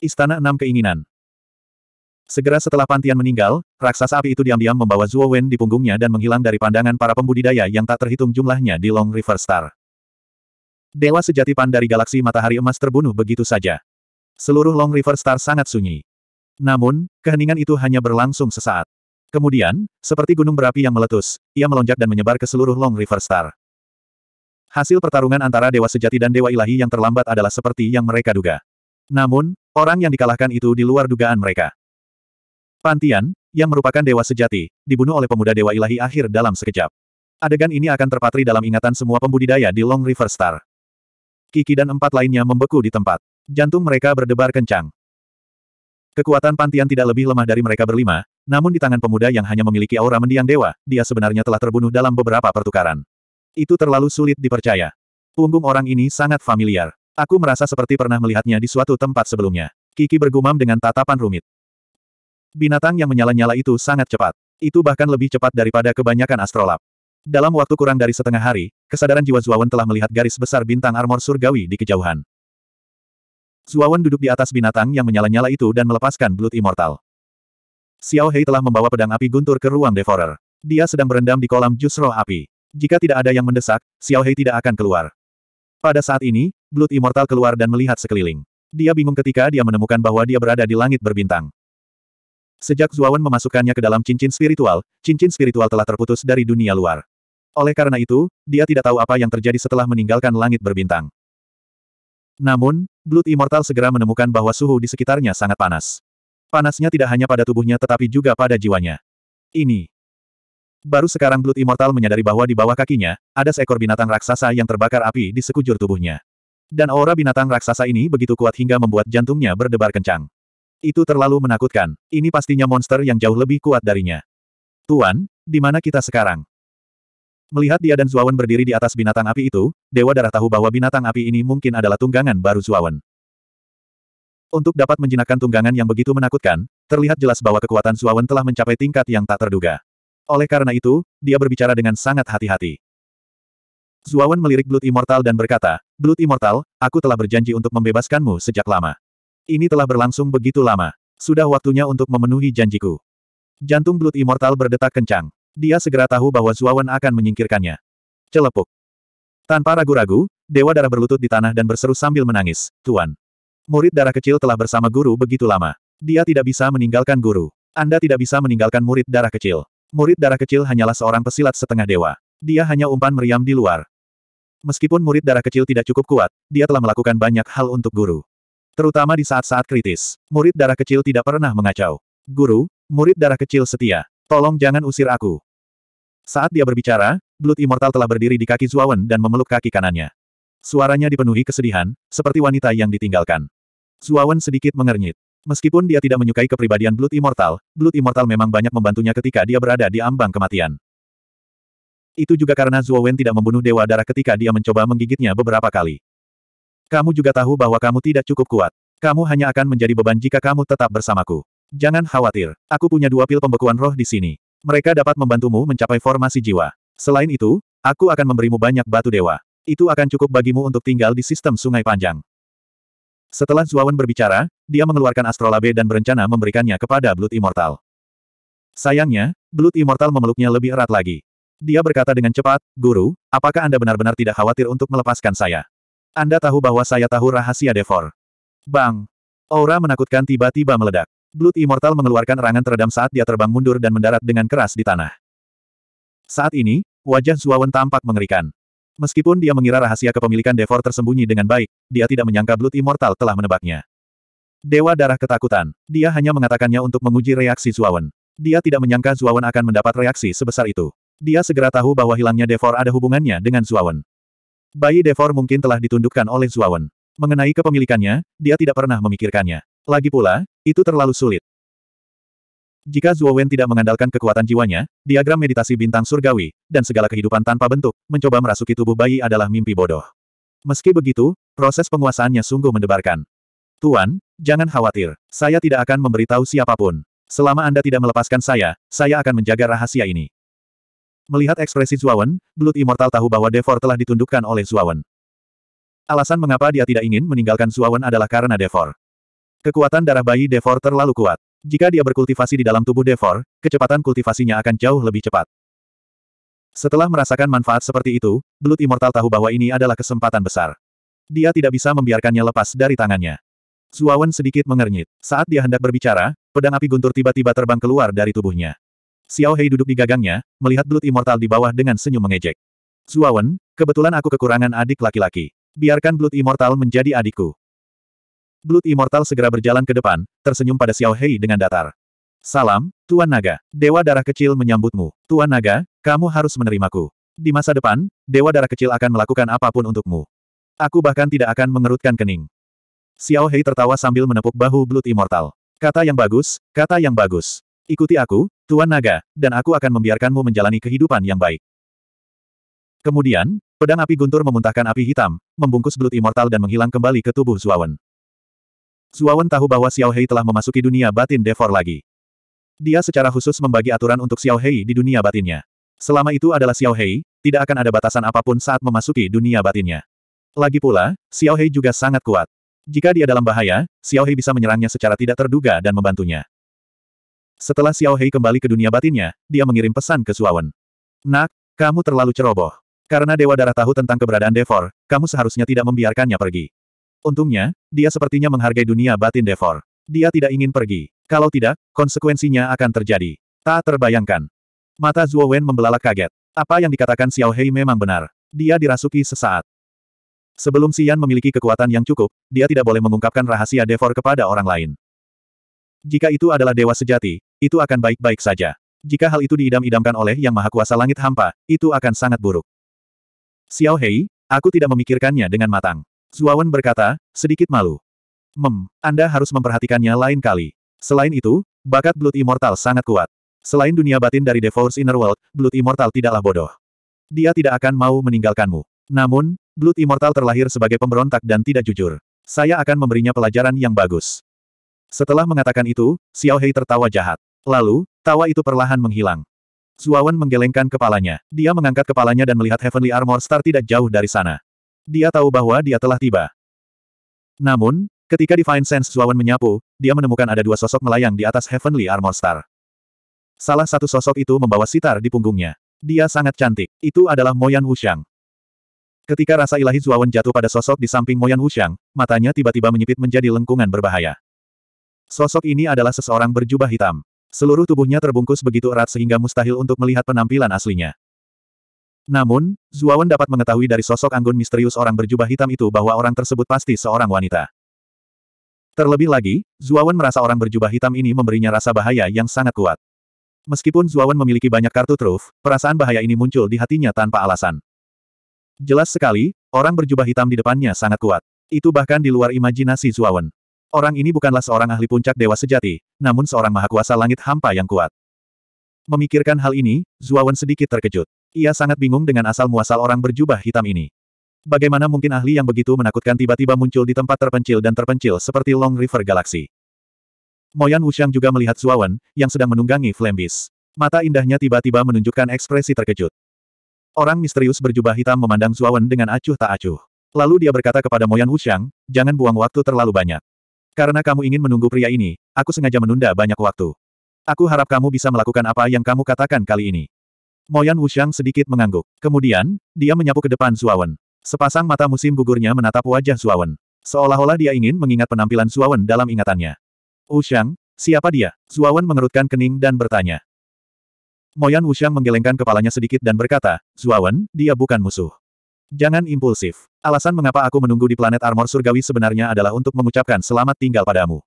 Istana Enam Keinginan Segera setelah Pantian meninggal, raksasa api itu diam-diam membawa Zuo Wen di punggungnya dan menghilang dari pandangan para pembudidaya yang tak terhitung jumlahnya di Long River Star. Dewa sejati Pan dari galaksi matahari emas terbunuh begitu saja. Seluruh Long River Star sangat sunyi. Namun, keheningan itu hanya berlangsung sesaat. Kemudian, seperti gunung berapi yang meletus, ia melonjak dan menyebar ke seluruh Long River Star. Hasil pertarungan antara Dewa Sejati dan Dewa Ilahi yang terlambat adalah seperti yang mereka duga. Namun, orang yang dikalahkan itu di luar dugaan mereka. Pantian, yang merupakan dewa sejati, dibunuh oleh pemuda dewa ilahi akhir dalam sekejap. Adegan ini akan terpatri dalam ingatan semua pembudidaya di Long River Star. Kiki dan empat lainnya membeku di tempat. Jantung mereka berdebar kencang. Kekuatan Pantian tidak lebih lemah dari mereka berlima, namun di tangan pemuda yang hanya memiliki aura mendiang dewa, dia sebenarnya telah terbunuh dalam beberapa pertukaran. Itu terlalu sulit dipercaya. Punggung orang ini sangat familiar. Aku merasa seperti pernah melihatnya di suatu tempat sebelumnya. Kiki bergumam dengan tatapan rumit. Binatang yang menyala-nyala itu sangat cepat. Itu bahkan lebih cepat daripada kebanyakan astrolab. Dalam waktu kurang dari setengah hari, kesadaran jiwa Zuawan telah melihat garis besar bintang armor surgawi di kejauhan. Zuawan duduk di atas binatang yang menyala-nyala itu dan melepaskan belut immortal. Xiao Hei telah membawa pedang api guntur ke ruang devorer. Dia sedang berendam di kolam jusro api. Jika tidak ada yang mendesak, Xiao Hei tidak akan keluar. Pada saat ini, Blood Immortal keluar dan melihat sekeliling. Dia bingung ketika dia menemukan bahwa dia berada di langit berbintang. Sejak Zuawan memasukkannya ke dalam cincin spiritual, cincin spiritual telah terputus dari dunia luar. Oleh karena itu, dia tidak tahu apa yang terjadi setelah meninggalkan langit berbintang. Namun, Blood Immortal segera menemukan bahwa suhu di sekitarnya sangat panas. Panasnya tidak hanya pada tubuhnya tetapi juga pada jiwanya. Ini. Baru sekarang Blood Immortal menyadari bahwa di bawah kakinya, ada seekor binatang raksasa yang terbakar api di sekujur tubuhnya. Dan aura binatang raksasa ini begitu kuat hingga membuat jantungnya berdebar kencang. Itu terlalu menakutkan. Ini pastinya monster yang jauh lebih kuat darinya. Tuan, di mana kita sekarang? Melihat dia dan Zuawan berdiri di atas binatang api itu, Dewa Darah tahu bahwa binatang api ini mungkin adalah tunggangan baru Zuawan. Untuk dapat menjinakkan tunggangan yang begitu menakutkan, terlihat jelas bahwa kekuatan Zuawan telah mencapai tingkat yang tak terduga. Oleh karena itu, dia berbicara dengan sangat hati-hati. Zuawan melirik Blood Immortal dan berkata, Blood Immortal, aku telah berjanji untuk membebaskanmu sejak lama. Ini telah berlangsung begitu lama. Sudah waktunya untuk memenuhi janjiku. Jantung Blood Immortal berdetak kencang. Dia segera tahu bahwa Zuawan akan menyingkirkannya. Celepuk. Tanpa ragu-ragu, Dewa Darah berlutut di tanah dan berseru sambil menangis, Tuan. Murid darah kecil telah bersama guru begitu lama. Dia tidak bisa meninggalkan guru. Anda tidak bisa meninggalkan murid darah kecil. Murid darah kecil hanyalah seorang pesilat setengah dewa. Dia hanya umpan meriam di luar. Meskipun murid darah kecil tidak cukup kuat, dia telah melakukan banyak hal untuk guru. Terutama di saat-saat kritis, murid darah kecil tidak pernah mengacau. Guru, murid darah kecil setia, tolong jangan usir aku. Saat dia berbicara, Blood Immortal telah berdiri di kaki Zuawan dan memeluk kaki kanannya. Suaranya dipenuhi kesedihan, seperti wanita yang ditinggalkan. Zuawan sedikit mengernyit. Meskipun dia tidak menyukai kepribadian Blood Immortal, Blood Immortal memang banyak membantunya ketika dia berada di ambang kematian. Itu juga karena Zuo Wen tidak membunuh Dewa Darah ketika dia mencoba menggigitnya beberapa kali. Kamu juga tahu bahwa kamu tidak cukup kuat. Kamu hanya akan menjadi beban jika kamu tetap bersamaku. Jangan khawatir, aku punya dua pil pembekuan roh di sini. Mereka dapat membantumu mencapai formasi jiwa. Selain itu, aku akan memberimu banyak batu dewa. Itu akan cukup bagimu untuk tinggal di sistem sungai panjang. Setelah Zuawan berbicara, dia mengeluarkan astrolabe dan berencana memberikannya kepada Blood Immortal. Sayangnya, Blood Immortal memeluknya lebih erat lagi. Dia berkata dengan cepat, Guru, apakah Anda benar-benar tidak khawatir untuk melepaskan saya? Anda tahu bahwa saya tahu rahasia Devor. Bang! Aura menakutkan tiba-tiba meledak. Blood Immortal mengeluarkan erangan teredam saat dia terbang mundur dan mendarat dengan keras di tanah. Saat ini, wajah Zuawan tampak mengerikan. Meskipun dia mengira rahasia kepemilikan Devor tersembunyi dengan baik, dia tidak menyangka Blood Immortal telah menebaknya. Dewa Darah ketakutan. Dia hanya mengatakannya untuk menguji reaksi Zuawan. Dia tidak menyangka Zuawan akan mendapat reaksi sebesar itu. Dia segera tahu bahwa hilangnya Devor ada hubungannya dengan Zuawan. Bayi Devor mungkin telah ditundukkan oleh Zuawan. Mengenai kepemilikannya, dia tidak pernah memikirkannya. Lagi pula, itu terlalu sulit. Jika Zuowen tidak mengandalkan kekuatan jiwanya, diagram meditasi bintang surgawi, dan segala kehidupan tanpa bentuk, mencoba merasuki tubuh bayi adalah mimpi bodoh. Meski begitu, proses penguasaannya sungguh mendebarkan. Tuan, jangan khawatir, saya tidak akan memberitahu siapapun. Selama Anda tidak melepaskan saya, saya akan menjaga rahasia ini. Melihat ekspresi Zuawan, Blood Immortal tahu bahwa Devor telah ditundukkan oleh Zuawan. Alasan mengapa dia tidak ingin meninggalkan Zuawan adalah karena Devor. Kekuatan darah bayi Devor terlalu kuat. Jika dia berkultivasi di dalam tubuh Devor, kecepatan kultivasinya akan jauh lebih cepat. Setelah merasakan manfaat seperti itu, Blood Immortal tahu bahwa ini adalah kesempatan besar. Dia tidak bisa membiarkannya lepas dari tangannya. Zuawan sedikit mengernyit. Saat dia hendak berbicara, pedang api guntur tiba-tiba terbang keluar dari tubuhnya. Xiao Hei duduk di gagangnya, melihat belut immortal di bawah dengan senyum mengejek. Zuawan, kebetulan aku kekurangan adik laki-laki. Biarkan belut immortal menjadi adikku. Blood immortal segera berjalan ke depan, tersenyum pada Xiao Hei dengan datar. Salam, Tuan Naga. Dewa darah kecil menyambutmu. Tuan Naga, kamu harus menerimaku. Di masa depan, Dewa darah kecil akan melakukan apapun untukmu. Aku bahkan tidak akan mengerutkan kening. Xiao Hei tertawa sambil menepuk bahu Blood immortal. Kata yang bagus, kata yang bagus. Ikuti aku, Tuan Naga, dan aku akan membiarkanmu menjalani kehidupan yang baik. Kemudian, pedang api guntur memuntahkan api hitam, membungkus belut immortal dan menghilang kembali ke tubuh Zuawan. Zuawan tahu bahwa Xiao Hei telah memasuki dunia batin Devor lagi. Dia secara khusus membagi aturan untuk Xiao Hei di dunia batinnya. Selama itu adalah Xiao Hei, tidak akan ada batasan apapun saat memasuki dunia batinnya. Lagi pula, Xiao Hei juga sangat kuat. Jika dia dalam bahaya, Xiao Hei bisa menyerangnya secara tidak terduga dan membantunya. Setelah Xiao Hei kembali ke dunia batinnya, dia mengirim pesan ke Suawen. Nak, kamu terlalu ceroboh. Karena Dewa Darah tahu tentang keberadaan Devor, kamu seharusnya tidak membiarkannya pergi. Untungnya, dia sepertinya menghargai dunia batin Devor. Dia tidak ingin pergi. Kalau tidak, konsekuensinya akan terjadi. Tak terbayangkan. Mata Zuo Wen membelalak kaget. Apa yang dikatakan Xiao Hei memang benar. Dia dirasuki sesaat. Sebelum Xian memiliki kekuatan yang cukup, dia tidak boleh mengungkapkan rahasia Devor kepada orang lain. Jika itu adalah dewa sejati, itu akan baik-baik saja. Jika hal itu diidam-idamkan oleh Yang Maha Kuasa Langit Hampa, itu akan sangat buruk. Xiao Hei, aku tidak memikirkannya dengan matang. Zuawan berkata, sedikit malu. Mem, Anda harus memperhatikannya lain kali. Selain itu, bakat Blood Immortal sangat kuat. Selain dunia batin dari Devour's Inner World, Blood Immortal tidaklah bodoh. Dia tidak akan mau meninggalkanmu. Namun, Blood Immortal terlahir sebagai pemberontak dan tidak jujur. Saya akan memberinya pelajaran yang bagus. Setelah mengatakan itu, Xiao Hei tertawa jahat. Lalu, tawa itu perlahan menghilang. Zuawan menggelengkan kepalanya. Dia mengangkat kepalanya dan melihat Heavenly Armor Star tidak jauh dari sana. Dia tahu bahwa dia telah tiba. Namun, ketika Divine Sense Zuawan menyapu, dia menemukan ada dua sosok melayang di atas Heavenly Armor Star. Salah satu sosok itu membawa sitar di punggungnya. Dia sangat cantik. Itu adalah Moyan Wuxiang. Ketika rasa ilahi Zuawan jatuh pada sosok di samping Moyan Wuxiang, matanya tiba-tiba menyipit menjadi lengkungan berbahaya. Sosok ini adalah seseorang berjubah hitam. Seluruh tubuhnya terbungkus begitu erat sehingga mustahil untuk melihat penampilan aslinya. Namun, Zuawan dapat mengetahui dari sosok anggun misterius orang berjubah hitam itu bahwa orang tersebut pasti seorang wanita. Terlebih lagi, Zuawan merasa orang berjubah hitam ini memberinya rasa bahaya yang sangat kuat. Meskipun Zuawan memiliki banyak kartu truf, perasaan bahaya ini muncul di hatinya tanpa alasan. Jelas sekali, orang berjubah hitam di depannya sangat kuat. Itu bahkan di luar imajinasi Zuawan. Orang ini bukanlah seorang ahli puncak dewa sejati, namun seorang mahakuasa langit hampa yang kuat. Memikirkan hal ini, Zuawan sedikit terkejut. Ia sangat bingung dengan asal-muasal orang berjubah hitam ini. Bagaimana mungkin ahli yang begitu menakutkan tiba-tiba muncul di tempat terpencil dan terpencil seperti Long River Galaxy? Moyan Wushang juga melihat Zuawan, yang sedang menunggangi Flambis. Mata indahnya tiba-tiba menunjukkan ekspresi terkejut. Orang misterius berjubah hitam memandang Zuawan dengan acuh tak acuh. Lalu dia berkata kepada Moyan Wushang, jangan buang waktu terlalu banyak. Karena kamu ingin menunggu pria ini, aku sengaja menunda banyak waktu. Aku harap kamu bisa melakukan apa yang kamu katakan kali ini. Moyan Wuxiang sedikit mengangguk. Kemudian, dia menyapu ke depan Suawen. Sepasang mata musim gugurnya menatap wajah Suawen. Seolah-olah dia ingin mengingat penampilan Suawen dalam ingatannya. Wuxiang, siapa dia? Suawen mengerutkan kening dan bertanya. Moyan Wuxiang menggelengkan kepalanya sedikit dan berkata, Zuawan, dia bukan musuh. Jangan impulsif. Alasan mengapa aku menunggu di planet armor surgawi sebenarnya adalah untuk mengucapkan selamat tinggal padamu.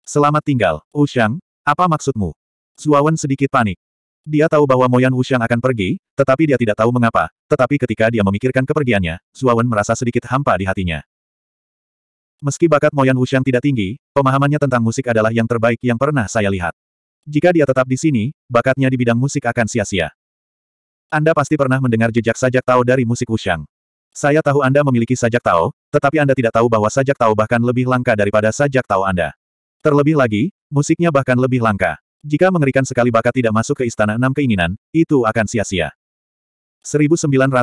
Selamat tinggal, Ushang, apa maksudmu? Zuawan sedikit panik. Dia tahu bahwa Moyan Wuxiang akan pergi, tetapi dia tidak tahu mengapa. Tetapi ketika dia memikirkan kepergiannya, Zuawan merasa sedikit hampa di hatinya. Meski bakat Moyan Wuxiang tidak tinggi, pemahamannya tentang musik adalah yang terbaik yang pernah saya lihat. Jika dia tetap di sini, bakatnya di bidang musik akan sia-sia. Anda pasti pernah mendengar jejak sajak Tao dari musik Wushang. Saya tahu Anda memiliki sajak Tao, tetapi Anda tidak tahu bahwa sajak Tao bahkan lebih langka daripada sajak Tao Anda. Terlebih lagi, musiknya bahkan lebih langka. Jika mengerikan sekali bakat tidak masuk ke Istana Enam Keinginan, itu akan sia-sia. 1942.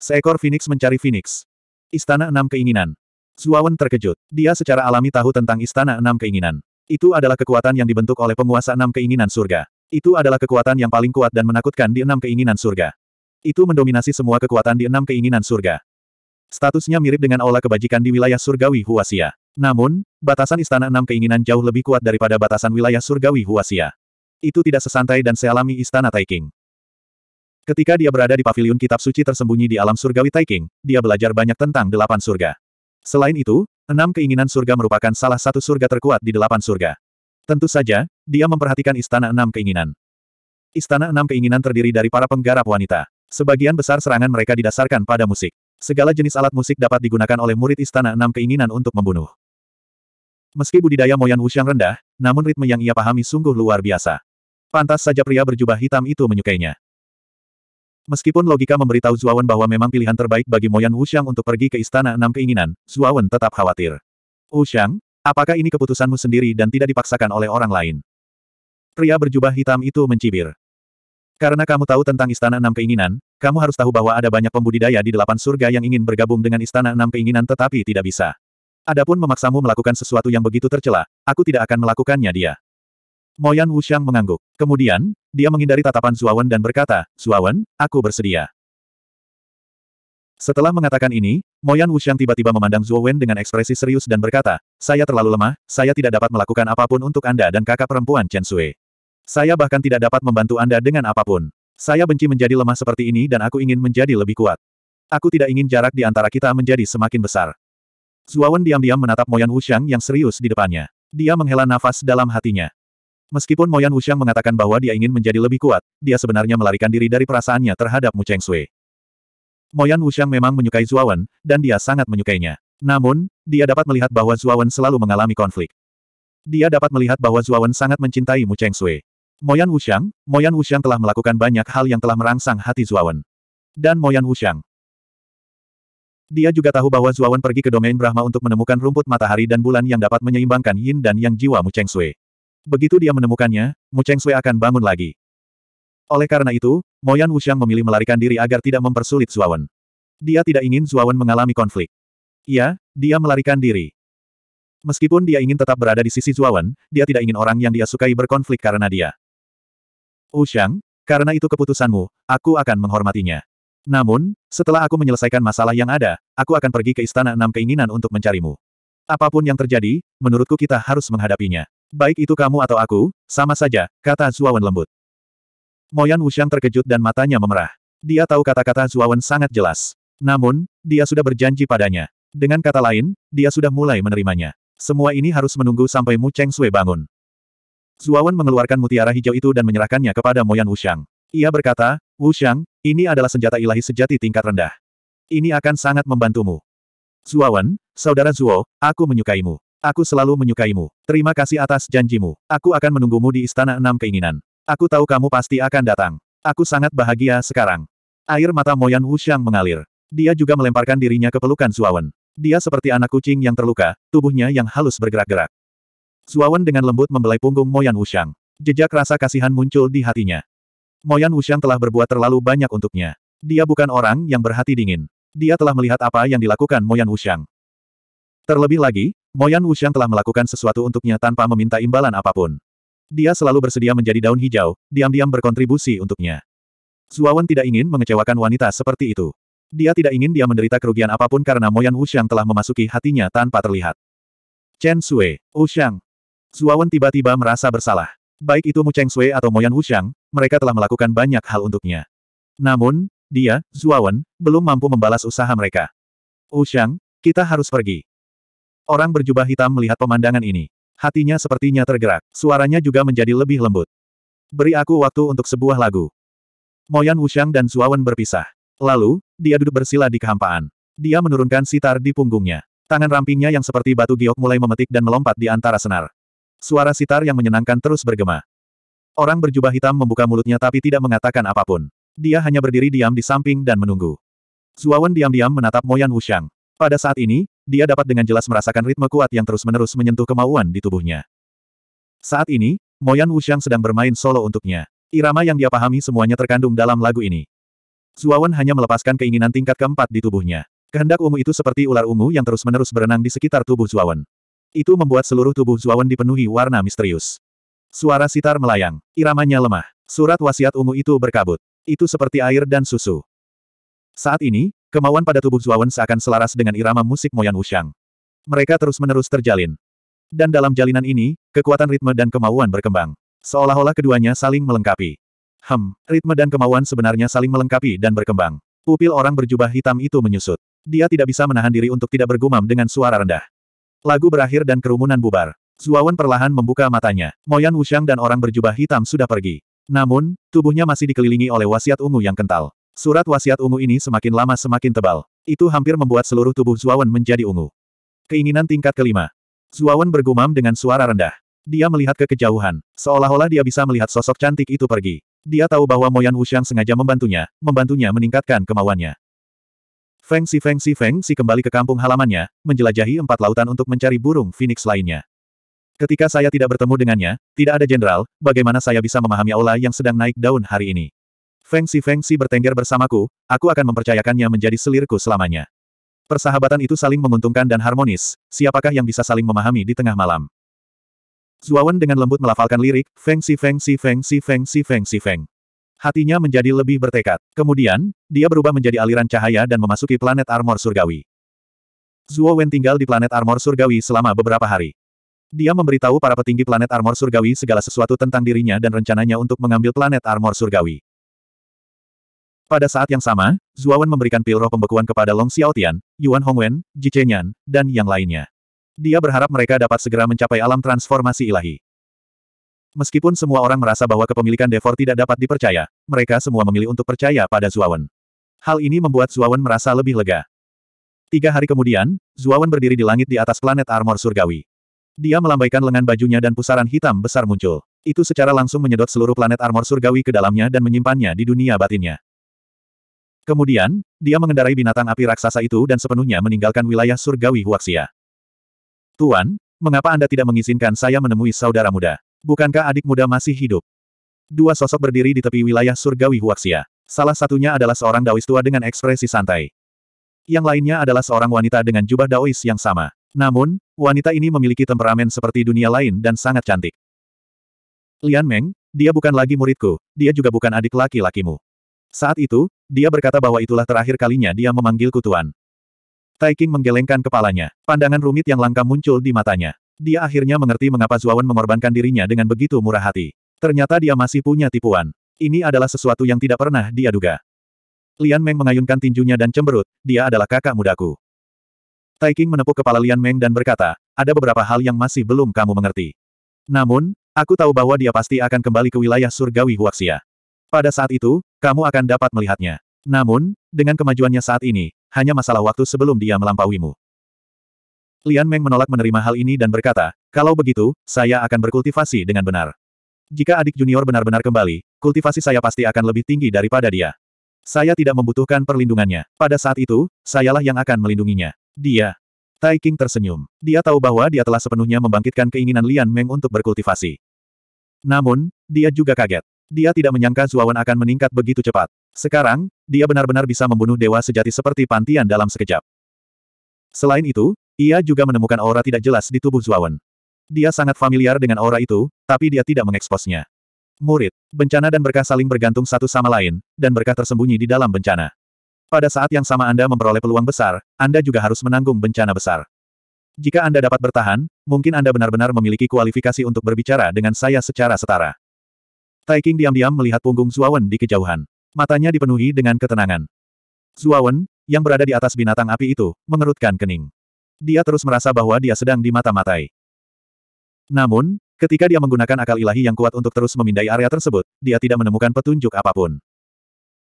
Seekor Phoenix mencari Phoenix. Istana Enam Keinginan. Zuawan terkejut. Dia secara alami tahu tentang Istana Enam Keinginan. Itu adalah kekuatan yang dibentuk oleh penguasa enam keinginan surga. Itu adalah kekuatan yang paling kuat dan menakutkan di enam keinginan surga. Itu mendominasi semua kekuatan di enam keinginan surga. Statusnya mirip dengan aula kebajikan di wilayah surgawi Huasia. Namun, batasan istana enam keinginan jauh lebih kuat daripada batasan wilayah surgawi Huasia. Itu tidak sesantai dan sealami istana Taiking. Ketika dia berada di paviliun kitab suci tersembunyi di alam surgawi Taiking, dia belajar banyak tentang delapan surga. Selain itu, enam keinginan surga merupakan salah satu surga terkuat di delapan surga. Tentu saja, dia memperhatikan Istana Enam Keinginan. Istana Enam Keinginan terdiri dari para penggarap wanita. Sebagian besar serangan mereka didasarkan pada musik. Segala jenis alat musik dapat digunakan oleh murid Istana Enam Keinginan untuk membunuh. Meski budidaya Moyan Wuxiang rendah, namun ritme yang ia pahami sungguh luar biasa. Pantas saja pria berjubah hitam itu menyukainya. Meskipun logika memberitahu Zuawan bahwa memang pilihan terbaik bagi Moyan Wuxiang untuk pergi ke Istana Enam Keinginan, Zuawan tetap khawatir. Wuxiang, Apakah ini keputusanmu sendiri dan tidak dipaksakan oleh orang lain? Pria berjubah hitam itu mencibir. Karena kamu tahu tentang Istana Enam Keinginan, kamu harus tahu bahwa ada banyak pembudidaya di delapan surga yang ingin bergabung dengan Istana Enam Keinginan tetapi tidak bisa. Adapun memaksamu melakukan sesuatu yang begitu tercela, aku tidak akan melakukannya dia. Moyan Wuxiang mengangguk. Kemudian, dia menghindari tatapan Zuawan dan berkata, Zuawan, aku bersedia. Setelah mengatakan ini, Moyan Wuxiang tiba-tiba memandang Zuawan dengan ekspresi serius dan berkata, saya terlalu lemah, saya tidak dapat melakukan apapun untuk Anda dan kakak perempuan Chen Sui. Saya bahkan tidak dapat membantu Anda dengan apapun. Saya benci menjadi lemah seperti ini dan aku ingin menjadi lebih kuat. Aku tidak ingin jarak di antara kita menjadi semakin besar. Zuawan diam-diam menatap Moyan Wuxiang yang serius di depannya. Dia menghela nafas dalam hatinya. Meskipun Moyan Wuxiang mengatakan bahwa dia ingin menjadi lebih kuat, dia sebenarnya melarikan diri dari perasaannya terhadap Mu Cheng Sui. Moyan Wuxiang memang menyukai Zuawan, dan dia sangat menyukainya. Namun, dia dapat melihat bahwa Zuawan selalu mengalami konflik. Dia dapat melihat bahwa Zuawan sangat mencintai Mu Cheng Sui. Moyan Wuxiang, Moyan Wuxiang telah melakukan banyak hal yang telah merangsang hati Zuawan. Dan Moyan Wuxiang. Dia juga tahu bahwa Zuawan pergi ke domain Brahma untuk menemukan rumput matahari dan bulan yang dapat menyeimbangkan yin dan yang jiwa Mu Cheng Sui. Begitu dia menemukannya, Mu Cheng Sui akan bangun lagi. Oleh karena itu, Moyan Wuxiang memilih melarikan diri agar tidak mempersulit Zuawan. Dia tidak ingin Zuawan mengalami konflik. Ya, dia melarikan diri. Meskipun dia ingin tetap berada di sisi Zuawan, dia tidak ingin orang yang dia sukai berkonflik karena dia. Ushang, karena itu keputusanmu, aku akan menghormatinya. Namun, setelah aku menyelesaikan masalah yang ada, aku akan pergi ke Istana Enam Keinginan untuk mencarimu. Apapun yang terjadi, menurutku kita harus menghadapinya. Baik itu kamu atau aku, sama saja, kata Zuawan lembut. Moyan Wushang terkejut dan matanya memerah. Dia tahu kata-kata Zuawan sangat jelas. Namun, dia sudah berjanji padanya. Dengan kata lain, dia sudah mulai menerimanya. Semua ini harus menunggu sampai Mu Cheng Sui bangun. Zuawan mengeluarkan mutiara hijau itu dan menyerahkannya kepada Moyan Wushang. Ia berkata, Wushang, ini adalah senjata ilahi sejati tingkat rendah. Ini akan sangat membantumu. Zuawan, saudara Zuo, aku menyukaimu. Aku selalu menyukaimu. Terima kasih atas janjimu. Aku akan menunggumu di Istana Enam Keinginan. Aku tahu kamu pasti akan datang. Aku sangat bahagia sekarang. Air mata Moyan Wushang mengalir. Dia juga melemparkan dirinya ke pelukan Zuawan. Dia seperti anak kucing yang terluka, tubuhnya yang halus bergerak-gerak. Zuawan dengan lembut membelai punggung Moyan Wushang. Jejak rasa kasihan muncul di hatinya. Moyan Wushang telah berbuat terlalu banyak untuknya. Dia bukan orang yang berhati dingin. Dia telah melihat apa yang dilakukan Moyan Wushang. Terlebih lagi, Moyan Wushang telah melakukan sesuatu untuknya tanpa meminta imbalan apapun. Dia selalu bersedia menjadi daun hijau, diam-diam berkontribusi untuknya. Zuawan tidak ingin mengecewakan wanita seperti itu. Dia tidak ingin dia menderita kerugian apapun karena Moyan Wuxiang telah memasuki hatinya tanpa terlihat. Chen Sui, Wuxiang. Zuawan tiba-tiba merasa bersalah. Baik itu Mu Cheng Sui atau Moyan Wuxiang, mereka telah melakukan banyak hal untuknya. Namun, dia, Zuawan, belum mampu membalas usaha mereka. Wuxiang, kita harus pergi. Orang berjubah hitam melihat pemandangan ini. Hatinya sepertinya tergerak, suaranya juga menjadi lebih lembut. Beri aku waktu untuk sebuah lagu. Moyan Wuxiang dan Zuawan berpisah. Lalu, dia duduk bersila di kehampaan. Dia menurunkan sitar di punggungnya. Tangan rampingnya yang seperti batu giok mulai memetik dan melompat di antara senar. Suara sitar yang menyenangkan terus bergema. Orang berjubah hitam membuka mulutnya tapi tidak mengatakan apapun. Dia hanya berdiri diam di samping dan menunggu. Zuawan diam-diam menatap Moyan Wushang. Pada saat ini, dia dapat dengan jelas merasakan ritme kuat yang terus-menerus menyentuh kemauan di tubuhnya. Saat ini, Moyan Wushang sedang bermain solo untuknya. Irama yang dia pahami semuanya terkandung dalam lagu ini. Zuawan hanya melepaskan keinginan tingkat keempat di tubuhnya. Kehendak ungu itu seperti ular ungu yang terus-menerus berenang di sekitar tubuh Zuawan. Itu membuat seluruh tubuh Zuawan dipenuhi warna misterius. Suara sitar melayang. Iramanya lemah. Surat wasiat ungu itu berkabut. Itu seperti air dan susu. Saat ini, kemauan pada tubuh Zuawan seakan selaras dengan irama musik Moyan Wuxiang. Mereka terus-menerus terjalin. Dan dalam jalinan ini, kekuatan ritme dan kemauan berkembang. Seolah-olah keduanya saling melengkapi. Hem, ritme dan kemauan sebenarnya saling melengkapi dan berkembang. Pupil orang berjubah hitam itu menyusut. Dia tidak bisa menahan diri untuk tidak bergumam dengan suara rendah. Lagu berakhir dan kerumunan bubar. Zuawan perlahan membuka matanya. Moyan Wushang dan orang berjubah hitam sudah pergi. Namun, tubuhnya masih dikelilingi oleh wasiat ungu yang kental. Surat wasiat ungu ini semakin lama semakin tebal. Itu hampir membuat seluruh tubuh Zuawan menjadi ungu. Keinginan tingkat kelima. Zuawan bergumam dengan suara rendah. Dia melihat ke kejauhan, seolah-olah dia bisa melihat sosok cantik itu pergi. Dia tahu bahwa Moyan Wuxiang sengaja membantunya, membantunya meningkatkan kemauannya. Feng Si Feng Si Feng Si kembali ke kampung halamannya, menjelajahi empat lautan untuk mencari burung phoenix lainnya. Ketika saya tidak bertemu dengannya, tidak ada jenderal, bagaimana saya bisa memahami aula yang sedang naik daun hari ini? Feng Si Feng Si bertengger bersamaku, aku akan mempercayakannya menjadi selirku selamanya. Persahabatan itu saling menguntungkan dan harmonis, siapakah yang bisa saling memahami di tengah malam? Zuawan dengan lembut melafalkan lirik, Feng Si Feng Si Feng Si Feng Si Feng Si Feng. Hatinya menjadi lebih bertekad. Kemudian, dia berubah menjadi aliran cahaya dan memasuki planet armor surgawi. Zuo tinggal di planet armor surgawi selama beberapa hari. Dia memberitahu para petinggi planet armor surgawi segala sesuatu tentang dirinya dan rencananya untuk mengambil planet armor surgawi. Pada saat yang sama, Zuawan memberikan pil roh pembekuan kepada Long Xiaotian, Yuan Hongwen, Ji Chenyan, dan yang lainnya. Dia berharap mereka dapat segera mencapai alam transformasi ilahi. Meskipun semua orang merasa bahwa kepemilikan Devor tidak dapat dipercaya, mereka semua memilih untuk percaya pada Zuawan. Hal ini membuat Zuawan merasa lebih lega. Tiga hari kemudian, Zuawan berdiri di langit di atas planet armor surgawi. Dia melambaikan lengan bajunya dan pusaran hitam besar muncul. Itu secara langsung menyedot seluruh planet armor surgawi ke dalamnya dan menyimpannya di dunia batinnya. Kemudian, dia mengendarai binatang api raksasa itu dan sepenuhnya meninggalkan wilayah surgawi Huaxia. Tuan, mengapa Anda tidak mengizinkan saya menemui saudara muda? Bukankah adik muda masih hidup? Dua sosok berdiri di tepi wilayah surgawi Huaxia. Salah satunya adalah seorang Daois tua dengan ekspresi santai. Yang lainnya adalah seorang wanita dengan jubah Daois yang sama. Namun, wanita ini memiliki temperamen seperti dunia lain dan sangat cantik. Lian Meng, dia bukan lagi muridku, dia juga bukan adik laki-lakimu. Saat itu, dia berkata bahwa itulah terakhir kalinya dia memanggilku Tuan. Taiking menggelengkan kepalanya. Pandangan rumit yang langka muncul di matanya. Dia akhirnya mengerti mengapa Zuawan mengorbankan dirinya dengan begitu murah hati. Ternyata dia masih punya tipuan. Ini adalah sesuatu yang tidak pernah dia duga. Lian Meng mengayunkan tinjunya dan cemberut, dia adalah kakak mudaku. Taiking menepuk kepala Lian Meng dan berkata, ada beberapa hal yang masih belum kamu mengerti. Namun, aku tahu bahwa dia pasti akan kembali ke wilayah surgawi Huaxia. Pada saat itu, kamu akan dapat melihatnya. Namun, dengan kemajuannya saat ini, hanya masalah waktu sebelum dia melampauimu. Lian Meng menolak menerima hal ini dan berkata, kalau begitu, saya akan berkultivasi dengan benar. Jika adik junior benar-benar kembali, kultivasi saya pasti akan lebih tinggi daripada dia. Saya tidak membutuhkan perlindungannya. Pada saat itu, sayalah yang akan melindunginya. Dia. Tai King tersenyum. Dia tahu bahwa dia telah sepenuhnya membangkitkan keinginan Lian Meng untuk berkultivasi. Namun, dia juga kaget. Dia tidak menyangka Zuawan akan meningkat begitu cepat. Sekarang, dia benar-benar bisa membunuh dewa sejati seperti pantian dalam sekejap. Selain itu, ia juga menemukan aura tidak jelas di tubuh Zuawan. Dia sangat familiar dengan aura itu, tapi dia tidak mengeksposnya. Murid, bencana dan berkah saling bergantung satu sama lain, dan berkah tersembunyi di dalam bencana. Pada saat yang sama Anda memperoleh peluang besar, Anda juga harus menanggung bencana besar. Jika Anda dapat bertahan, mungkin Anda benar-benar memiliki kualifikasi untuk berbicara dengan saya secara setara. Taiking diam-diam melihat punggung Zuawan di kejauhan. Matanya dipenuhi dengan ketenangan. Zuawan, yang berada di atas binatang api itu, mengerutkan kening. Dia terus merasa bahwa dia sedang dimata-matai. Namun, ketika dia menggunakan akal ilahi yang kuat untuk terus memindai area tersebut, dia tidak menemukan petunjuk apapun.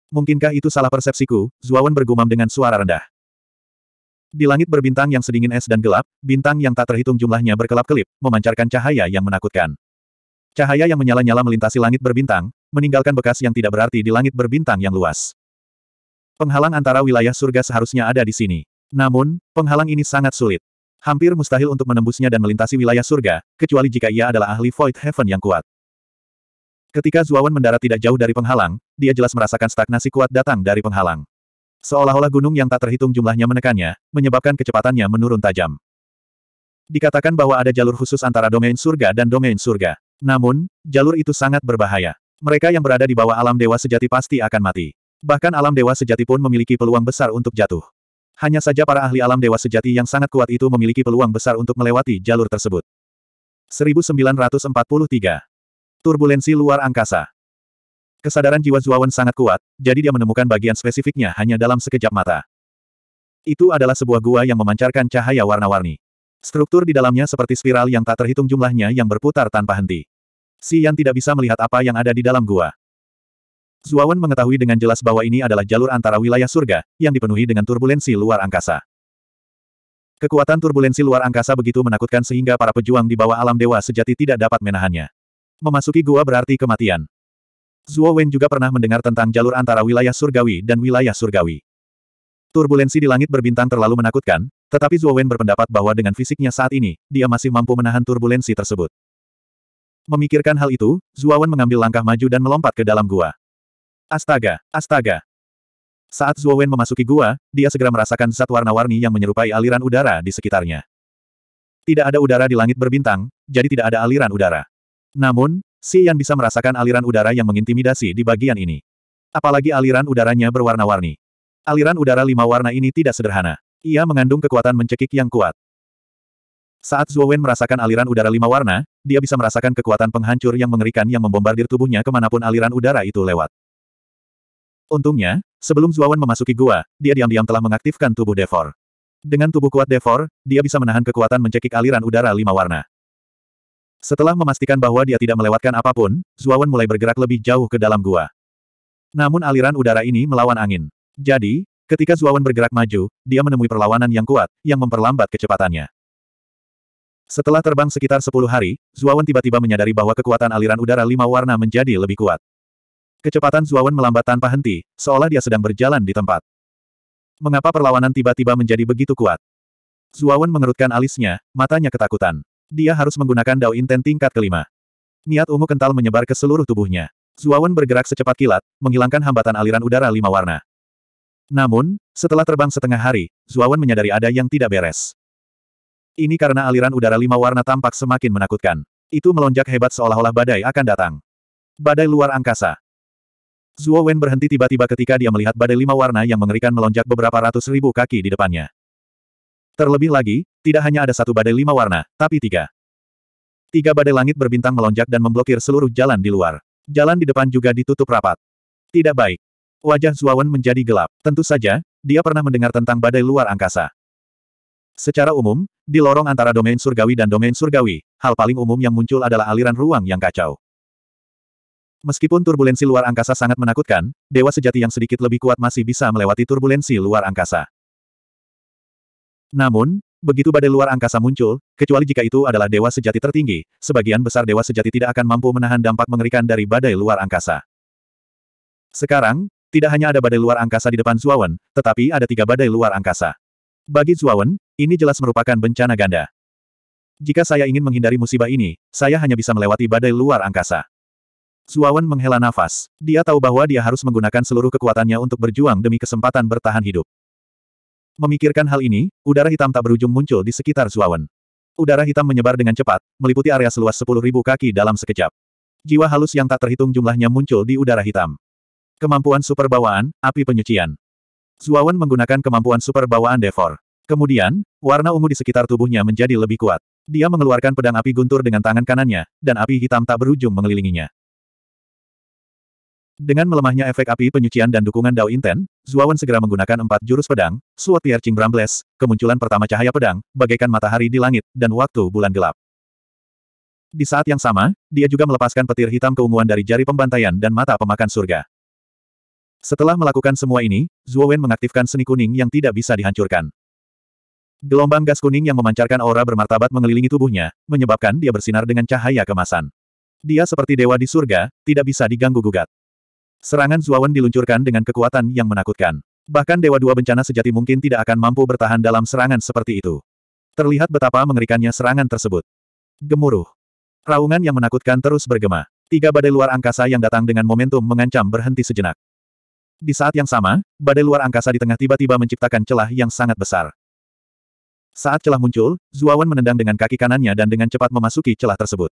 Mungkinkah itu salah persepsiku? Zuawan bergumam dengan suara rendah. Di langit berbintang yang sedingin es dan gelap, bintang yang tak terhitung jumlahnya berkelap-kelip, memancarkan cahaya yang menakutkan. Cahaya yang menyala-nyala melintasi langit berbintang, meninggalkan bekas yang tidak berarti di langit berbintang yang luas. Penghalang antara wilayah surga seharusnya ada di sini. Namun, penghalang ini sangat sulit. Hampir mustahil untuk menembusnya dan melintasi wilayah surga, kecuali jika ia adalah ahli Void Heaven yang kuat. Ketika Zuawan mendarat tidak jauh dari penghalang, dia jelas merasakan stagnasi kuat datang dari penghalang. Seolah-olah gunung yang tak terhitung jumlahnya menekannya, menyebabkan kecepatannya menurun tajam. Dikatakan bahwa ada jalur khusus antara domain surga dan domain surga. Namun, jalur itu sangat berbahaya. Mereka yang berada di bawah alam dewa sejati pasti akan mati. Bahkan alam dewa sejati pun memiliki peluang besar untuk jatuh. Hanya saja para ahli alam dewa sejati yang sangat kuat itu memiliki peluang besar untuk melewati jalur tersebut. 1943. Turbulensi luar angkasa. Kesadaran jiwa Zuawan sangat kuat, jadi dia menemukan bagian spesifiknya hanya dalam sekejap mata. Itu adalah sebuah gua yang memancarkan cahaya warna-warni. Struktur di dalamnya seperti spiral yang tak terhitung jumlahnya yang berputar tanpa henti. Si Yan tidak bisa melihat apa yang ada di dalam gua. Zuawan mengetahui dengan jelas bahwa ini adalah jalur antara wilayah surga, yang dipenuhi dengan turbulensi luar angkasa. Kekuatan turbulensi luar angkasa begitu menakutkan sehingga para pejuang di bawah alam dewa sejati tidak dapat menahannya. Memasuki gua berarti kematian. Zuo Wen juga pernah mendengar tentang jalur antara wilayah surgawi dan wilayah surgawi. Turbulensi di langit berbintang terlalu menakutkan, tetapi Zhou Wen berpendapat bahwa dengan fisiknya saat ini, dia masih mampu menahan turbulensi tersebut. Memikirkan hal itu, Wen mengambil langkah maju dan melompat ke dalam gua. Astaga, astaga. Saat Wen memasuki gua, dia segera merasakan zat warna-warni yang menyerupai aliran udara di sekitarnya. Tidak ada udara di langit berbintang, jadi tidak ada aliran udara. Namun, Si Yan bisa merasakan aliran udara yang mengintimidasi di bagian ini. Apalagi aliran udaranya berwarna-warni. Aliran udara lima warna ini tidak sederhana. Ia mengandung kekuatan mencekik yang kuat. Saat Wen merasakan aliran udara lima warna, dia bisa merasakan kekuatan penghancur yang mengerikan yang membombardir tubuhnya kemanapun aliran udara itu lewat. Untungnya, sebelum Wen memasuki gua, dia diam-diam telah mengaktifkan tubuh Devor. Dengan tubuh kuat Devor, dia bisa menahan kekuatan mencekik aliran udara lima warna. Setelah memastikan bahwa dia tidak melewatkan apapun, Wen mulai bergerak lebih jauh ke dalam gua. Namun aliran udara ini melawan angin. Jadi, Ketika Zuawan bergerak maju, dia menemui perlawanan yang kuat, yang memperlambat kecepatannya. Setelah terbang sekitar 10 hari, Zuawan tiba-tiba menyadari bahwa kekuatan aliran udara lima warna menjadi lebih kuat. Kecepatan Zuawan melambat tanpa henti, seolah dia sedang berjalan di tempat. Mengapa perlawanan tiba-tiba menjadi begitu kuat? Zuawan mengerutkan alisnya, matanya ketakutan. Dia harus menggunakan Dao Inten tingkat kelima. Niat ungu kental menyebar ke seluruh tubuhnya. Zuawan bergerak secepat kilat, menghilangkan hambatan aliran udara lima warna. Namun, setelah terbang setengah hari, Zuawan menyadari ada yang tidak beres. Ini karena aliran udara lima warna tampak semakin menakutkan. Itu melonjak hebat seolah-olah badai akan datang. Badai luar angkasa. Zuo Wen berhenti tiba-tiba ketika dia melihat badai lima warna yang mengerikan melonjak beberapa ratus ribu kaki di depannya. Terlebih lagi, tidak hanya ada satu badai lima warna, tapi tiga. Tiga badai langit berbintang melonjak dan memblokir seluruh jalan di luar. Jalan di depan juga ditutup rapat. Tidak baik. Wajah Zuawan menjadi gelap. Tentu saja, dia pernah mendengar tentang badai luar angkasa. Secara umum, di lorong antara domain surgawi dan domain surgawi, hal paling umum yang muncul adalah aliran ruang yang kacau. Meskipun turbulensi luar angkasa sangat menakutkan, dewa sejati yang sedikit lebih kuat masih bisa melewati turbulensi luar angkasa. Namun, begitu badai luar angkasa muncul, kecuali jika itu adalah dewa sejati tertinggi, sebagian besar dewa sejati tidak akan mampu menahan dampak mengerikan dari badai luar angkasa. Sekarang, tidak hanya ada badai luar angkasa di depan Zuawan, tetapi ada tiga badai luar angkasa. Bagi Zuawan, ini jelas merupakan bencana ganda. Jika saya ingin menghindari musibah ini, saya hanya bisa melewati badai luar angkasa. Zuawan menghela nafas. Dia tahu bahwa dia harus menggunakan seluruh kekuatannya untuk berjuang demi kesempatan bertahan hidup. Memikirkan hal ini, udara hitam tak berujung muncul di sekitar Zuawan. Udara hitam menyebar dengan cepat, meliputi area seluas 10.000 kaki dalam sekejap. Jiwa halus yang tak terhitung jumlahnya muncul di udara hitam. Kemampuan super bawaan, api penyucian. Zuawan menggunakan kemampuan super bawaan Devor. Kemudian, warna ungu di sekitar tubuhnya menjadi lebih kuat. Dia mengeluarkan pedang api guntur dengan tangan kanannya, dan api hitam tak berujung mengelilinginya. Dengan melemahnya efek api penyucian dan dukungan Dao Inten, Zuawan segera menggunakan empat jurus pedang, Suat Piercing Brambles, kemunculan pertama cahaya pedang, bagaikan matahari di langit, dan waktu bulan gelap. Di saat yang sama, dia juga melepaskan petir hitam keunguan dari jari pembantaian dan mata pemakan surga. Setelah melakukan semua ini, Wen mengaktifkan seni kuning yang tidak bisa dihancurkan. Gelombang gas kuning yang memancarkan aura bermartabat mengelilingi tubuhnya, menyebabkan dia bersinar dengan cahaya kemasan. Dia seperti dewa di surga, tidak bisa diganggu-gugat. Serangan Wen diluncurkan dengan kekuatan yang menakutkan. Bahkan dewa dua bencana sejati mungkin tidak akan mampu bertahan dalam serangan seperti itu. Terlihat betapa mengerikannya serangan tersebut. Gemuruh. Raungan yang menakutkan terus bergema. Tiga badai luar angkasa yang datang dengan momentum mengancam berhenti sejenak. Di saat yang sama, badai luar angkasa di tengah tiba-tiba menciptakan celah yang sangat besar. Saat celah muncul, Zuawan menendang dengan kaki kanannya dan dengan cepat memasuki celah tersebut.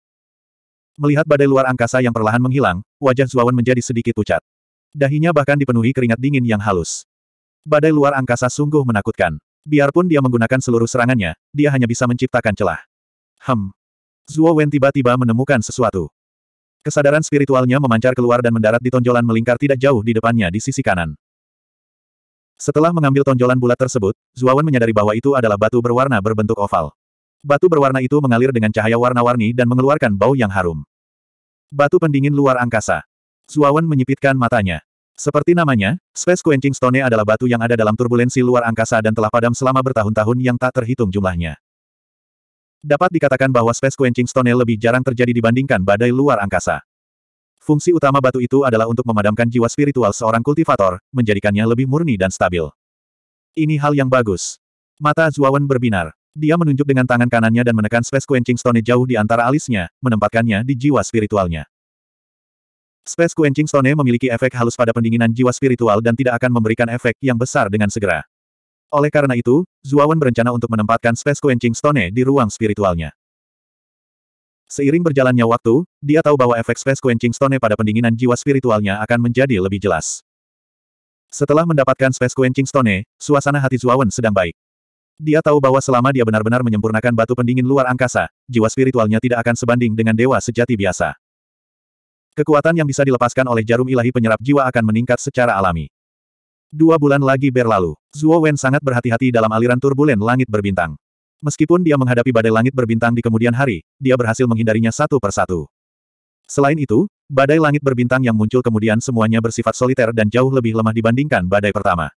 Melihat badai luar angkasa yang perlahan menghilang, wajah Zuawan menjadi sedikit pucat. Dahinya bahkan dipenuhi keringat dingin yang halus. Badai luar angkasa sungguh menakutkan. Biarpun dia menggunakan seluruh serangannya, dia hanya bisa menciptakan celah. Hem. Zuo tiba-tiba menemukan sesuatu. Kesadaran spiritualnya memancar keluar dan mendarat di tonjolan melingkar tidak jauh di depannya di sisi kanan. Setelah mengambil tonjolan bulat tersebut, Zuawan menyadari bahwa itu adalah batu berwarna berbentuk oval. Batu berwarna itu mengalir dengan cahaya warna-warni dan mengeluarkan bau yang harum. Batu pendingin luar angkasa. Zuawan menyipitkan matanya. Seperti namanya, Space Quenching Stone adalah batu yang ada dalam turbulensi luar angkasa dan telah padam selama bertahun-tahun yang tak terhitung jumlahnya. Dapat dikatakan bahwa space quenching stone lebih jarang terjadi dibandingkan badai luar angkasa. Fungsi utama batu itu adalah untuk memadamkan jiwa spiritual seorang kultivator, menjadikannya lebih murni dan stabil. Ini hal yang bagus. Mata Zuawan berbinar. Dia menunjuk dengan tangan kanannya dan menekan space quenching stone jauh di antara alisnya, menempatkannya di jiwa spiritualnya. Space quenching stone memiliki efek halus pada pendinginan jiwa spiritual dan tidak akan memberikan efek yang besar dengan segera. Oleh karena itu, Zuawan berencana untuk menempatkan Space Quenching Stone di ruang spiritualnya. Seiring berjalannya waktu, dia tahu bahwa efek Space Quenching Stone pada pendinginan jiwa spiritualnya akan menjadi lebih jelas. Setelah mendapatkan Space Quenching Stone, suasana hati Zuawan sedang baik. Dia tahu bahwa selama dia benar-benar menyempurnakan batu pendingin luar angkasa, jiwa spiritualnya tidak akan sebanding dengan dewa sejati biasa. Kekuatan yang bisa dilepaskan oleh jarum ilahi penyerap jiwa akan meningkat secara alami. Dua bulan lagi berlalu. Zuo Wen sangat berhati-hati dalam aliran turbulen langit berbintang. Meskipun dia menghadapi badai langit berbintang di kemudian hari, dia berhasil menghindarinya satu persatu. Selain itu, badai langit berbintang yang muncul kemudian semuanya bersifat soliter dan jauh lebih lemah dibandingkan badai pertama.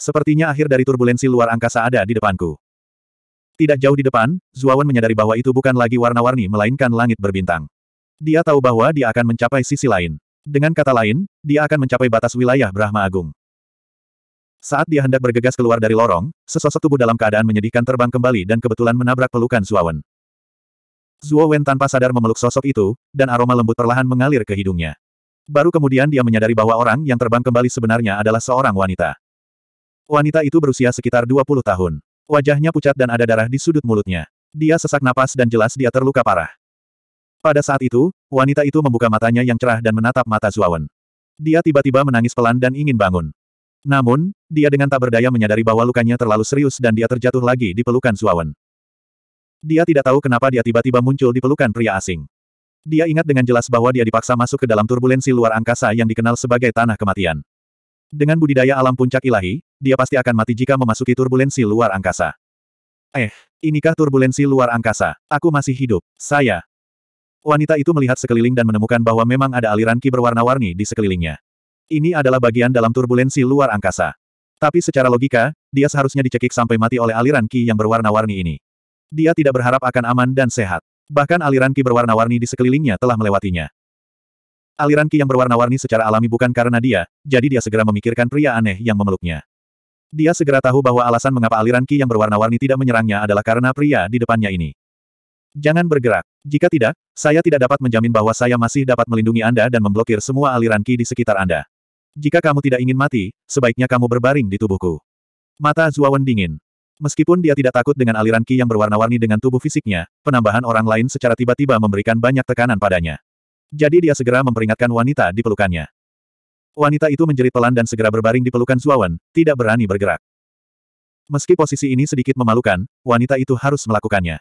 Sepertinya akhir dari turbulensi luar angkasa ada di depanku. Tidak jauh di depan, Zuawan menyadari bahwa itu bukan lagi warna-warni melainkan langit berbintang. Dia tahu bahwa dia akan mencapai sisi lain. Dengan kata lain, dia akan mencapai batas wilayah Brahma Agung. Saat dia hendak bergegas keluar dari lorong, sesosok tubuh dalam keadaan menyedihkan terbang kembali dan kebetulan menabrak pelukan Zuo Wen. Zuo Wen tanpa sadar memeluk sosok itu, dan aroma lembut perlahan mengalir ke hidungnya. Baru kemudian dia menyadari bahwa orang yang terbang kembali sebenarnya adalah seorang wanita. Wanita itu berusia sekitar 20 tahun. Wajahnya pucat dan ada darah di sudut mulutnya. Dia sesak napas dan jelas dia terluka parah. Pada saat itu, wanita itu membuka matanya yang cerah dan menatap mata Zuo Wen. Dia tiba-tiba menangis pelan dan ingin bangun. Namun, dia dengan tak berdaya menyadari bahwa lukanya terlalu serius dan dia terjatuh lagi di pelukan Suawen. Dia tidak tahu kenapa dia tiba-tiba muncul di pelukan pria asing. Dia ingat dengan jelas bahwa dia dipaksa masuk ke dalam turbulensi luar angkasa yang dikenal sebagai tanah kematian. Dengan budidaya alam puncak ilahi, dia pasti akan mati jika memasuki turbulensi luar angkasa. Eh, inikah turbulensi luar angkasa? Aku masih hidup. Saya. Wanita itu melihat sekeliling dan menemukan bahwa memang ada aliran ki berwarna-warni di sekelilingnya. Ini adalah bagian dalam turbulensi luar angkasa. Tapi secara logika, dia seharusnya dicekik sampai mati oleh aliran Ki yang berwarna-warni ini. Dia tidak berharap akan aman dan sehat. Bahkan aliran Ki berwarna-warni di sekelilingnya telah melewatinya. Aliran Ki yang berwarna-warni secara alami bukan karena dia, jadi dia segera memikirkan pria aneh yang memeluknya. Dia segera tahu bahwa alasan mengapa aliran Ki yang berwarna-warni tidak menyerangnya adalah karena pria di depannya ini. Jangan bergerak. Jika tidak, saya tidak dapat menjamin bahwa saya masih dapat melindungi Anda dan memblokir semua aliran Ki di sekitar Anda. Jika kamu tidak ingin mati, sebaiknya kamu berbaring di tubuhku. Mata Zuawan dingin. Meskipun dia tidak takut dengan aliran ki yang berwarna-warni dengan tubuh fisiknya, penambahan orang lain secara tiba-tiba memberikan banyak tekanan padanya. Jadi dia segera memperingatkan wanita di pelukannya. Wanita itu menjerit pelan dan segera berbaring di pelukan Zuawan, tidak berani bergerak. Meski posisi ini sedikit memalukan, wanita itu harus melakukannya.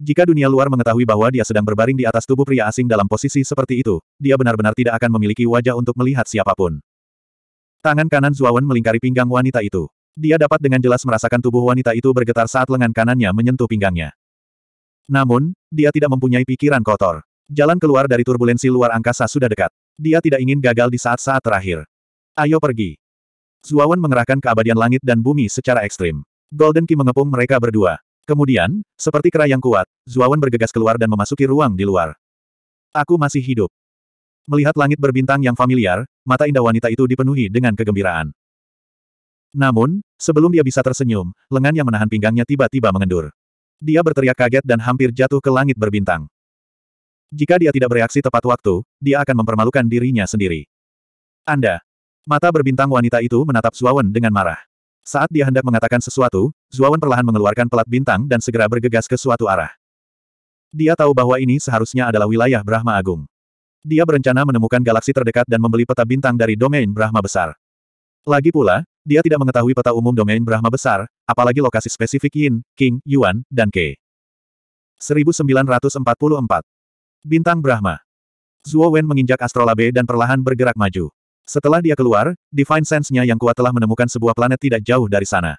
Jika dunia luar mengetahui bahwa dia sedang berbaring di atas tubuh pria asing dalam posisi seperti itu, dia benar-benar tidak akan memiliki wajah untuk melihat siapapun. Tangan kanan Zuawan melingkari pinggang wanita itu. Dia dapat dengan jelas merasakan tubuh wanita itu bergetar saat lengan kanannya menyentuh pinggangnya. Namun, dia tidak mempunyai pikiran kotor. Jalan keluar dari turbulensi luar angkasa sudah dekat. Dia tidak ingin gagal di saat-saat terakhir. Ayo pergi. Zuawan mengerahkan keabadian langit dan bumi secara ekstrim. Golden Ki mengepung mereka berdua. Kemudian, seperti kera yang kuat, Zuawan bergegas keluar dan memasuki ruang di luar. Aku masih hidup. Melihat langit berbintang yang familiar, mata indah wanita itu dipenuhi dengan kegembiraan. Namun, sebelum dia bisa tersenyum, lengan yang menahan pinggangnya tiba-tiba mengendur. Dia berteriak kaget dan hampir jatuh ke langit berbintang. Jika dia tidak bereaksi tepat waktu, dia akan mempermalukan dirinya sendiri. Anda. Mata berbintang wanita itu menatap Zuawan dengan marah. Saat dia hendak mengatakan sesuatu, Zuawan perlahan mengeluarkan pelat bintang dan segera bergegas ke suatu arah. Dia tahu bahwa ini seharusnya adalah wilayah Brahma Agung. Dia berencana menemukan galaksi terdekat dan membeli peta bintang dari domain Brahma Besar. Lagi pula, dia tidak mengetahui peta umum domain Brahma Besar, apalagi lokasi spesifik Yin, King, Yuan, dan Ke. 1944. Bintang Brahma. Zuo Wen menginjak astrolabe dan perlahan bergerak maju. Setelah dia keluar, Divine Sense-nya yang kuat telah menemukan sebuah planet tidak jauh dari sana.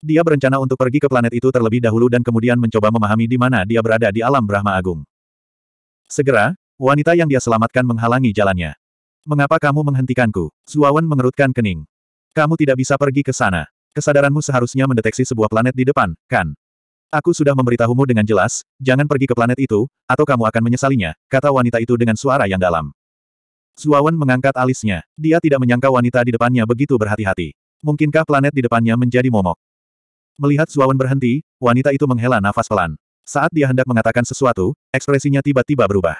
Dia berencana untuk pergi ke planet itu terlebih dahulu dan kemudian mencoba memahami di mana dia berada di alam Brahma Agung. Segera, wanita yang dia selamatkan menghalangi jalannya. Mengapa kamu menghentikanku? Zuawan mengerutkan kening. Kamu tidak bisa pergi ke sana. Kesadaranmu seharusnya mendeteksi sebuah planet di depan, kan? Aku sudah memberitahumu dengan jelas, jangan pergi ke planet itu, atau kamu akan menyesalinya, kata wanita itu dengan suara yang dalam. Zuawan mengangkat alisnya. Dia tidak menyangka wanita di depannya begitu berhati-hati. Mungkinkah planet di depannya menjadi momok? Melihat Zuawan berhenti, wanita itu menghela nafas pelan. Saat dia hendak mengatakan sesuatu, ekspresinya tiba-tiba berubah.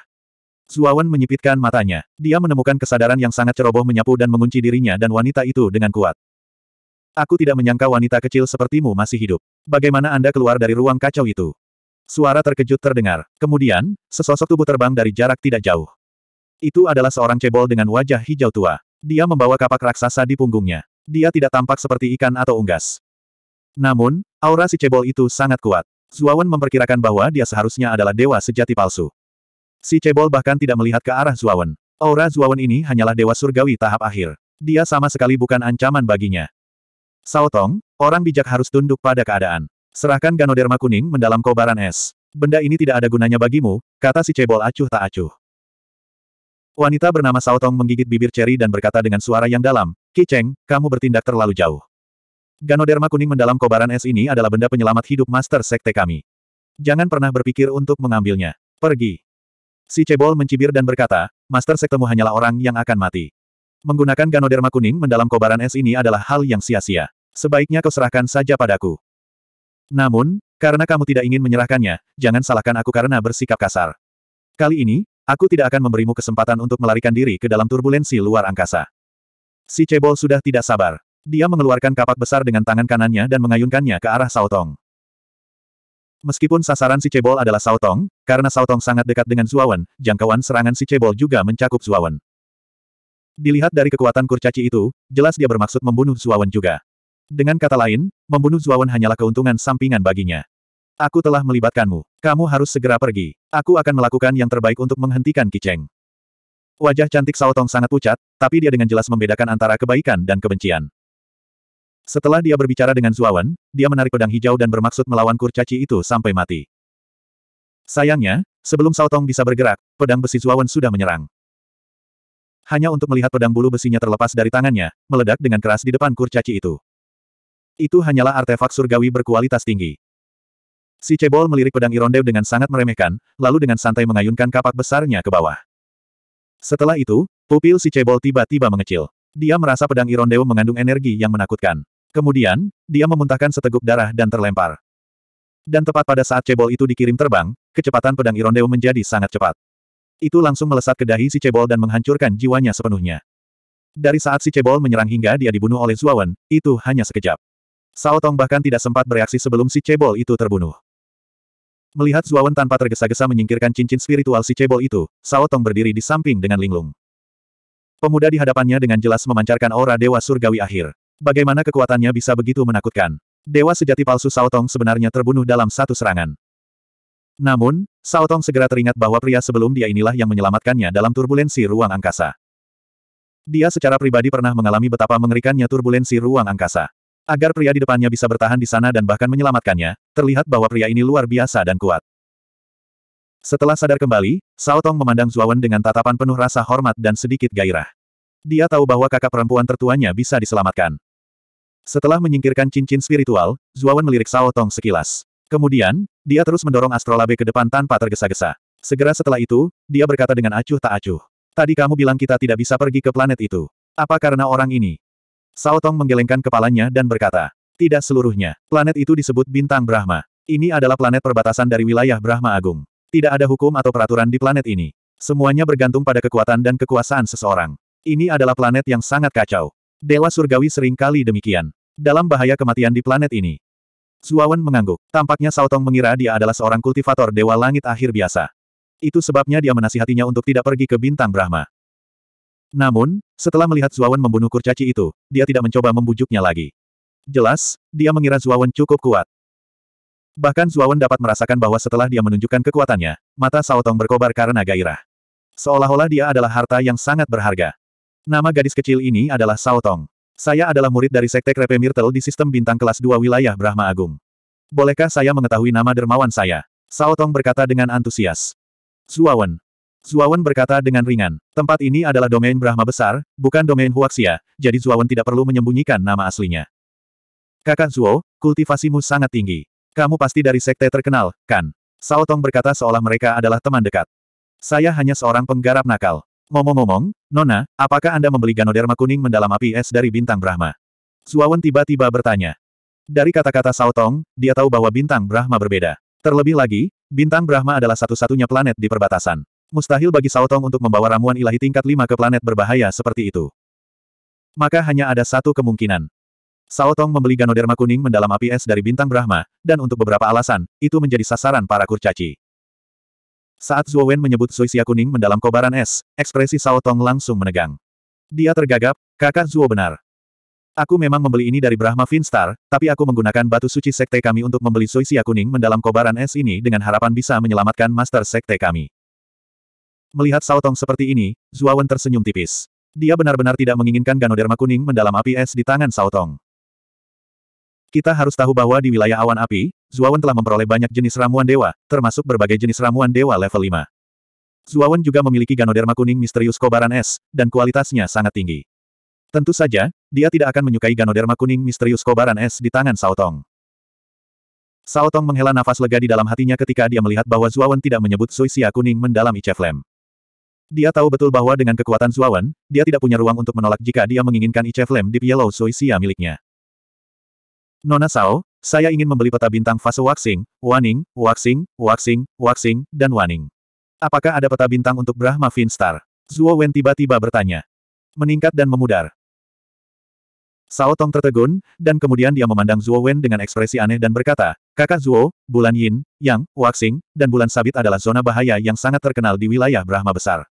Zuawan menyipitkan matanya. Dia menemukan kesadaran yang sangat ceroboh menyapu dan mengunci dirinya dan wanita itu dengan kuat. Aku tidak menyangka wanita kecil sepertimu masih hidup. Bagaimana Anda keluar dari ruang kacau itu? Suara terkejut terdengar. Kemudian, sesosok tubuh terbang dari jarak tidak jauh. Itu adalah seorang cebol dengan wajah hijau tua. Dia membawa kapak raksasa di punggungnya. Dia tidak tampak seperti ikan atau unggas. Namun, aura si cebol itu sangat kuat. Zuawan memperkirakan bahwa dia seharusnya adalah dewa sejati palsu. Si cebol bahkan tidak melihat ke arah Zuawan. Aura Zuawan ini hanyalah dewa surgawi tahap akhir. Dia sama sekali bukan ancaman baginya. Saotong, orang bijak harus tunduk pada keadaan. Serahkan Ganoderma kuning mendalam kobaran es. Benda ini tidak ada gunanya bagimu, kata si cebol acuh tak acuh. Wanita bernama Saotong menggigit bibir ceri dan berkata dengan suara yang dalam, Kiceng, kamu bertindak terlalu jauh. Ganoderma kuning mendalam kobaran es ini adalah benda penyelamat hidup Master Sekte kami. Jangan pernah berpikir untuk mengambilnya. Pergi. Si Cebol mencibir dan berkata, Master Sektemu hanyalah orang yang akan mati. Menggunakan Ganoderma kuning mendalam kobaran es ini adalah hal yang sia-sia. Sebaiknya kau serahkan saja padaku. Namun, karena kamu tidak ingin menyerahkannya, jangan salahkan aku karena bersikap kasar. Kali ini, aku tidak akan memberimu kesempatan untuk melarikan diri ke dalam turbulensi luar angkasa. Si Cebol sudah tidak sabar. Dia mengeluarkan kapak besar dengan tangan kanannya dan mengayunkannya ke arah Saotong. Meskipun sasaran si Cebol adalah Saotong, karena Saotong sangat dekat dengan Zuawan, jangkauan serangan si Cebol juga mencakup Zuawan. Dilihat dari kekuatan kurcaci itu, jelas dia bermaksud membunuh Zuawan juga. Dengan kata lain, membunuh Zuawan hanyalah keuntungan sampingan baginya. Aku telah melibatkanmu. Kamu harus segera pergi. Aku akan melakukan yang terbaik untuk menghentikan Kiceng. Wajah cantik Saotong sangat pucat, tapi dia dengan jelas membedakan antara kebaikan dan kebencian. Setelah dia berbicara dengan Zuawan, dia menarik pedang hijau dan bermaksud melawan kurcaci itu sampai mati. Sayangnya, sebelum Saotong bisa bergerak, pedang besi Zuawan sudah menyerang. Hanya untuk melihat pedang bulu besinya terlepas dari tangannya, meledak dengan keras di depan kurcaci itu. Itu hanyalah artefak surgawi berkualitas tinggi. Si Cebol melirik pedang Ironde dengan sangat meremehkan, lalu dengan santai mengayunkan kapak besarnya ke bawah. Setelah itu, pupil si Cebol tiba-tiba mengecil. Dia merasa pedang Ironde mengandung energi yang menakutkan. Kemudian, dia memuntahkan seteguk darah dan terlempar. Dan tepat pada saat cebol itu dikirim terbang, kecepatan pedang Irondeu menjadi sangat cepat. Itu langsung melesat ke dahi si cebol dan menghancurkan jiwanya sepenuhnya. Dari saat si cebol menyerang hingga dia dibunuh oleh Zuawan, itu hanya sekejap. Sao Tong bahkan tidak sempat bereaksi sebelum si cebol itu terbunuh. Melihat Zuawan tanpa tergesa-gesa menyingkirkan cincin spiritual si cebol itu, Sao Tong berdiri di samping dengan linglung. Pemuda di hadapannya dengan jelas memancarkan aura dewa surgawi akhir. Bagaimana kekuatannya bisa begitu menakutkan? Dewa sejati palsu Tong sebenarnya terbunuh dalam satu serangan. Namun, Tong segera teringat bahwa pria sebelum dia inilah yang menyelamatkannya dalam turbulensi ruang angkasa. Dia secara pribadi pernah mengalami betapa mengerikannya turbulensi ruang angkasa. Agar pria di depannya bisa bertahan di sana dan bahkan menyelamatkannya, terlihat bahwa pria ini luar biasa dan kuat. Setelah sadar kembali, Tong memandang Zuawan dengan tatapan penuh rasa hormat dan sedikit gairah. Dia tahu bahwa kakak perempuan tertuanya bisa diselamatkan. Setelah menyingkirkan cincin spiritual, Zuawan melirik Sao Tong sekilas. Kemudian, dia terus mendorong astrolabe ke depan tanpa tergesa-gesa. Segera setelah itu, dia berkata dengan acuh tak acuh. Tadi kamu bilang kita tidak bisa pergi ke planet itu. Apa karena orang ini? Sao Tong menggelengkan kepalanya dan berkata, tidak seluruhnya. Planet itu disebut bintang Brahma. Ini adalah planet perbatasan dari wilayah Brahma Agung. Tidak ada hukum atau peraturan di planet ini. Semuanya bergantung pada kekuatan dan kekuasaan seseorang. Ini adalah planet yang sangat kacau. Dewa Surgawi seringkali demikian dalam bahaya kematian di planet ini. Zuawan mengangguk. Tampaknya Sautong mengira dia adalah seorang kultivator Dewa Langit akhir biasa. Itu sebabnya dia menasihatinya untuk tidak pergi ke bintang Brahma. Namun, setelah melihat Zuawan membunuh kurcaci itu, dia tidak mencoba membujuknya lagi. Jelas, dia mengira Zuawan cukup kuat. Bahkan Zuawan dapat merasakan bahwa setelah dia menunjukkan kekuatannya, mata Sautong berkobar karena gairah. Seolah-olah dia adalah harta yang sangat berharga. Nama gadis kecil ini adalah Sautong. Saya adalah murid dari Sekte Krepe Myrtle di sistem bintang kelas 2 wilayah Brahma Agung. Bolehkah saya mengetahui nama dermawan saya? Sao Tong berkata dengan antusias. Zuawan. Zuawan berkata dengan ringan, tempat ini adalah domain Brahma besar, bukan domain Huaxia, jadi Zuawan tidak perlu menyembunyikan nama aslinya. Kakak Zuo, kultivasimu sangat tinggi. Kamu pasti dari sekte terkenal, kan? Sao Tong berkata seolah mereka adalah teman dekat. Saya hanya seorang penggarap nakal. Ngomong-ngomong, Nona, apakah Anda membeli Ganoderma kuning mendalam api es dari bintang Brahma? Suawan tiba-tiba bertanya. Dari kata-kata Tong, dia tahu bahwa bintang Brahma berbeda. Terlebih lagi, bintang Brahma adalah satu-satunya planet di perbatasan. Mustahil bagi Tong untuk membawa ramuan ilahi tingkat 5 ke planet berbahaya seperti itu. Maka hanya ada satu kemungkinan. Tong membeli Ganoderma kuning mendalam api es dari bintang Brahma, dan untuk beberapa alasan, itu menjadi sasaran para kurcaci. Saat Zhou Wen menyebut Zuixia kuning mendalam kobaran es, ekspresi Sao Tong langsung menegang. Dia tergagap, kakak Zhuo benar. Aku memang membeli ini dari Brahma Finstar, tapi aku menggunakan batu suci sekte kami untuk membeli Zuixia kuning mendalam kobaran es ini dengan harapan bisa menyelamatkan master sekte kami. Melihat Sao Tong seperti ini, Zhuo Wen tersenyum tipis. Dia benar-benar tidak menginginkan Ganoderma kuning mendalam api es di tangan Sao Tong. Kita harus tahu bahwa di wilayah awan api, Zuawan telah memperoleh banyak jenis ramuan dewa, termasuk berbagai jenis ramuan dewa level 5. Zuawan juga memiliki ganoderma kuning misterius kobaran es, dan kualitasnya sangat tinggi. Tentu saja, dia tidak akan menyukai ganoderma kuning misterius kobaran es di tangan Sautong. Tong menghela nafas lega di dalam hatinya ketika dia melihat bahwa Zuawan tidak menyebut Suisia kuning mendalam Ice Flame. Dia tahu betul bahwa dengan kekuatan Zuawan, dia tidak punya ruang untuk menolak jika dia menginginkan Ice Flame di Yellow Suisia miliknya. Nona Sao, saya ingin membeli peta bintang fase waxing, waning, waxing, waxing, waxing, dan waning. Apakah ada peta bintang untuk Brahma Finstar? Zuo Wen tiba-tiba bertanya. Meningkat dan memudar. Sao Tong tertegun, dan kemudian dia memandang Zuo Wen dengan ekspresi aneh dan berkata, Kakak Zuo, bulan Yin, Yang, Waxing, dan bulan Sabit adalah zona bahaya yang sangat terkenal di wilayah Brahma Besar.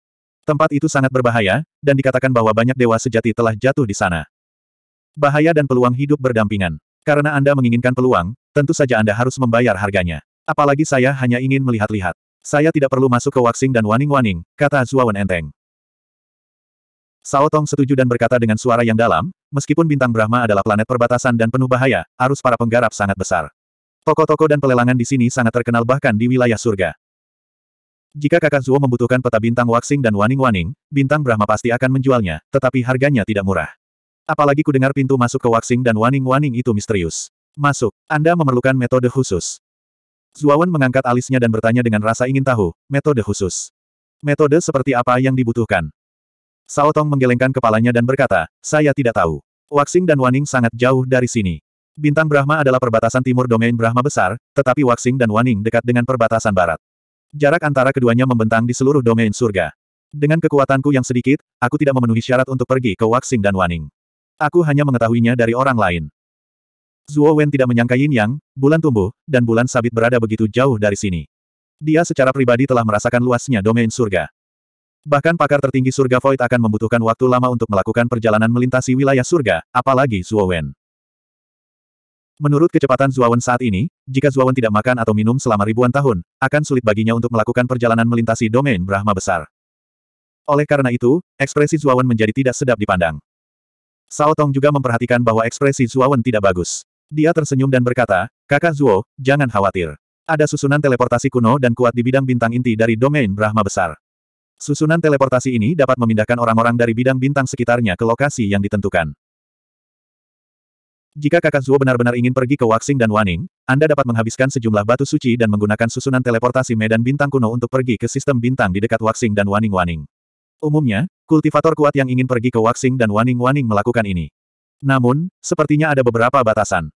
Tempat itu sangat berbahaya, dan dikatakan bahwa banyak dewa sejati telah jatuh di sana. Bahaya dan peluang hidup berdampingan. Karena Anda menginginkan peluang, tentu saja Anda harus membayar harganya. Apalagi saya hanya ingin melihat-lihat. Saya tidak perlu masuk ke waxing dan waning-waning, kata Zuawan enteng. Sao Tong setuju dan berkata dengan suara yang dalam, meskipun bintang Brahma adalah planet perbatasan dan penuh bahaya, arus para penggarap sangat besar. Toko-toko dan pelelangan di sini sangat terkenal bahkan di wilayah surga. Jika kakak Zuo membutuhkan peta bintang waxing dan waning-waning, bintang Brahma pasti akan menjualnya, tetapi harganya tidak murah. Apalagi ku dengar pintu masuk ke Waxing dan Waning-Waning itu misterius. Masuk. Anda memerlukan metode khusus. Zuawan mengangkat alisnya dan bertanya dengan rasa ingin tahu, metode khusus. Metode seperti apa yang dibutuhkan? Tong menggelengkan kepalanya dan berkata, saya tidak tahu. Waxing dan Waning sangat jauh dari sini. Bintang Brahma adalah perbatasan timur domain Brahma besar, tetapi Waxing dan Waning dekat dengan perbatasan barat. Jarak antara keduanya membentang di seluruh domain surga. Dengan kekuatanku yang sedikit, aku tidak memenuhi syarat untuk pergi ke Waxing dan Waning. Aku hanya mengetahuinya dari orang lain. Zuo Wen tidak menyangka Yin Yang, bulan tumbuh, dan bulan sabit berada begitu jauh dari sini. Dia secara pribadi telah merasakan luasnya domain surga. Bahkan pakar tertinggi surga Void akan membutuhkan waktu lama untuk melakukan perjalanan melintasi wilayah surga, apalagi Zuo Wen. Menurut kecepatan Wen saat ini, jika Wen tidak makan atau minum selama ribuan tahun, akan sulit baginya untuk melakukan perjalanan melintasi domain Brahma besar. Oleh karena itu, ekspresi Wen menjadi tidak sedap dipandang. Sao Tong juga memperhatikan bahwa ekspresi Zuowen tidak bagus. Dia tersenyum dan berkata, kakak Zuo, jangan khawatir. Ada susunan teleportasi kuno dan kuat di bidang bintang inti dari domain Brahma Besar. Susunan teleportasi ini dapat memindahkan orang-orang dari bidang bintang sekitarnya ke lokasi yang ditentukan. Jika kakak Zuo benar-benar ingin pergi ke Waxing dan Waning, Anda dapat menghabiskan sejumlah batu suci dan menggunakan susunan teleportasi medan bintang kuno untuk pergi ke sistem bintang di dekat Waxing dan Waning-Waning. Umumnya, kultivator kuat yang ingin pergi ke Waxing dan Waning-Waning melakukan ini. Namun, sepertinya ada beberapa batasan.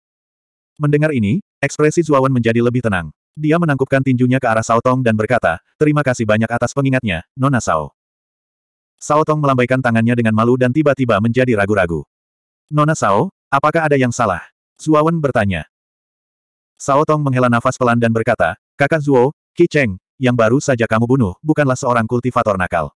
Mendengar ini, ekspresi Zuawan menjadi lebih tenang. Dia menangkupkan tinjunya ke arah Saotong dan berkata, terima kasih banyak atas pengingatnya, Nona Sao. Saotong melambaikan tangannya dengan malu dan tiba-tiba menjadi ragu-ragu. Nona Sao, apakah ada yang salah? Zuawan bertanya. Saotong menghela nafas pelan dan berkata, kakak Zuo, Ki Cheng, yang baru saja kamu bunuh, bukanlah seorang kultivator nakal.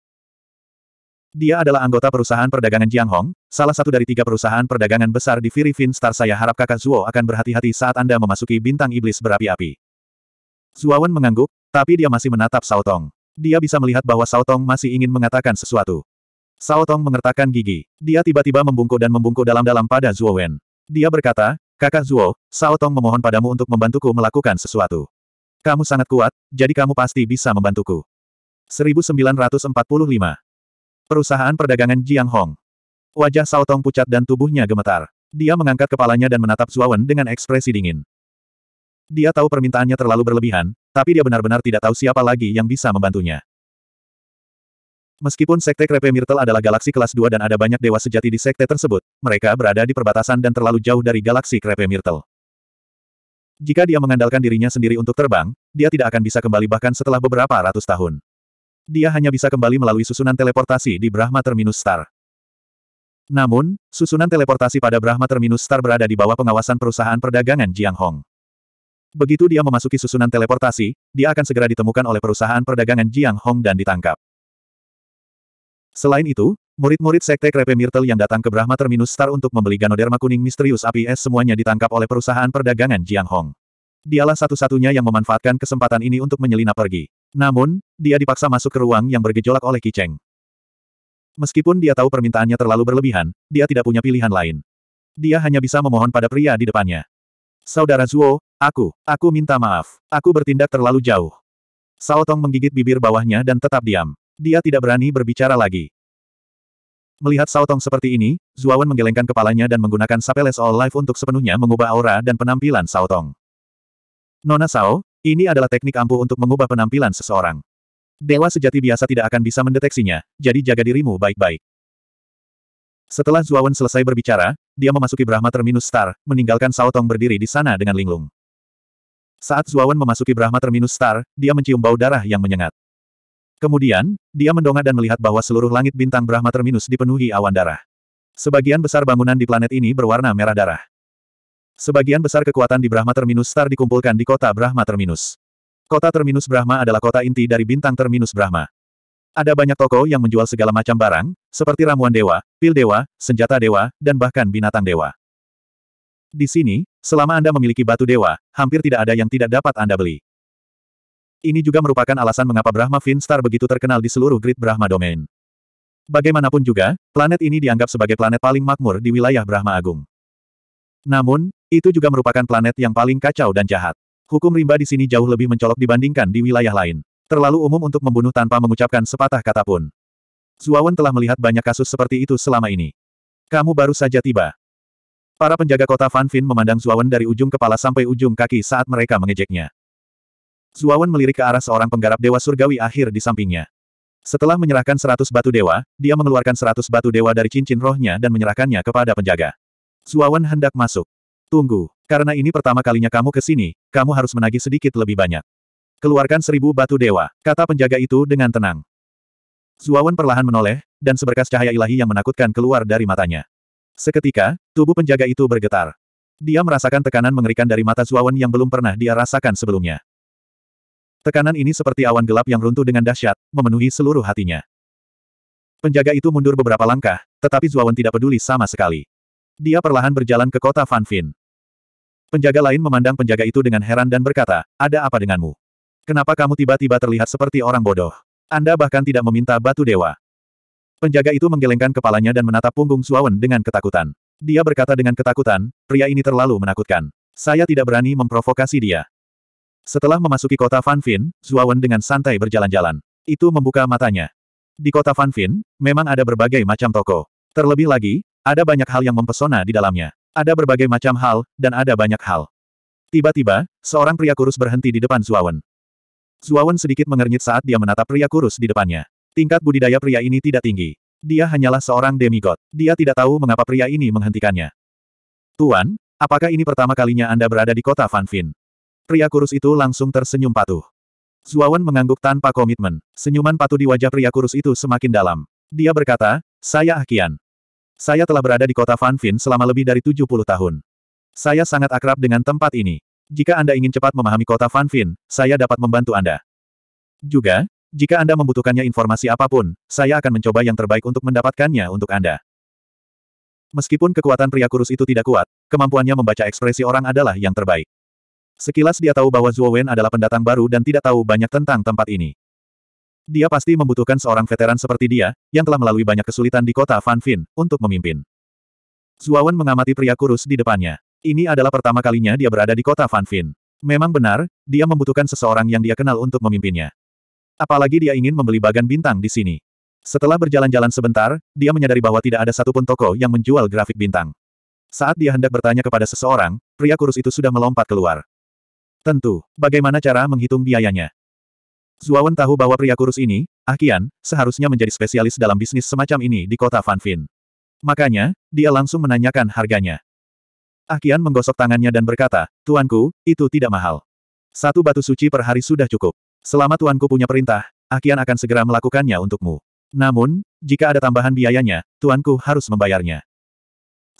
Dia adalah anggota perusahaan perdagangan Jiang Hong, salah satu dari tiga perusahaan perdagangan besar di Firifin Star. Saya harap kakak Zuo akan berhati-hati saat Anda memasuki bintang iblis berapi-api. Wen mengangguk, tapi dia masih menatap Sao Tong. Dia bisa melihat bahwa Sao Tong masih ingin mengatakan sesuatu. Sao Tong mengertakkan gigi. Dia tiba-tiba membungkuk dan membungkuk dalam-dalam pada Zuo Wen. Dia berkata, Kakak Zuo, Sao Tong memohon padamu untuk membantuku melakukan sesuatu. Kamu sangat kuat, jadi kamu pasti bisa membantuku. 1945 Perusahaan perdagangan Jiang Hong. Wajah Sao Tong pucat dan tubuhnya gemetar. Dia mengangkat kepalanya dan menatap Zuawan dengan ekspresi dingin. Dia tahu permintaannya terlalu berlebihan, tapi dia benar-benar tidak tahu siapa lagi yang bisa membantunya. Meskipun Sekte Krepe Myrtle adalah galaksi kelas 2 dan ada banyak dewa sejati di sekte tersebut, mereka berada di perbatasan dan terlalu jauh dari galaksi Krepe Myrtle. Jika dia mengandalkan dirinya sendiri untuk terbang, dia tidak akan bisa kembali bahkan setelah beberapa ratus tahun. Dia hanya bisa kembali melalui susunan teleportasi di Brahma Terminus Star. Namun, susunan teleportasi pada Brahma Terminus Star berada di bawah pengawasan perusahaan perdagangan Jiang Hong. Begitu dia memasuki susunan teleportasi, dia akan segera ditemukan oleh perusahaan perdagangan Jiang Hong dan ditangkap. Selain itu, murid-murid Sekte Krepe Myrtle yang datang ke Brahma Terminus Star untuk membeli Ganoderma kuning misterius APS semuanya ditangkap oleh perusahaan perdagangan Jiang Hong dialah satu-satunya yang memanfaatkan kesempatan ini untuk menyelinap pergi. Namun, dia dipaksa masuk ke ruang yang bergejolak oleh Kiceng. Meskipun dia tahu permintaannya terlalu berlebihan, dia tidak punya pilihan lain. Dia hanya bisa memohon pada pria di depannya. Saudara Zuo, aku, aku minta maaf. Aku bertindak terlalu jauh. Sao Tong menggigit bibir bawahnya dan tetap diam. Dia tidak berani berbicara lagi. Melihat Sao Tong seperti ini, Wen menggelengkan kepalanya dan menggunakan Sapeles All Life untuk sepenuhnya mengubah aura dan penampilan Sao Tong. Nona Sao, ini adalah teknik ampuh untuk mengubah penampilan seseorang. Dewa sejati biasa tidak akan bisa mendeteksinya, jadi jaga dirimu baik-baik. Setelah Zuawan selesai berbicara, dia memasuki Brahma Terminus Star, meninggalkan Sao Tong berdiri di sana dengan linglung. Saat Zuawan memasuki Brahma Terminus Star, dia mencium bau darah yang menyengat. Kemudian, dia mendongak dan melihat bahwa seluruh langit bintang Brahma Terminus dipenuhi awan darah. Sebagian besar bangunan di planet ini berwarna merah darah. Sebagian besar kekuatan di Brahma Terminus Star dikumpulkan di kota Brahma Terminus. Kota Terminus Brahma adalah kota inti dari bintang Terminus Brahma. Ada banyak toko yang menjual segala macam barang, seperti ramuan dewa, pil dewa, senjata dewa, dan bahkan binatang dewa. Di sini, selama Anda memiliki batu dewa, hampir tidak ada yang tidak dapat Anda beli. Ini juga merupakan alasan mengapa Brahma Finstar begitu terkenal di seluruh grid Brahma Domain. Bagaimanapun juga, planet ini dianggap sebagai planet paling makmur di wilayah Brahma Agung. Namun, itu juga merupakan planet yang paling kacau dan jahat. Hukum rimba di sini jauh lebih mencolok dibandingkan di wilayah lain. Terlalu umum untuk membunuh tanpa mengucapkan sepatah kata pun. Zuawan telah melihat banyak kasus seperti itu selama ini. Kamu baru saja tiba. Para penjaga kota Fanfin memandang Zuawan dari ujung kepala sampai ujung kaki saat mereka mengejeknya. Zuawan melirik ke arah seorang penggarap dewa surgawi akhir di sampingnya. Setelah menyerahkan seratus batu dewa, dia mengeluarkan seratus batu dewa dari cincin rohnya dan menyerahkannya kepada penjaga. Zuawan hendak masuk. Tunggu, karena ini pertama kalinya kamu ke sini, kamu harus menagih sedikit lebih banyak. Keluarkan seribu batu dewa, kata penjaga itu dengan tenang. Zuawan perlahan menoleh, dan seberkas cahaya ilahi yang menakutkan keluar dari matanya. Seketika, tubuh penjaga itu bergetar. Dia merasakan tekanan mengerikan dari mata Zuawan yang belum pernah dia rasakan sebelumnya. Tekanan ini seperti awan gelap yang runtuh dengan dahsyat, memenuhi seluruh hatinya. Penjaga itu mundur beberapa langkah, tetapi Zuawan tidak peduli sama sekali. Dia perlahan berjalan ke kota Fanfin. Penjaga lain memandang penjaga itu dengan heran dan berkata, ada apa denganmu? Kenapa kamu tiba-tiba terlihat seperti orang bodoh? Anda bahkan tidak meminta batu dewa. Penjaga itu menggelengkan kepalanya dan menatap punggung Suawen dengan ketakutan. Dia berkata dengan ketakutan, pria ini terlalu menakutkan. Saya tidak berani memprovokasi dia. Setelah memasuki kota Fanfin, Zuawan dengan santai berjalan-jalan. Itu membuka matanya. Di kota Fanfin, memang ada berbagai macam toko. Terlebih lagi, ada banyak hal yang mempesona di dalamnya. Ada berbagai macam hal, dan ada banyak hal. Tiba-tiba, seorang pria kurus berhenti di depan Zuawan. Zuawan sedikit mengernyit saat dia menatap pria kurus di depannya. Tingkat budidaya pria ini tidak tinggi. Dia hanyalah seorang demigod. Dia tidak tahu mengapa pria ini menghentikannya. Tuan, apakah ini pertama kalinya Anda berada di kota Fanfin? Pria kurus itu langsung tersenyum patuh. Zuawan mengangguk tanpa komitmen. Senyuman patuh di wajah pria kurus itu semakin dalam. Dia berkata, saya Akian. Saya telah berada di kota Fanfin selama lebih dari 70 tahun. Saya sangat akrab dengan tempat ini. Jika Anda ingin cepat memahami kota Fanfin, saya dapat membantu Anda. Juga, jika Anda membutuhkannya informasi apapun, saya akan mencoba yang terbaik untuk mendapatkannya untuk Anda. Meskipun kekuatan pria kurus itu tidak kuat, kemampuannya membaca ekspresi orang adalah yang terbaik. Sekilas dia tahu bahwa Zhuo Wen adalah pendatang baru dan tidak tahu banyak tentang tempat ini. Dia pasti membutuhkan seorang veteran seperti dia, yang telah melalui banyak kesulitan di kota Fanfin, untuk memimpin. Zuawan mengamati pria kurus di depannya. Ini adalah pertama kalinya dia berada di kota Fanfin. Memang benar, dia membutuhkan seseorang yang dia kenal untuk memimpinnya. Apalagi dia ingin membeli bagan bintang di sini. Setelah berjalan-jalan sebentar, dia menyadari bahwa tidak ada satupun toko yang menjual grafik bintang. Saat dia hendak bertanya kepada seseorang, pria kurus itu sudah melompat keluar. Tentu, bagaimana cara menghitung biayanya? Zuawan tahu bahwa pria kurus ini, Akian, ah seharusnya menjadi spesialis dalam bisnis semacam ini di kota Fanfin. Makanya, dia langsung menanyakan harganya. Akian ah menggosok tangannya dan berkata, Tuanku, itu tidak mahal. Satu batu suci per hari sudah cukup. Selama Tuanku punya perintah, Akian ah akan segera melakukannya untukmu. Namun, jika ada tambahan biayanya, Tuanku harus membayarnya.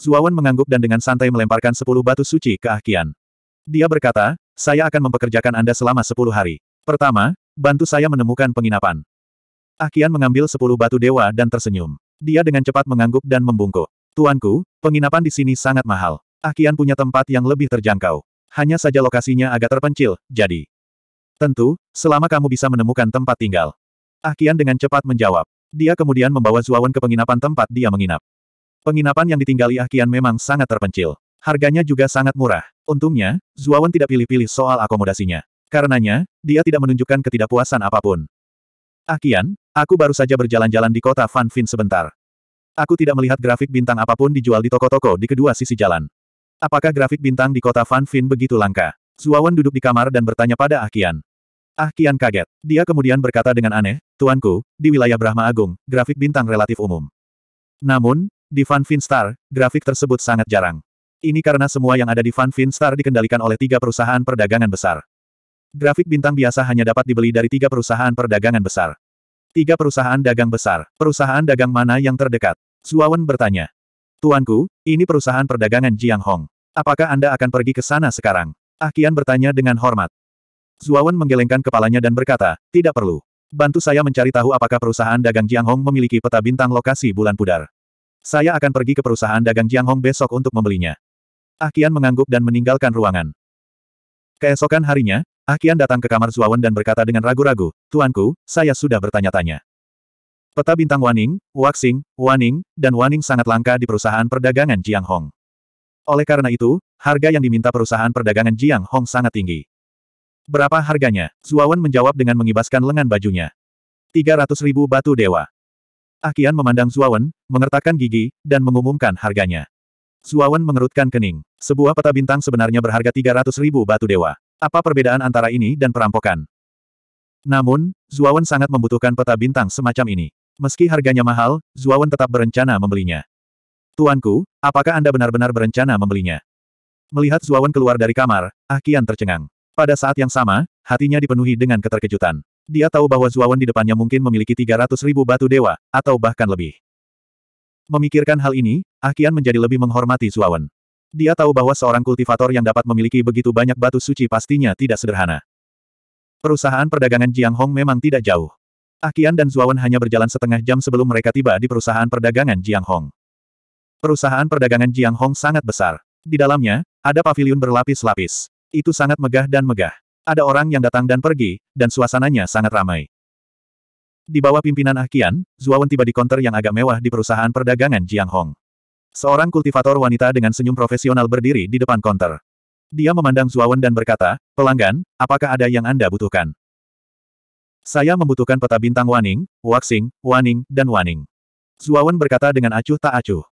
Zuawan mengangguk dan dengan santai melemparkan sepuluh batu suci ke Akian. Dia berkata, saya akan mempekerjakan Anda selama sepuluh hari. Pertama, Bantu saya menemukan penginapan. Akian ah mengambil sepuluh batu dewa dan tersenyum. Dia dengan cepat mengangguk dan membungkuk. Tuanku, penginapan di sini sangat mahal. Akian ah punya tempat yang lebih terjangkau. Hanya saja lokasinya agak terpencil, jadi. Tentu, selama kamu bisa menemukan tempat tinggal. Akian ah dengan cepat menjawab. Dia kemudian membawa Zuawan ke penginapan tempat dia menginap. Penginapan yang ditinggali Akian memang sangat terpencil. Harganya juga sangat murah. Untungnya, Zuawan tidak pilih-pilih soal akomodasinya. Karenanya, dia tidak menunjukkan ketidakpuasan apapun. Akian, ah, aku baru saja berjalan-jalan di kota Van Fin sebentar. Aku tidak melihat grafik bintang apapun dijual di toko-toko di kedua sisi jalan. Apakah grafik bintang di kota Van Fin begitu langka? Zuawan duduk di kamar dan bertanya pada Akian. Ah, Akian ah, kaget. Dia kemudian berkata dengan aneh, Tuanku, di wilayah Brahma Agung, grafik bintang relatif umum. Namun, di Van Fin Star, grafik tersebut sangat jarang. Ini karena semua yang ada di Van Fin Star dikendalikan oleh tiga perusahaan perdagangan besar. Grafik bintang biasa hanya dapat dibeli dari tiga perusahaan perdagangan besar. Tiga perusahaan dagang besar. Perusahaan dagang mana yang terdekat? Zuawan bertanya. Tuanku, ini perusahaan perdagangan Jiang Hong. Apakah Anda akan pergi ke sana sekarang? Akian ah bertanya dengan hormat. Zuawan menggelengkan kepalanya dan berkata, tidak perlu. Bantu saya mencari tahu apakah perusahaan dagang Jiang Hong memiliki peta bintang lokasi bulan pudar. Saya akan pergi ke perusahaan dagang Jiang Hong besok untuk membelinya. Akian ah mengangguk dan meninggalkan ruangan. Keesokan harinya, Akian ah, datang ke kamar Zuawan dan berkata dengan ragu-ragu, Tuanku, saya sudah bertanya-tanya. Peta bintang Waning, Waxing, Waning, dan Waning sangat langka di perusahaan perdagangan Jiang Hong. Oleh karena itu, harga yang diminta perusahaan perdagangan Jiang Hong sangat tinggi. Berapa harganya? Zuawan menjawab dengan mengibaskan lengan bajunya. 300 ribu batu dewa. Akian ah, memandang Zuawan, mengertakkan gigi, dan mengumumkan harganya. Zuawan mengerutkan kening. Sebuah peta bintang sebenarnya berharga 300 ribu batu dewa. Apa perbedaan antara ini dan perampokan? Namun, Zuawan sangat membutuhkan peta bintang semacam ini. Meski harganya mahal, Zuawan tetap berencana membelinya. Tuanku, apakah Anda benar-benar berencana membelinya? Melihat Zuawan keluar dari kamar, Ah Kian tercengang. Pada saat yang sama, hatinya dipenuhi dengan keterkejutan. Dia tahu bahwa Zuawan di depannya mungkin memiliki 300 ribu batu dewa, atau bahkan lebih. Memikirkan hal ini, Ah Kian menjadi lebih menghormati Zuawan. Dia tahu bahwa seorang kultivator yang dapat memiliki begitu banyak batu suci pastinya tidak sederhana. Perusahaan perdagangan Jiang Hong memang tidak jauh. Akian dan Zuawan hanya berjalan setengah jam sebelum mereka tiba di perusahaan perdagangan Jiang Hong. Perusahaan perdagangan Jiang Hong sangat besar. Di dalamnya, ada pavilion berlapis-lapis. Itu sangat megah dan megah. Ada orang yang datang dan pergi, dan suasananya sangat ramai. Di bawah pimpinan Akian, Zuawan tiba di konter yang agak mewah di perusahaan perdagangan Jiang Hong. Seorang kultivator wanita dengan senyum profesional berdiri di depan konter. Dia memandang Zuawan dan berkata, pelanggan, apakah ada yang Anda butuhkan? Saya membutuhkan peta bintang Waning, Waxing, Waning, dan Waning. Zuawan berkata dengan acuh tak acuh.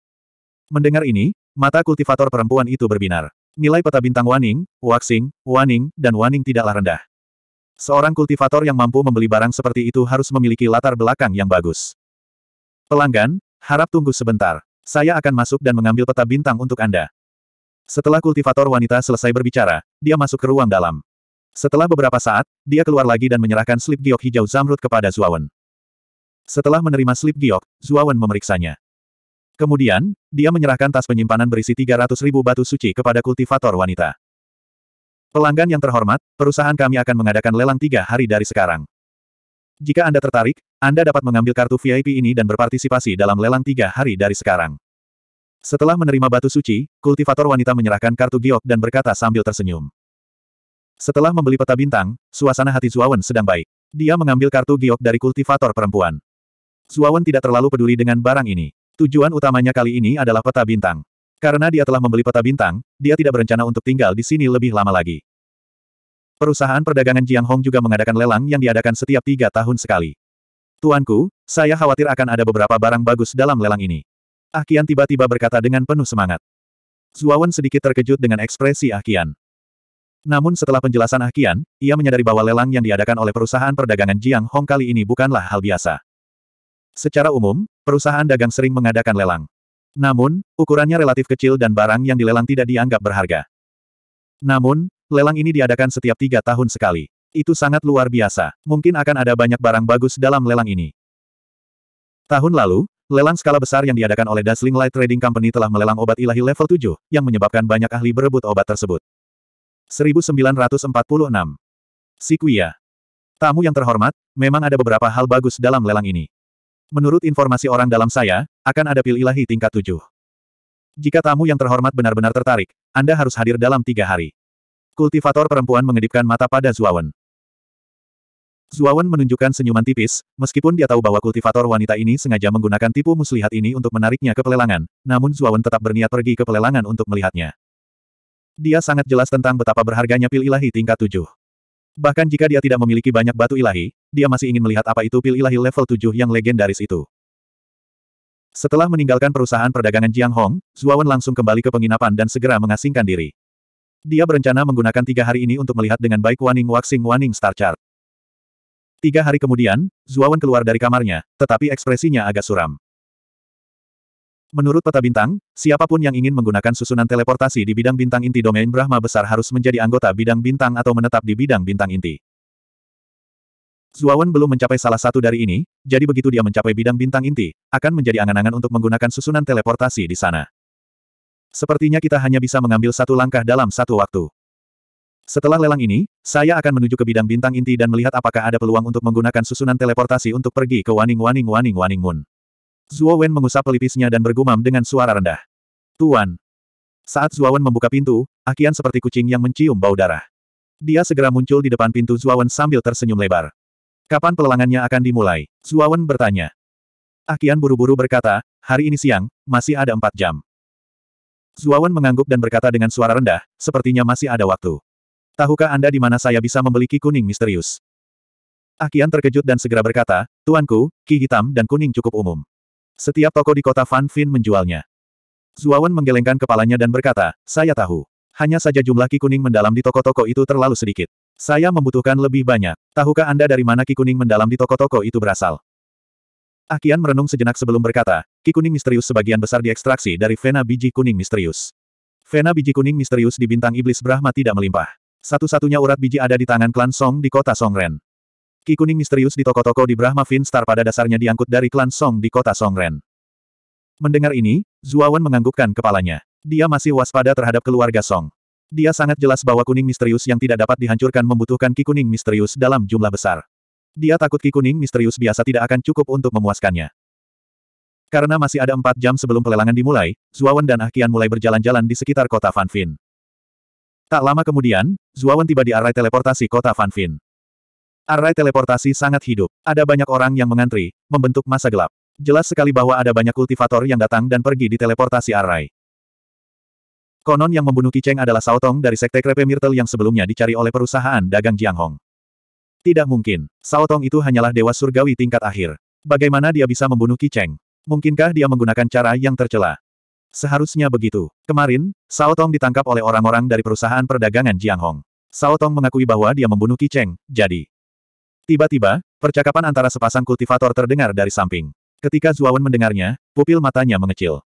Mendengar ini, mata kultivator perempuan itu berbinar. Nilai peta bintang Waning, Waxing, Waning, dan Waning tidaklah rendah. Seorang kultivator yang mampu membeli barang seperti itu harus memiliki latar belakang yang bagus. Pelanggan, harap tunggu sebentar. Saya akan masuk dan mengambil peta bintang untuk Anda. Setelah kultivator wanita selesai berbicara, dia masuk ke ruang dalam. Setelah beberapa saat, dia keluar lagi dan menyerahkan slip giok hijau zamrud kepada Zuawan. Setelah menerima slip giok, Zuawan memeriksanya. Kemudian, dia menyerahkan tas penyimpanan berisi 300 ribu batu suci kepada kultivator wanita. Pelanggan yang terhormat, perusahaan kami akan mengadakan lelang tiga hari dari sekarang. Jika Anda tertarik, anda dapat mengambil kartu VIP ini dan berpartisipasi dalam lelang tiga hari dari sekarang. Setelah menerima batu suci, kultivator wanita menyerahkan kartu giok dan berkata sambil tersenyum. Setelah membeli peta bintang, suasana hati Zuawan sedang baik. Dia mengambil kartu giok dari kultivator perempuan. Zuawan tidak terlalu peduli dengan barang ini. Tujuan utamanya kali ini adalah peta bintang. Karena dia telah membeli peta bintang, dia tidak berencana untuk tinggal di sini lebih lama lagi. Perusahaan perdagangan Jiang Hong juga mengadakan lelang yang diadakan setiap tiga tahun sekali. Tuanku, saya khawatir akan ada beberapa barang bagus dalam lelang ini. Ah Kian tiba-tiba berkata dengan penuh semangat. Zuawan sedikit terkejut dengan ekspresi ah Kian. Namun setelah penjelasan ah Kian, ia menyadari bahwa lelang yang diadakan oleh perusahaan perdagangan Jiang Hong kali ini bukanlah hal biasa. Secara umum, perusahaan dagang sering mengadakan lelang. Namun, ukurannya relatif kecil dan barang yang dilelang tidak dianggap berharga. Namun, lelang ini diadakan setiap tiga tahun sekali. Itu sangat luar biasa. Mungkin akan ada banyak barang bagus dalam lelang ini. Tahun lalu, lelang skala besar yang diadakan oleh Dazzling Light Trading Company telah melelang obat ilahi level 7, yang menyebabkan banyak ahli berebut obat tersebut. 1946. Sikuya. Tamu yang terhormat, memang ada beberapa hal bagus dalam lelang ini. Menurut informasi orang dalam saya, akan ada pil ilahi tingkat 7. Jika tamu yang terhormat benar-benar tertarik, Anda harus hadir dalam tiga hari. Kultivator perempuan mengedipkan mata pada Zuawan. Zuawan menunjukkan senyuman tipis, meskipun dia tahu bahwa kultivator wanita ini sengaja menggunakan tipu muslihat ini untuk menariknya ke pelelangan, namun Zuawan tetap berniat pergi ke pelelangan untuk melihatnya. Dia sangat jelas tentang betapa berharganya pil ilahi tingkat 7. Bahkan jika dia tidak memiliki banyak batu ilahi, dia masih ingin melihat apa itu pil ilahi level 7 yang legendaris itu. Setelah meninggalkan perusahaan perdagangan Jiang Hong, Zuawan langsung kembali ke penginapan dan segera mengasingkan diri. Dia berencana menggunakan tiga hari ini untuk melihat dengan baik Waning Waxing Waning Star Chart. Tiga hari kemudian, Zuawan keluar dari kamarnya, tetapi ekspresinya agak suram. Menurut peta bintang, siapapun yang ingin menggunakan susunan teleportasi di bidang bintang inti domain Brahma besar harus menjadi anggota bidang bintang atau menetap di bidang bintang inti. Zuawan belum mencapai salah satu dari ini, jadi begitu dia mencapai bidang bintang inti, akan menjadi angan-angan untuk menggunakan susunan teleportasi di sana. Sepertinya kita hanya bisa mengambil satu langkah dalam satu waktu. Setelah lelang ini, saya akan menuju ke bidang bintang inti dan melihat apakah ada peluang untuk menggunakan susunan teleportasi untuk pergi ke Waning Waning Waning Waning Moon. Zuo Wen mengusap pelipisnya dan bergumam dengan suara rendah. Tuan. Saat Zuo Wen membuka pintu, Akian seperti kucing yang mencium bau darah. Dia segera muncul di depan pintu Zuo Wen sambil tersenyum lebar. Kapan pelelangannya akan dimulai? Zuo Wen bertanya. Akian buru-buru berkata, hari ini siang, masih ada empat jam. Wen mengangguk dan berkata dengan suara rendah, sepertinya masih ada waktu. Tahukah Anda di mana saya bisa membeli ki kuning misterius? Akian ah terkejut dan segera berkata, Tuanku, ki hitam dan kuning cukup umum. Setiap toko di kota Van Fin menjualnya. Zuawan menggelengkan kepalanya dan berkata, saya tahu. Hanya saja jumlah ki kuning mendalam di toko-toko itu terlalu sedikit. Saya membutuhkan lebih banyak. Tahukah Anda dari mana ki kuning mendalam di toko-toko itu berasal? Akian ah merenung sejenak sebelum berkata, ki kuning misterius sebagian besar diekstraksi dari vena biji kuning misterius. Vena biji kuning misterius di bintang iblis Brahma tidak melimpah. Satu-satunya urat biji ada di tangan klan Song di kota Songren. Ki kuning misterius di toko-toko di Brahma Fin Star pada dasarnya diangkut dari klan Song di kota Songren. Mendengar ini, Zuawan menganggukkan kepalanya. Dia masih waspada terhadap keluarga Song. Dia sangat jelas bahwa kuning misterius yang tidak dapat dihancurkan membutuhkan ki kuning misterius dalam jumlah besar. Dia takut ki kuning misterius biasa tidak akan cukup untuk memuaskannya. Karena masih ada empat jam sebelum pelelangan dimulai, Zuawan dan Ahkian mulai berjalan-jalan di sekitar kota Fanfin. Tak lama kemudian, Zuawan tiba di arai teleportasi kota Fanfin. Arai teleportasi sangat hidup. Ada banyak orang yang mengantri, membentuk masa gelap. Jelas sekali bahwa ada banyak kultivator yang datang dan pergi di teleportasi arai. Konon yang membunuh Kiceng adalah Saotong dari Sekte Krepe Myrtle yang sebelumnya dicari oleh perusahaan dagang Jiang Hong. Tidak mungkin. Saotong itu hanyalah dewa surgawi tingkat akhir. Bagaimana dia bisa membunuh Kiceng? Mungkinkah dia menggunakan cara yang tercela? Seharusnya begitu. Kemarin, Sao Tong ditangkap oleh orang-orang dari perusahaan perdagangan Jiang Hong. Sao Tong mengakui bahwa dia membunuh Qi Cheng, jadi. Tiba-tiba, percakapan antara sepasang kultivator terdengar dari samping. Ketika Zuawan mendengarnya, pupil matanya mengecil.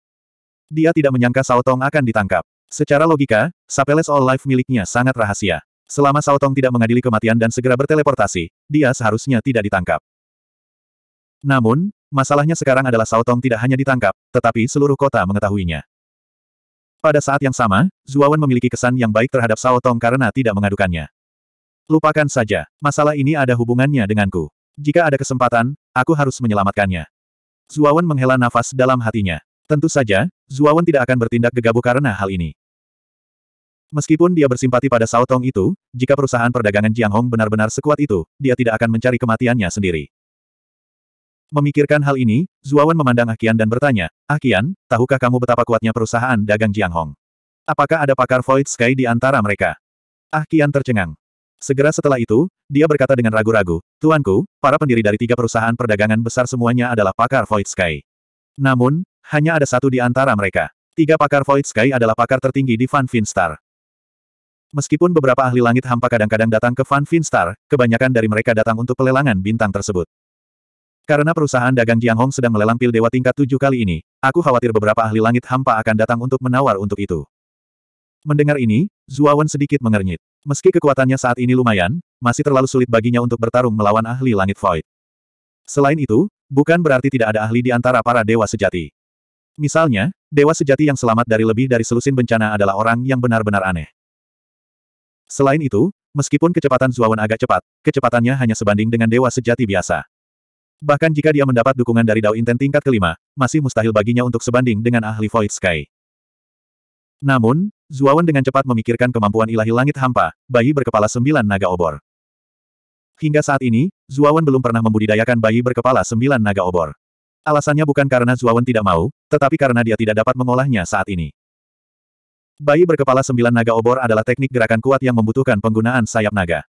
Dia tidak menyangka Sao Tong akan ditangkap. Secara logika, Sapeles All Life miliknya sangat rahasia. Selama Sao Tong tidak mengadili kematian dan segera berteleportasi, dia seharusnya tidak ditangkap. Namun, Masalahnya sekarang adalah Sao Tong tidak hanya ditangkap, tetapi seluruh kota mengetahuinya. Pada saat yang sama, Zuawan memiliki kesan yang baik terhadap Sao Tong karena tidak mengadukannya. Lupakan saja, masalah ini ada hubungannya denganku. Jika ada kesempatan, aku harus menyelamatkannya. Zuawan menghela nafas dalam hatinya. Tentu saja, Zuawan tidak akan bertindak gegabah karena hal ini. Meskipun dia bersimpati pada Sao Tong itu, jika perusahaan perdagangan Jiang Hong benar-benar sekuat itu, dia tidak akan mencari kematiannya sendiri. Memikirkan hal ini, Zuawan memandang Akian dan bertanya, Akian, tahukah kamu betapa kuatnya perusahaan dagang Jiang Hong? Apakah ada pakar Void Sky di antara mereka? Akian tercengang. Segera setelah itu, dia berkata dengan ragu-ragu, Tuanku, para pendiri dari tiga perusahaan perdagangan besar semuanya adalah pakar Void Sky. Namun, hanya ada satu di antara mereka. Tiga pakar Void Sky adalah pakar tertinggi di Van Finstar. Meskipun beberapa ahli langit hampa kadang-kadang datang ke Van Finstar, kebanyakan dari mereka datang untuk pelelangan bintang tersebut. Karena perusahaan dagang Jiang Hong sedang melelang pil dewa tingkat tujuh kali ini, aku khawatir beberapa ahli langit hampa akan datang untuk menawar untuk itu. Mendengar ini, Zuawan sedikit mengernyit. Meski kekuatannya saat ini lumayan, masih terlalu sulit baginya untuk bertarung melawan ahli langit void. Selain itu, bukan berarti tidak ada ahli di antara para dewa sejati. Misalnya, dewa sejati yang selamat dari lebih dari selusin bencana adalah orang yang benar-benar aneh. Selain itu, meskipun kecepatan Zuawan agak cepat, kecepatannya hanya sebanding dengan dewa sejati biasa. Bahkan jika dia mendapat dukungan dari Dao Inten tingkat kelima, masih mustahil baginya untuk sebanding dengan ahli Void Sky. Namun, Zuawan dengan cepat memikirkan kemampuan ilahi langit hampa, bayi berkepala sembilan naga obor. Hingga saat ini, Zuawan belum pernah membudidayakan bayi berkepala sembilan naga obor. Alasannya bukan karena Zuawan tidak mau, tetapi karena dia tidak dapat mengolahnya saat ini. Bayi berkepala sembilan naga obor adalah teknik gerakan kuat yang membutuhkan penggunaan sayap naga.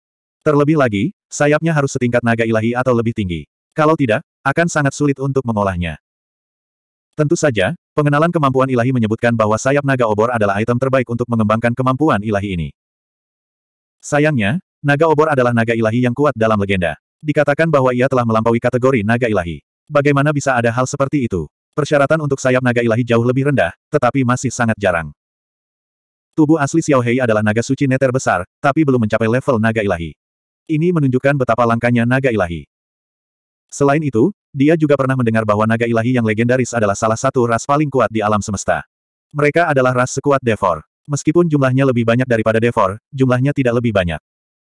Terlebih lagi, sayapnya harus setingkat naga ilahi atau lebih tinggi. Kalau tidak, akan sangat sulit untuk mengolahnya. Tentu saja, pengenalan kemampuan ilahi menyebutkan bahwa sayap naga obor adalah item terbaik untuk mengembangkan kemampuan ilahi ini. Sayangnya, naga obor adalah naga ilahi yang kuat dalam legenda. Dikatakan bahwa ia telah melampaui kategori naga ilahi. Bagaimana bisa ada hal seperti itu? Persyaratan untuk sayap naga ilahi jauh lebih rendah, tetapi masih sangat jarang. Tubuh asli Xiaohei adalah naga suci neter besar, tapi belum mencapai level naga ilahi. Ini menunjukkan betapa langkanya naga ilahi. Selain itu, dia juga pernah mendengar bahwa naga ilahi yang legendaris adalah salah satu ras paling kuat di alam semesta. Mereka adalah ras sekuat Devor. Meskipun jumlahnya lebih banyak daripada Devor, jumlahnya tidak lebih banyak.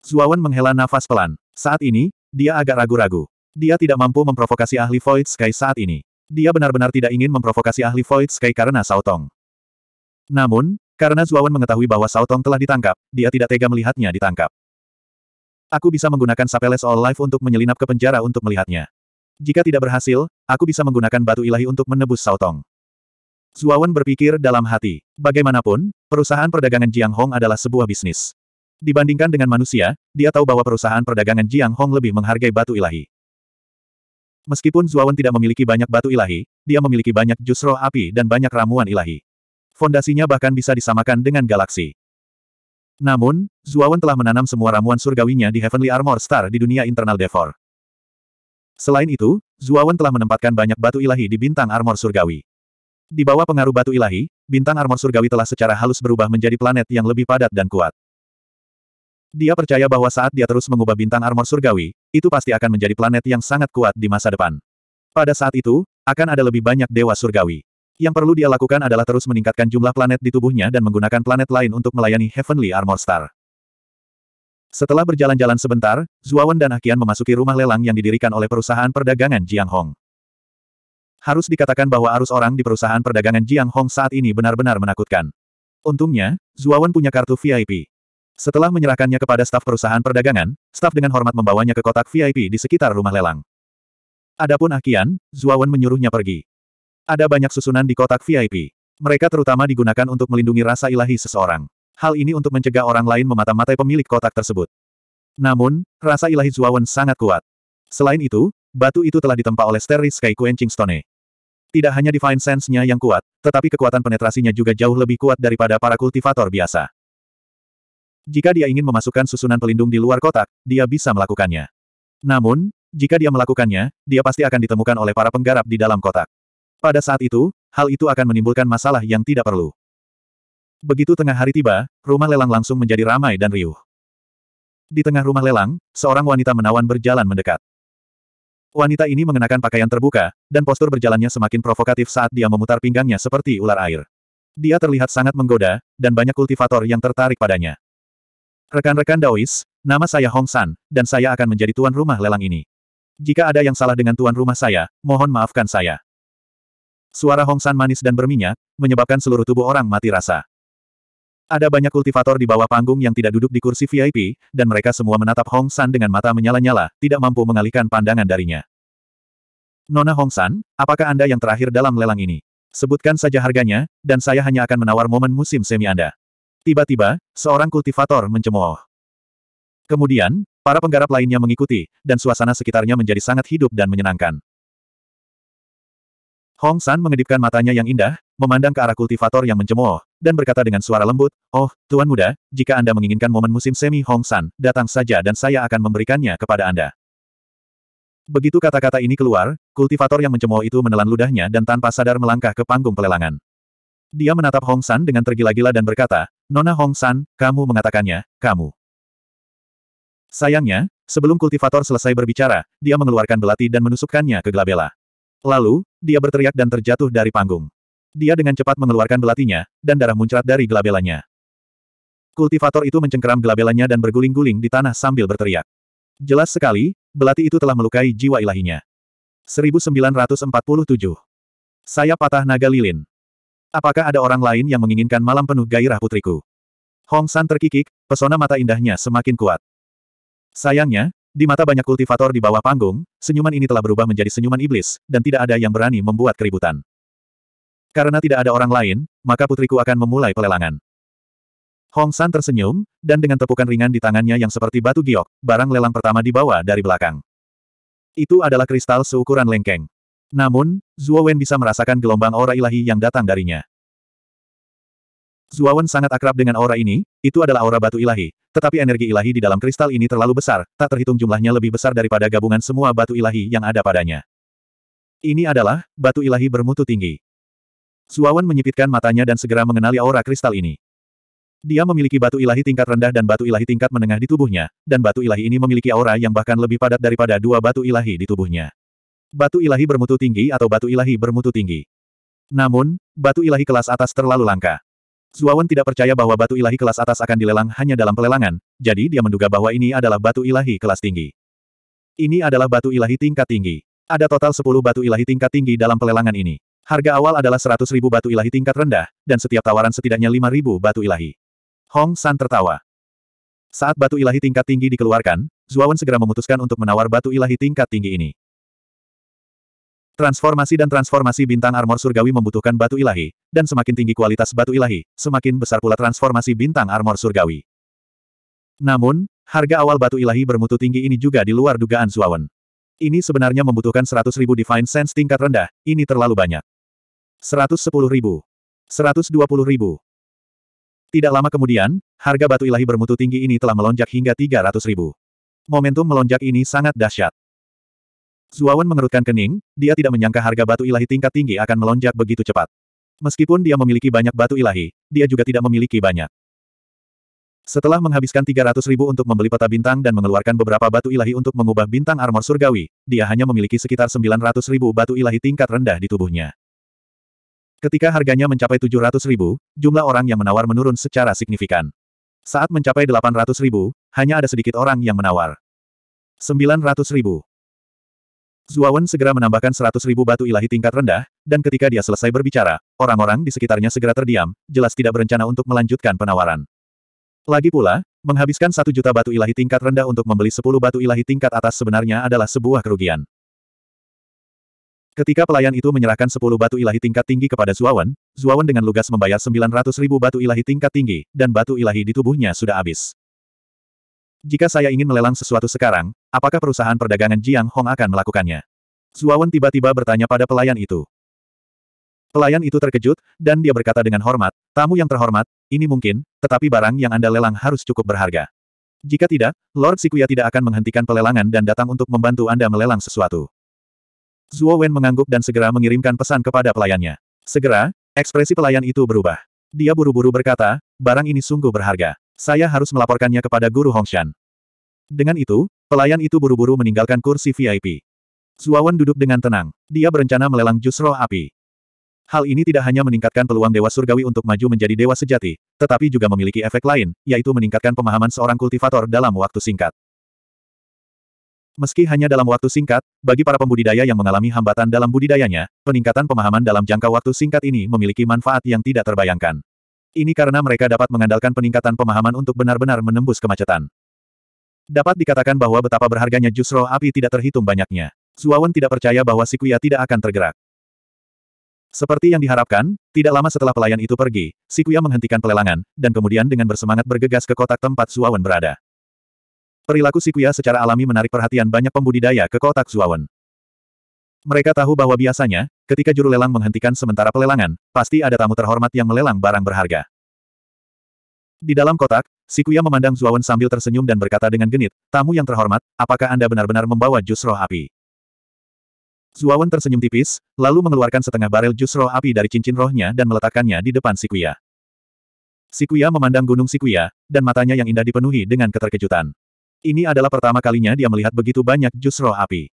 Zuawan menghela nafas pelan. Saat ini, dia agak ragu-ragu. Dia tidak mampu memprovokasi ahli Void Sky saat ini. Dia benar-benar tidak ingin memprovokasi ahli Void Sky karena Sautong. Namun, karena Zuawan mengetahui bahwa Sautong telah ditangkap, dia tidak tega melihatnya ditangkap. Aku bisa menggunakan Sapeles All Life untuk menyelinap ke penjara untuk melihatnya. Jika tidak berhasil, aku bisa menggunakan batu ilahi untuk menebus Sautong. Zuawan berpikir dalam hati. Bagaimanapun, perusahaan perdagangan Jiang Hong adalah sebuah bisnis. Dibandingkan dengan manusia, dia tahu bahwa perusahaan perdagangan Jiang Hong lebih menghargai batu ilahi. Meskipun Zuawan tidak memiliki banyak batu ilahi, dia memiliki banyak jus api dan banyak ramuan ilahi. Fondasinya bahkan bisa disamakan dengan galaksi. Namun, Zuawan telah menanam semua ramuan surgawinya di Heavenly Armor Star di dunia internal Devor. Selain itu, Zuawan telah menempatkan banyak batu ilahi di bintang armor surgawi. Di bawah pengaruh batu ilahi, bintang armor surgawi telah secara halus berubah menjadi planet yang lebih padat dan kuat. Dia percaya bahwa saat dia terus mengubah bintang armor surgawi, itu pasti akan menjadi planet yang sangat kuat di masa depan. Pada saat itu, akan ada lebih banyak dewa surgawi. Yang perlu dia lakukan adalah terus meningkatkan jumlah planet di tubuhnya dan menggunakan planet lain untuk melayani Heavenly Armor Star. Setelah berjalan-jalan sebentar, Zuawan dan Akian memasuki rumah lelang yang didirikan oleh perusahaan perdagangan Jiang Hong. Harus dikatakan bahwa arus orang di perusahaan perdagangan Jiang Hong saat ini benar-benar menakutkan. Untungnya, Zuawan punya kartu VIP. Setelah menyerahkannya kepada staf perusahaan perdagangan, staf dengan hormat membawanya ke kotak VIP di sekitar rumah lelang. Adapun Akian, Zuawan menyuruhnya pergi. Ada banyak susunan di kotak VIP. Mereka terutama digunakan untuk melindungi rasa ilahi seseorang. Hal ini untuk mencegah orang lain memata-matai pemilik kotak tersebut. Namun, rasa ilahi Zuawan sangat kuat. Selain itu, batu itu telah ditempa oleh Steris Sky Quenching Stone. Tidak hanya divine sense-nya yang kuat, tetapi kekuatan penetrasinya juga jauh lebih kuat daripada para kultivator biasa. Jika dia ingin memasukkan susunan pelindung di luar kotak, dia bisa melakukannya. Namun, jika dia melakukannya, dia pasti akan ditemukan oleh para penggarap di dalam kotak. Pada saat itu, hal itu akan menimbulkan masalah yang tidak perlu. Begitu tengah hari tiba, rumah lelang langsung menjadi ramai dan riuh. Di tengah rumah lelang, seorang wanita menawan berjalan mendekat. Wanita ini mengenakan pakaian terbuka, dan postur berjalannya semakin provokatif saat dia memutar pinggangnya seperti ular air. Dia terlihat sangat menggoda, dan banyak kultivator yang tertarik padanya. Rekan-rekan Daois, nama saya Hong San, dan saya akan menjadi tuan rumah lelang ini. Jika ada yang salah dengan tuan rumah saya, mohon maafkan saya. Suara Hong San manis dan berminyak, menyebabkan seluruh tubuh orang mati rasa. Ada banyak kultivator di bawah panggung yang tidak duduk di kursi VIP, dan mereka semua menatap Hong San dengan mata menyala-nyala, tidak mampu mengalihkan pandangan darinya. Nona Hong San, apakah Anda yang terakhir dalam lelang ini? Sebutkan saja harganya, dan saya hanya akan menawar momen musim semi Anda. Tiba-tiba, seorang kultivator mencemooh. Kemudian, para penggarap lainnya mengikuti, dan suasana sekitarnya menjadi sangat hidup dan menyenangkan. Hong San mengedipkan matanya yang indah, memandang ke arah kultivator yang mencemooh, dan berkata dengan suara lembut, Oh, Tuan Muda, jika Anda menginginkan momen musim semi Hong San, datang saja dan saya akan memberikannya kepada Anda. Begitu kata-kata ini keluar, kultivator yang mencemooh itu menelan ludahnya dan tanpa sadar melangkah ke panggung pelelangan. Dia menatap Hong San dengan tergila-gila dan berkata, Nona Hong San, kamu mengatakannya, kamu. Sayangnya, sebelum kultivator selesai berbicara, dia mengeluarkan belati dan menusukkannya ke Glabella. Lalu, dia berteriak dan terjatuh dari panggung. Dia dengan cepat mengeluarkan belatinya, dan darah muncrat dari gelabelanya. Kultivator itu mencengkeram gelabelanya dan berguling-guling di tanah sambil berteriak. Jelas sekali, belati itu telah melukai jiwa ilahinya. 1947. Saya patah naga lilin. Apakah ada orang lain yang menginginkan malam penuh gairah putriku? Hong San terkikik, pesona mata indahnya semakin kuat. Sayangnya, di mata banyak kultivator di bawah panggung, senyuman ini telah berubah menjadi senyuman iblis, dan tidak ada yang berani membuat keributan. Karena tidak ada orang lain, maka putriku akan memulai pelelangan. Hong San tersenyum, dan dengan tepukan ringan di tangannya yang seperti batu giok, barang lelang pertama dibawa dari belakang. Itu adalah kristal seukuran lengkeng. Namun, Zuo Wen bisa merasakan gelombang aura ilahi yang datang darinya. Zuawan sangat akrab dengan aura ini, itu adalah aura batu ilahi, tetapi energi ilahi di dalam kristal ini terlalu besar, tak terhitung jumlahnya lebih besar daripada gabungan semua batu ilahi yang ada padanya. Ini adalah, batu ilahi bermutu tinggi. Zuawan menyipitkan matanya dan segera mengenali aura kristal ini. Dia memiliki batu ilahi tingkat rendah dan batu ilahi tingkat menengah di tubuhnya, dan batu ilahi ini memiliki aura yang bahkan lebih padat daripada dua batu ilahi di tubuhnya. Batu ilahi bermutu tinggi atau batu ilahi bermutu tinggi. Namun, batu ilahi kelas atas terlalu langka. Zuawan tidak percaya bahwa batu ilahi kelas atas akan dilelang hanya dalam pelelangan, jadi dia menduga bahwa ini adalah batu ilahi kelas tinggi. Ini adalah batu ilahi tingkat tinggi. Ada total 10 batu ilahi tingkat tinggi dalam pelelangan ini. Harga awal adalah 100.000 batu ilahi tingkat rendah, dan setiap tawaran setidaknya ribu batu ilahi. Hong San tertawa. Saat batu ilahi tingkat tinggi dikeluarkan, Zuawan segera memutuskan untuk menawar batu ilahi tingkat tinggi ini. Transformasi dan transformasi bintang armor surgawi membutuhkan batu ilahi, dan semakin tinggi kualitas batu ilahi, semakin besar pula transformasi bintang armor surgawi. Namun, harga awal batu ilahi bermutu tinggi ini juga di luar dugaan Zuawan. Ini sebenarnya membutuhkan ribu Divine Sense tingkat rendah, ini terlalu banyak. 110.000. 120.000. Tidak lama kemudian, harga batu ilahi bermutu tinggi ini telah melonjak hingga ribu. Momentum melonjak ini sangat dahsyat. Zuawan mengerutkan kening, dia tidak menyangka harga batu ilahi tingkat tinggi akan melonjak begitu cepat. Meskipun dia memiliki banyak batu ilahi, dia juga tidak memiliki banyak. Setelah menghabiskan 300 ribu untuk membeli peta bintang dan mengeluarkan beberapa batu ilahi untuk mengubah bintang armor surgawi, dia hanya memiliki sekitar 900 ribu batu ilahi tingkat rendah di tubuhnya. Ketika harganya mencapai 700 ribu, jumlah orang yang menawar menurun secara signifikan. Saat mencapai 800 ribu, hanya ada sedikit orang yang menawar. 900 ribu. Zuawan segera menambahkan seratus ribu batu ilahi tingkat rendah, dan ketika dia selesai berbicara, orang-orang di sekitarnya segera terdiam, jelas tidak berencana untuk melanjutkan penawaran. Lagi pula, menghabiskan satu juta batu ilahi tingkat rendah untuk membeli sepuluh batu ilahi tingkat atas sebenarnya adalah sebuah kerugian. Ketika pelayan itu menyerahkan sepuluh batu ilahi tingkat tinggi kepada Zuawan, Zuawan dengan lugas membayar sembilan ratus ribu batu ilahi tingkat tinggi, dan batu ilahi di tubuhnya sudah habis. Jika saya ingin melelang sesuatu sekarang, Apakah perusahaan perdagangan Jiang Hong akan melakukannya? Zuawan tiba-tiba bertanya pada pelayan itu. Pelayan itu terkejut, dan dia berkata dengan hormat, tamu yang terhormat, ini mungkin, tetapi barang yang Anda lelang harus cukup berharga. Jika tidak, Lord Sikuya tidak akan menghentikan pelelangan dan datang untuk membantu Anda melelang sesuatu. Zuo Wen mengangguk dan segera mengirimkan pesan kepada pelayannya. Segera, ekspresi pelayan itu berubah. Dia buru-buru berkata, barang ini sungguh berharga. Saya harus melaporkannya kepada Guru Hongshan. Dengan itu, Pelayan itu buru-buru meninggalkan kursi VIP. Zuawan duduk dengan tenang. Dia berencana melelang jus roh api. Hal ini tidak hanya meningkatkan peluang Dewa Surgawi untuk maju menjadi Dewa Sejati, tetapi juga memiliki efek lain, yaitu meningkatkan pemahaman seorang kultivator dalam waktu singkat. Meski hanya dalam waktu singkat, bagi para pembudidaya yang mengalami hambatan dalam budidayanya, peningkatan pemahaman dalam jangka waktu singkat ini memiliki manfaat yang tidak terbayangkan. Ini karena mereka dapat mengandalkan peningkatan pemahaman untuk benar-benar menembus kemacetan. Dapat dikatakan bahwa betapa berharganya jus roh api tidak terhitung banyaknya. Zuawan tidak percaya bahwa Sikuya tidak akan tergerak. Seperti yang diharapkan, tidak lama setelah pelayan itu pergi, Sikuya menghentikan pelelangan, dan kemudian dengan bersemangat bergegas ke kotak tempat Zuawan berada. Perilaku Sikuya secara alami menarik perhatian banyak pembudidaya ke kotak Zuawan. Mereka tahu bahwa biasanya, ketika juru lelang menghentikan sementara pelelangan, pasti ada tamu terhormat yang melelang barang berharga. Di dalam kotak, Sikuya memandang Zuawan sambil tersenyum dan berkata dengan genit, Tamu yang terhormat, apakah Anda benar-benar membawa jus roh api? Zuawan tersenyum tipis, lalu mengeluarkan setengah barel jus roh api dari cincin rohnya dan meletakkannya di depan Sikuya. Sikuya memandang gunung Sikuya, dan matanya yang indah dipenuhi dengan keterkejutan. Ini adalah pertama kalinya dia melihat begitu banyak jus roh api.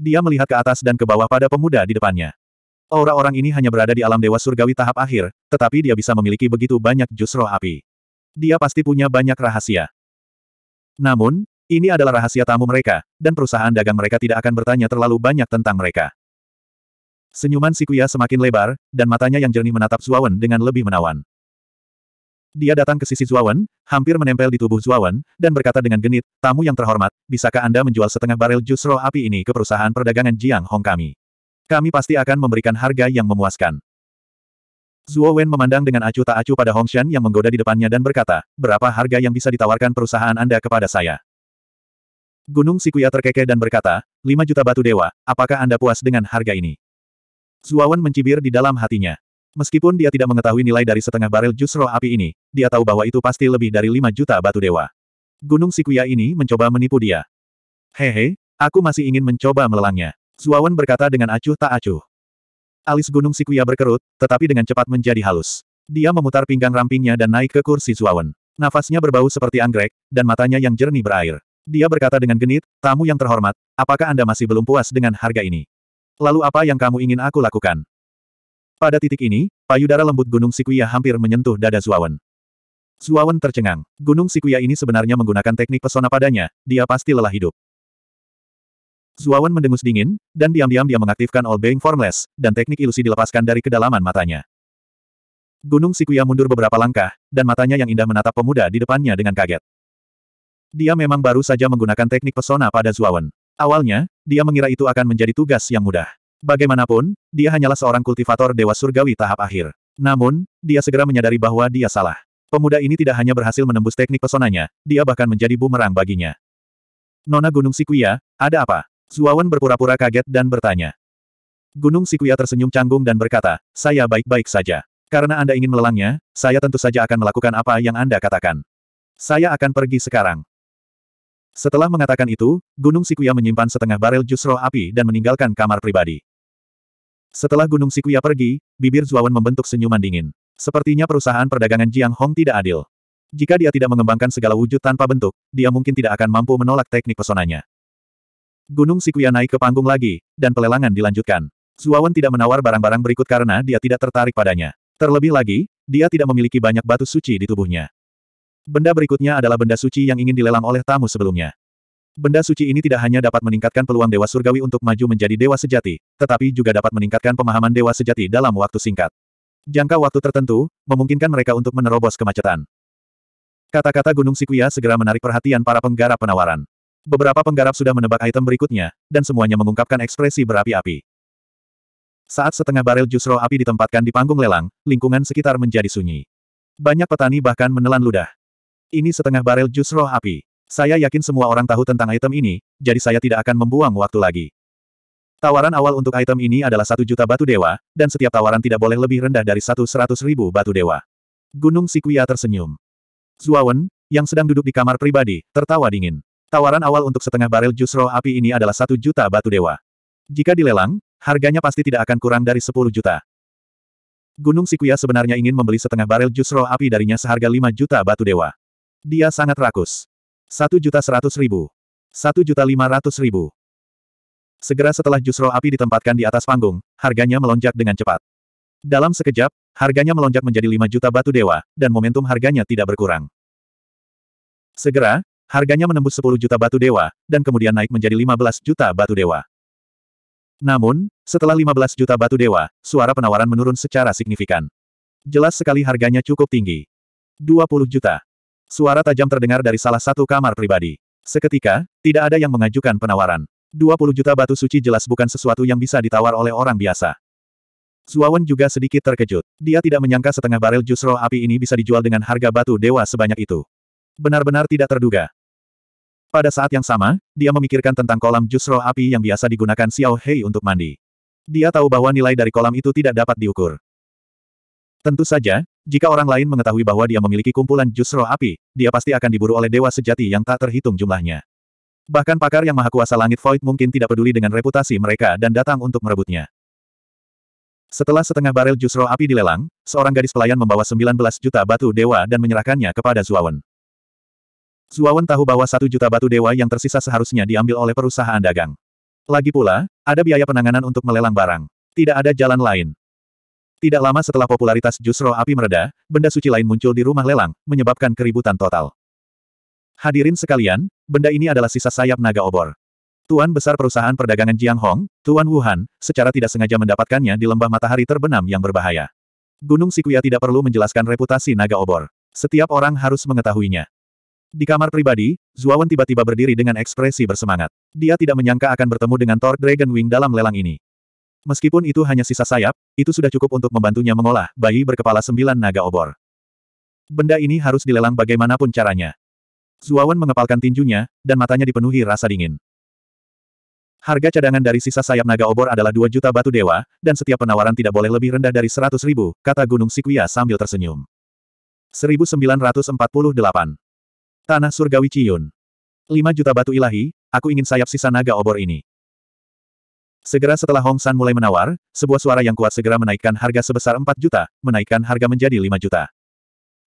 Dia melihat ke atas dan ke bawah pada pemuda di depannya. Aura orang ini hanya berada di alam dewa surgawi tahap akhir, tetapi dia bisa memiliki begitu banyak jus roh api. Dia pasti punya banyak rahasia. Namun, ini adalah rahasia tamu mereka, dan perusahaan dagang mereka tidak akan bertanya terlalu banyak tentang mereka. Senyuman Si Kuya semakin lebar, dan matanya yang jernih menatap Zuawan dengan lebih menawan. Dia datang ke sisi Zuawan, hampir menempel di tubuh Zuawan, dan berkata dengan genit, Tamu yang terhormat, bisakah Anda menjual setengah barel jus roh api ini ke perusahaan perdagangan Jiang Hong kami? Kami pasti akan memberikan harga yang memuaskan. Zuo Wen memandang dengan acuh tak acuh pada Hong Shen yang menggoda di depannya dan berkata, berapa harga yang bisa ditawarkan perusahaan Anda kepada saya? Gunung Sikuya terkekeh dan berkata, lima juta batu dewa, apakah Anda puas dengan harga ini? Zuo Wen mencibir di dalam hatinya. Meskipun dia tidak mengetahui nilai dari setengah barel jus roh api ini, dia tahu bahwa itu pasti lebih dari lima juta batu dewa. Gunung Sikuya ini mencoba menipu dia. Hehe, aku masih ingin mencoba melelangnya. Wen berkata dengan acuh tak acuh. Alis Gunung Sikuya berkerut, tetapi dengan cepat menjadi halus. Dia memutar pinggang rampingnya dan naik ke kursi Zuawan. Nafasnya berbau seperti anggrek, dan matanya yang jernih berair. Dia berkata dengan genit, tamu yang terhormat, apakah Anda masih belum puas dengan harga ini? Lalu apa yang kamu ingin aku lakukan? Pada titik ini, payudara lembut Gunung Sikuya hampir menyentuh dada Zuawan. Zuawan tercengang. Gunung Sikuya ini sebenarnya menggunakan teknik pesona padanya, dia pasti lelah hidup. Zuawan mendengus dingin, dan diam-diam dia mengaktifkan All Being Formless, dan teknik ilusi dilepaskan dari kedalaman matanya. Gunung Sikuya mundur beberapa langkah, dan matanya yang indah menatap pemuda di depannya dengan kaget. Dia memang baru saja menggunakan teknik pesona pada Zuawan. Awalnya, dia mengira itu akan menjadi tugas yang mudah. Bagaimanapun, dia hanyalah seorang kultivator Dewa Surgawi tahap akhir. Namun, dia segera menyadari bahwa dia salah. Pemuda ini tidak hanya berhasil menembus teknik pesonanya, dia bahkan menjadi bumerang baginya. Nona Gunung Sikuya, ada apa? Zuawan berpura-pura kaget dan bertanya. Gunung Sikuya tersenyum canggung dan berkata, saya baik-baik saja. Karena Anda ingin melelangnya, saya tentu saja akan melakukan apa yang Anda katakan. Saya akan pergi sekarang. Setelah mengatakan itu, Gunung Sikuya menyimpan setengah barel jus roh api dan meninggalkan kamar pribadi. Setelah Gunung Sikuya pergi, bibir Zuawan membentuk senyuman dingin. Sepertinya perusahaan perdagangan Jiang Hong tidak adil. Jika dia tidak mengembangkan segala wujud tanpa bentuk, dia mungkin tidak akan mampu menolak teknik pesonanya. Gunung Sikuya naik ke panggung lagi, dan pelelangan dilanjutkan. Zuawan tidak menawar barang-barang berikut karena dia tidak tertarik padanya. Terlebih lagi, dia tidak memiliki banyak batu suci di tubuhnya. Benda berikutnya adalah benda suci yang ingin dilelang oleh tamu sebelumnya. Benda suci ini tidak hanya dapat meningkatkan peluang Dewa Surgawi untuk maju menjadi Dewa Sejati, tetapi juga dapat meningkatkan pemahaman Dewa Sejati dalam waktu singkat. Jangka waktu tertentu, memungkinkan mereka untuk menerobos kemacetan. Kata-kata Gunung Sikuya segera menarik perhatian para penggarap penawaran. Beberapa penggarap sudah menebak item berikutnya, dan semuanya mengungkapkan ekspresi berapi-api. Saat setengah barel jusro api ditempatkan di panggung lelang, lingkungan sekitar menjadi sunyi. Banyak petani bahkan menelan ludah. Ini setengah barel jusro api. Saya yakin semua orang tahu tentang item ini, jadi saya tidak akan membuang waktu lagi. Tawaran awal untuk item ini adalah satu juta batu dewa, dan setiap tawaran tidak boleh lebih rendah dari satu seratus ribu batu dewa. Gunung Sikuya tersenyum. Zuawan, yang sedang duduk di kamar pribadi, tertawa dingin. Tawaran awal untuk setengah barel jus roh api ini adalah satu juta batu dewa. Jika dilelang, harganya pasti tidak akan kurang dari 10 juta. Gunung Sikuya sebenarnya ingin membeli setengah barel jus roh api darinya seharga 5 juta batu dewa. Dia sangat rakus. Satu juta seratus ribu. satu juta lima ratus ribu. Segera setelah jus roh api ditempatkan di atas panggung, harganya melonjak dengan cepat. Dalam sekejap, harganya melonjak menjadi 5 juta batu dewa, dan momentum harganya tidak berkurang. Segera, harganya menembus 10 juta batu dewa, dan kemudian naik menjadi 15 juta batu dewa. Namun, setelah 15 juta batu dewa, suara penawaran menurun secara signifikan. Jelas sekali harganya cukup tinggi. 20 juta. Suara tajam terdengar dari salah satu kamar pribadi. Seketika, tidak ada yang mengajukan penawaran. 20 juta batu suci jelas bukan sesuatu yang bisa ditawar oleh orang biasa. Zuawan juga sedikit terkejut. Dia tidak menyangka setengah barel jus roh api ini bisa dijual dengan harga batu dewa sebanyak itu. Benar-benar tidak terduga. Pada saat yang sama, dia memikirkan tentang kolam jus roh api yang biasa digunakan Xiao Hei untuk mandi. Dia tahu bahwa nilai dari kolam itu tidak dapat diukur. Tentu saja, jika orang lain mengetahui bahwa dia memiliki kumpulan jus roh api, dia pasti akan diburu oleh dewa sejati yang tak terhitung jumlahnya. Bahkan pakar yang maha kuasa langit Void mungkin tidak peduli dengan reputasi mereka dan datang untuk merebutnya. Setelah setengah barel jus roh api dilelang, seorang gadis pelayan membawa 19 juta batu dewa dan menyerahkannya kepada Zuawan. Zuawan tahu bahwa satu juta batu dewa yang tersisa seharusnya diambil oleh perusahaan dagang. Lagi pula, ada biaya penanganan untuk melelang barang. Tidak ada jalan lain. Tidak lama setelah popularitas Jusro api mereda, benda suci lain muncul di rumah lelang, menyebabkan keributan total. Hadirin sekalian, benda ini adalah sisa sayap naga obor. Tuan besar perusahaan perdagangan Jiang Hong, Tuan Wuhan, secara tidak sengaja mendapatkannya di lembah matahari terbenam yang berbahaya. Gunung Sikuya tidak perlu menjelaskan reputasi naga obor. Setiap orang harus mengetahuinya. Di kamar pribadi, Zuawan tiba-tiba berdiri dengan ekspresi bersemangat. Dia tidak menyangka akan bertemu dengan Thor Dragon Wing dalam lelang ini. Meskipun itu hanya sisa sayap, itu sudah cukup untuk membantunya mengolah bayi berkepala sembilan naga obor. Benda ini harus dilelang bagaimanapun caranya. Zuawan mengepalkan tinjunya, dan matanya dipenuhi rasa dingin. Harga cadangan dari sisa sayap naga obor adalah 2 juta batu dewa, dan setiap penawaran tidak boleh lebih rendah dari 100 ribu, kata Gunung Sikwia sambil tersenyum. 1948 Tanah surgawi Ciyun. lima juta batu ilahi, aku ingin sayap sisa naga obor ini. Segera setelah Hong San mulai menawar, sebuah suara yang kuat segera menaikkan harga sebesar empat juta, menaikkan harga menjadi lima juta.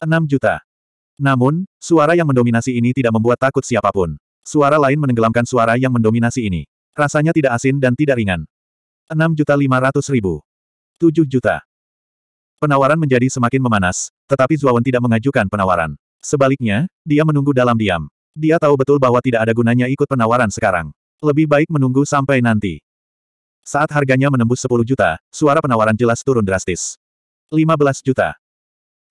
enam juta. Namun, suara yang mendominasi ini tidak membuat takut siapapun. Suara lain menenggelamkan suara yang mendominasi ini. Rasanya tidak asin dan tidak ringan. Enam juta lima ratus ribu. tujuh juta. Penawaran menjadi semakin memanas, tetapi Zuawan tidak mengajukan penawaran. Sebaliknya, dia menunggu dalam diam. Dia tahu betul bahwa tidak ada gunanya ikut penawaran sekarang. Lebih baik menunggu sampai nanti. Saat harganya menembus 10 juta, suara penawaran jelas turun drastis. 15 juta.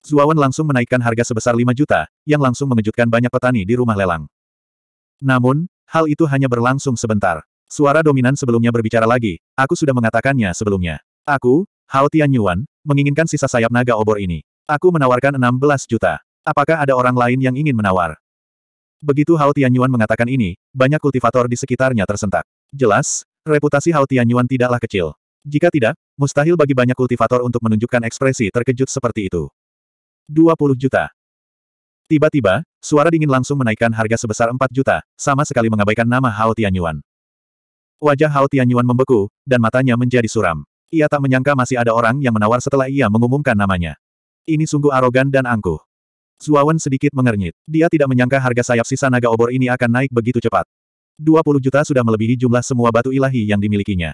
Zuawan langsung menaikkan harga sebesar 5 juta, yang langsung mengejutkan banyak petani di rumah lelang. Namun, hal itu hanya berlangsung sebentar. Suara dominan sebelumnya berbicara lagi, aku sudah mengatakannya sebelumnya. Aku, Hao Yuan, menginginkan sisa sayap naga obor ini. Aku menawarkan 16 juta. Apakah ada orang lain yang ingin menawar? Begitu Hao Tianyuan mengatakan ini, banyak kultivator di sekitarnya tersentak. Jelas, reputasi Hao Tianyuan tidaklah kecil. Jika tidak, mustahil bagi banyak kultivator untuk menunjukkan ekspresi terkejut seperti itu. 20 juta. Tiba-tiba, suara dingin langsung menaikkan harga sebesar 4 juta, sama sekali mengabaikan nama Hao Tianyuan. Wajah Hao Tianyuan membeku, dan matanya menjadi suram. Ia tak menyangka masih ada orang yang menawar setelah ia mengumumkan namanya. Ini sungguh arogan dan angkuh. Zuawan sedikit mengernyit. Dia tidak menyangka harga sayap sisa naga obor ini akan naik begitu cepat. 20 juta sudah melebihi jumlah semua batu ilahi yang dimilikinya.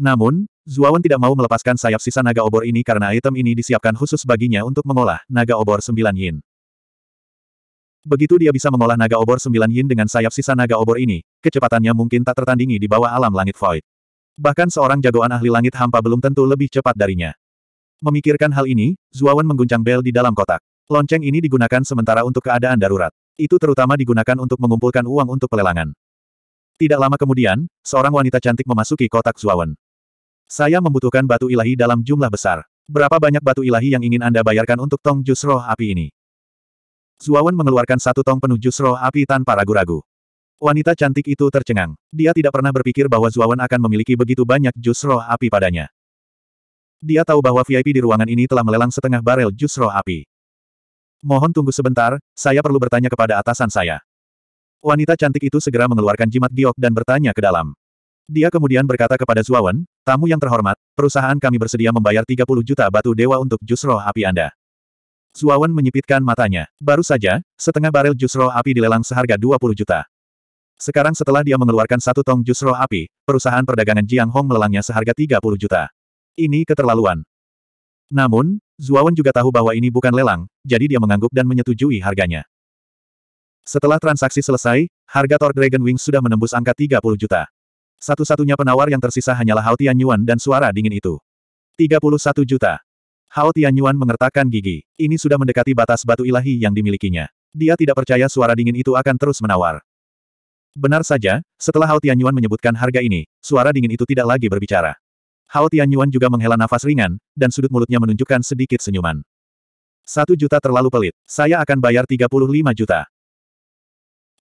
Namun, Zuawan tidak mau melepaskan sayap sisa naga obor ini karena item ini disiapkan khusus baginya untuk mengolah naga obor 9 yin. Begitu dia bisa mengolah naga obor 9 yin dengan sayap sisa naga obor ini, kecepatannya mungkin tak tertandingi di bawah alam langit void. Bahkan seorang jagoan ahli langit hampa belum tentu lebih cepat darinya. Memikirkan hal ini, Zuawan mengguncang bel di dalam kotak. Lonceng ini digunakan sementara untuk keadaan darurat. Itu terutama digunakan untuk mengumpulkan uang untuk pelelangan. Tidak lama kemudian, seorang wanita cantik memasuki kotak Zuawan. Saya membutuhkan batu ilahi dalam jumlah besar. Berapa banyak batu ilahi yang ingin Anda bayarkan untuk tong jus roh api ini? Zuawan mengeluarkan satu tong penuh jus roh api tanpa ragu-ragu. Wanita cantik itu tercengang. Dia tidak pernah berpikir bahwa Zuawan akan memiliki begitu banyak jus roh api padanya. Dia tahu bahwa VIP di ruangan ini telah melelang setengah barel jus roh api. Mohon tunggu sebentar, saya perlu bertanya kepada atasan saya. Wanita cantik itu segera mengeluarkan jimat giok dan bertanya ke dalam. Dia kemudian berkata kepada Zuawan, tamu yang terhormat, perusahaan kami bersedia membayar 30 juta batu dewa untuk jus roh api Anda. Zuawan menyipitkan matanya. Baru saja, setengah barel jus roh api dilelang seharga 20 juta. Sekarang setelah dia mengeluarkan satu tong jus roh api, perusahaan perdagangan Jiang Hong melelangnya seharga 30 juta. Ini keterlaluan. Namun, Zuawan juga tahu bahwa ini bukan lelang, jadi dia mengangguk dan menyetujui harganya. Setelah transaksi selesai, harga Thor Dragon Wing sudah menembus angka 30 juta. Satu-satunya penawar yang tersisa hanyalah Hao Tianyuan dan suara dingin itu. 31 juta. Hao Tianyuan mengertakkan gigi. Ini sudah mendekati batas batu ilahi yang dimilikinya. Dia tidak percaya suara dingin itu akan terus menawar. Benar saja, setelah Hao Tianyuan menyebutkan harga ini, suara dingin itu tidak lagi berbicara. Hao Tianyuan juga menghela nafas ringan, dan sudut mulutnya menunjukkan sedikit senyuman. Satu juta terlalu pelit, saya akan bayar 35 juta.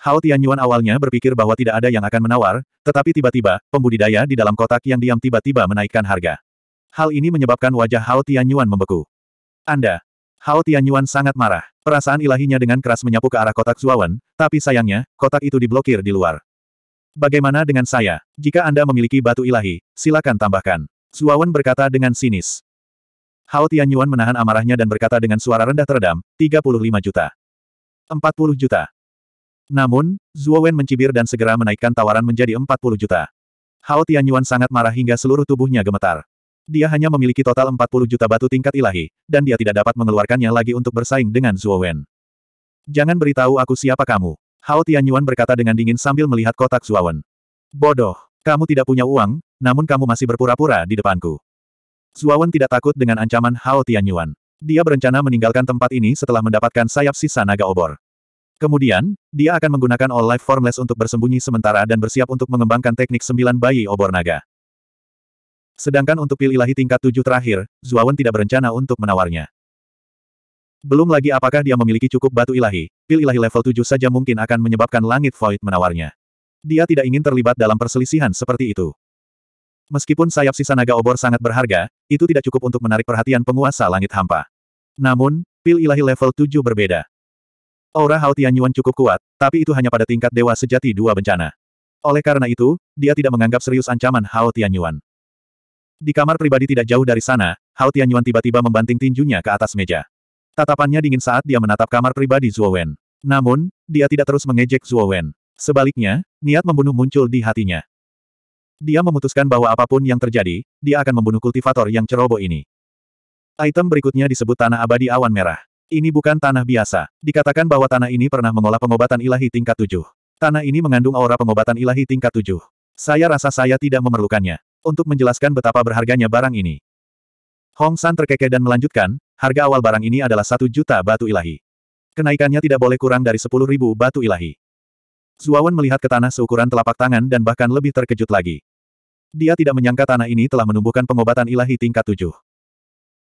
Hao Tianyuan awalnya berpikir bahwa tidak ada yang akan menawar, tetapi tiba-tiba, pembudidaya di dalam kotak yang diam tiba-tiba menaikkan harga. Hal ini menyebabkan wajah Hao Tianyuan membeku. Anda. Hao Tianyuan sangat marah. Perasaan ilahinya dengan keras menyapu ke arah kotak Zuawan, tapi sayangnya, kotak itu diblokir di luar. Bagaimana dengan saya? Jika Anda memiliki batu ilahi, silakan tambahkan. Zuawan berkata dengan sinis. Hao Tianyuan menahan amarahnya dan berkata dengan suara rendah teredam, 35 juta. 40 juta. Namun, Zuowen mencibir dan segera menaikkan tawaran menjadi 40 juta. Hao Tianyuan sangat marah hingga seluruh tubuhnya gemetar. Dia hanya memiliki total 40 juta batu tingkat ilahi, dan dia tidak dapat mengeluarkannya lagi untuk bersaing dengan Zuowen. Jangan beritahu aku siapa kamu. Hao Tianyuan berkata dengan dingin sambil melihat kotak Zuowen. Bodoh. Kamu tidak punya uang, namun kamu masih berpura-pura di depanku. Zuawan tidak takut dengan ancaman Hao Tianyuan. Dia berencana meninggalkan tempat ini setelah mendapatkan sayap sisa naga obor. Kemudian, dia akan menggunakan All Life Formless untuk bersembunyi sementara dan bersiap untuk mengembangkan teknik sembilan bayi obor naga. Sedangkan untuk pil ilahi tingkat tujuh terakhir, Zuawan tidak berencana untuk menawarnya. Belum lagi apakah dia memiliki cukup batu ilahi, pil ilahi level tujuh saja mungkin akan menyebabkan langit void menawarnya. Dia tidak ingin terlibat dalam perselisihan seperti itu. Meskipun sayap sisa naga obor sangat berharga, itu tidak cukup untuk menarik perhatian penguasa langit hampa. Namun, pil ilahi level 7 berbeda. Aura Hao Tianyuan cukup kuat, tapi itu hanya pada tingkat dewa sejati dua bencana. Oleh karena itu, dia tidak menganggap serius ancaman Hao Tianyuan. Di kamar pribadi tidak jauh dari sana, Hao Tianyuan tiba-tiba membanting tinjunya ke atas meja. Tatapannya dingin saat dia menatap kamar pribadi Zhuo Wen. Namun, dia tidak terus mengejek Zhuo Wen. Sebaliknya, niat membunuh muncul di hatinya. Dia memutuskan bahwa apapun yang terjadi, dia akan membunuh kultivator yang ceroboh ini. Item berikutnya disebut Tanah Abadi Awan Merah. Ini bukan tanah biasa. Dikatakan bahwa tanah ini pernah mengolah pengobatan ilahi tingkat tujuh. Tanah ini mengandung aura pengobatan ilahi tingkat tujuh. Saya rasa saya tidak memerlukannya. Untuk menjelaskan betapa berharganya barang ini. Hong San terkekeh dan melanjutkan, harga awal barang ini adalah satu juta batu ilahi. Kenaikannya tidak boleh kurang dari sepuluh ribu batu ilahi. Zuawan melihat ke tanah seukuran telapak tangan dan bahkan lebih terkejut lagi. Dia tidak menyangka tanah ini telah menumbuhkan pengobatan ilahi tingkat tujuh.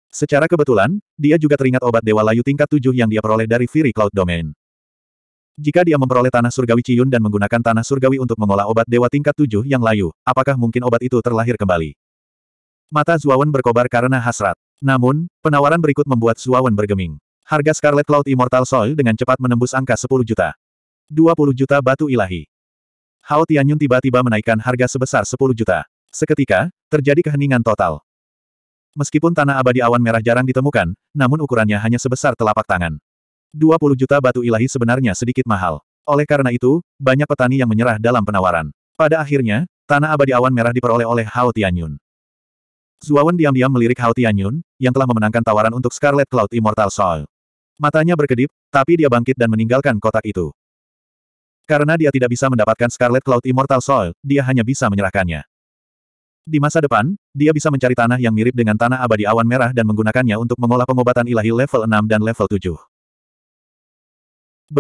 Secara kebetulan, dia juga teringat obat Dewa Layu tingkat tujuh yang dia peroleh dari Fury Cloud Domain. Jika dia memperoleh tanah surgawi Ciyun dan menggunakan tanah surgawi untuk mengolah obat Dewa tingkat tujuh yang layu, apakah mungkin obat itu terlahir kembali? Mata Zuawan berkobar karena hasrat. Namun, penawaran berikut membuat Zuawan bergeming. Harga Scarlet Cloud Immortal Soul dengan cepat menembus angka 10 juta. 20 juta batu ilahi. Hao Tianyun tiba-tiba menaikkan harga sebesar 10 juta. Seketika, terjadi keheningan total. Meskipun tanah abadi awan merah jarang ditemukan, namun ukurannya hanya sebesar telapak tangan. 20 juta batu ilahi sebenarnya sedikit mahal. Oleh karena itu, banyak petani yang menyerah dalam penawaran. Pada akhirnya, tanah abadi awan merah diperoleh oleh Hao Tianyun. Zuawan diam-diam melirik Hao Tianyun, yang telah memenangkan tawaran untuk Scarlet Cloud Immortal Soul. Matanya berkedip, tapi dia bangkit dan meninggalkan kotak itu. Karena dia tidak bisa mendapatkan Scarlet Cloud Immortal Soil, dia hanya bisa menyerahkannya. Di masa depan, dia bisa mencari tanah yang mirip dengan tanah abadi awan merah dan menggunakannya untuk mengolah pengobatan ilahi level 6 dan level 7.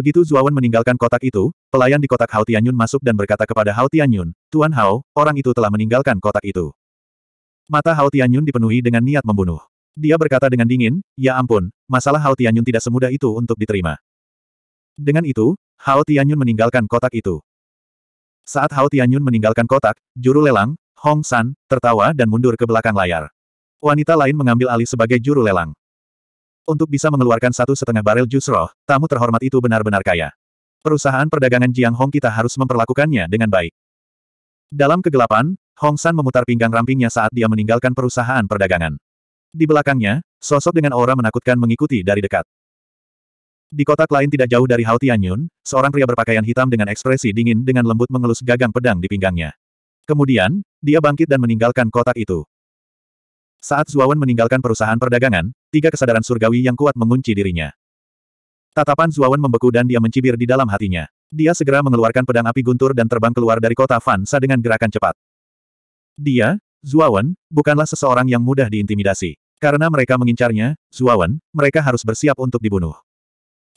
Begitu Zuawan meninggalkan kotak itu, pelayan di kotak Hao Tianyun masuk dan berkata kepada Hao Tianyun, Tuan Hao, orang itu telah meninggalkan kotak itu. Mata Hao Tianyun dipenuhi dengan niat membunuh. Dia berkata dengan dingin, ya ampun, masalah Hao Tianyun tidak semudah itu untuk diterima. Dengan itu, Hao Tianyun meninggalkan kotak itu. Saat Hao Tianyun meninggalkan kotak, juru lelang, Hong San, tertawa dan mundur ke belakang layar. Wanita lain mengambil alih sebagai juru lelang. Untuk bisa mengeluarkan satu setengah barel jus roh, tamu terhormat itu benar-benar kaya. Perusahaan perdagangan Jiang Hong kita harus memperlakukannya dengan baik. Dalam kegelapan, Hong San memutar pinggang rampingnya saat dia meninggalkan perusahaan perdagangan. Di belakangnya, sosok dengan aura menakutkan mengikuti dari dekat. Di kotak lain tidak jauh dari Hao Tianyun, seorang pria berpakaian hitam dengan ekspresi dingin dengan lembut mengelus gagang pedang di pinggangnya. Kemudian, dia bangkit dan meninggalkan kotak itu. Saat Zuawan meninggalkan perusahaan perdagangan, tiga kesadaran surgawi yang kuat mengunci dirinya. Tatapan Zuawan membeku dan dia mencibir di dalam hatinya. Dia segera mengeluarkan pedang api guntur dan terbang keluar dari kota Fansa dengan gerakan cepat. Dia, Zuawan, bukanlah seseorang yang mudah diintimidasi. Karena mereka mengincarnya, Zuawan, mereka harus bersiap untuk dibunuh.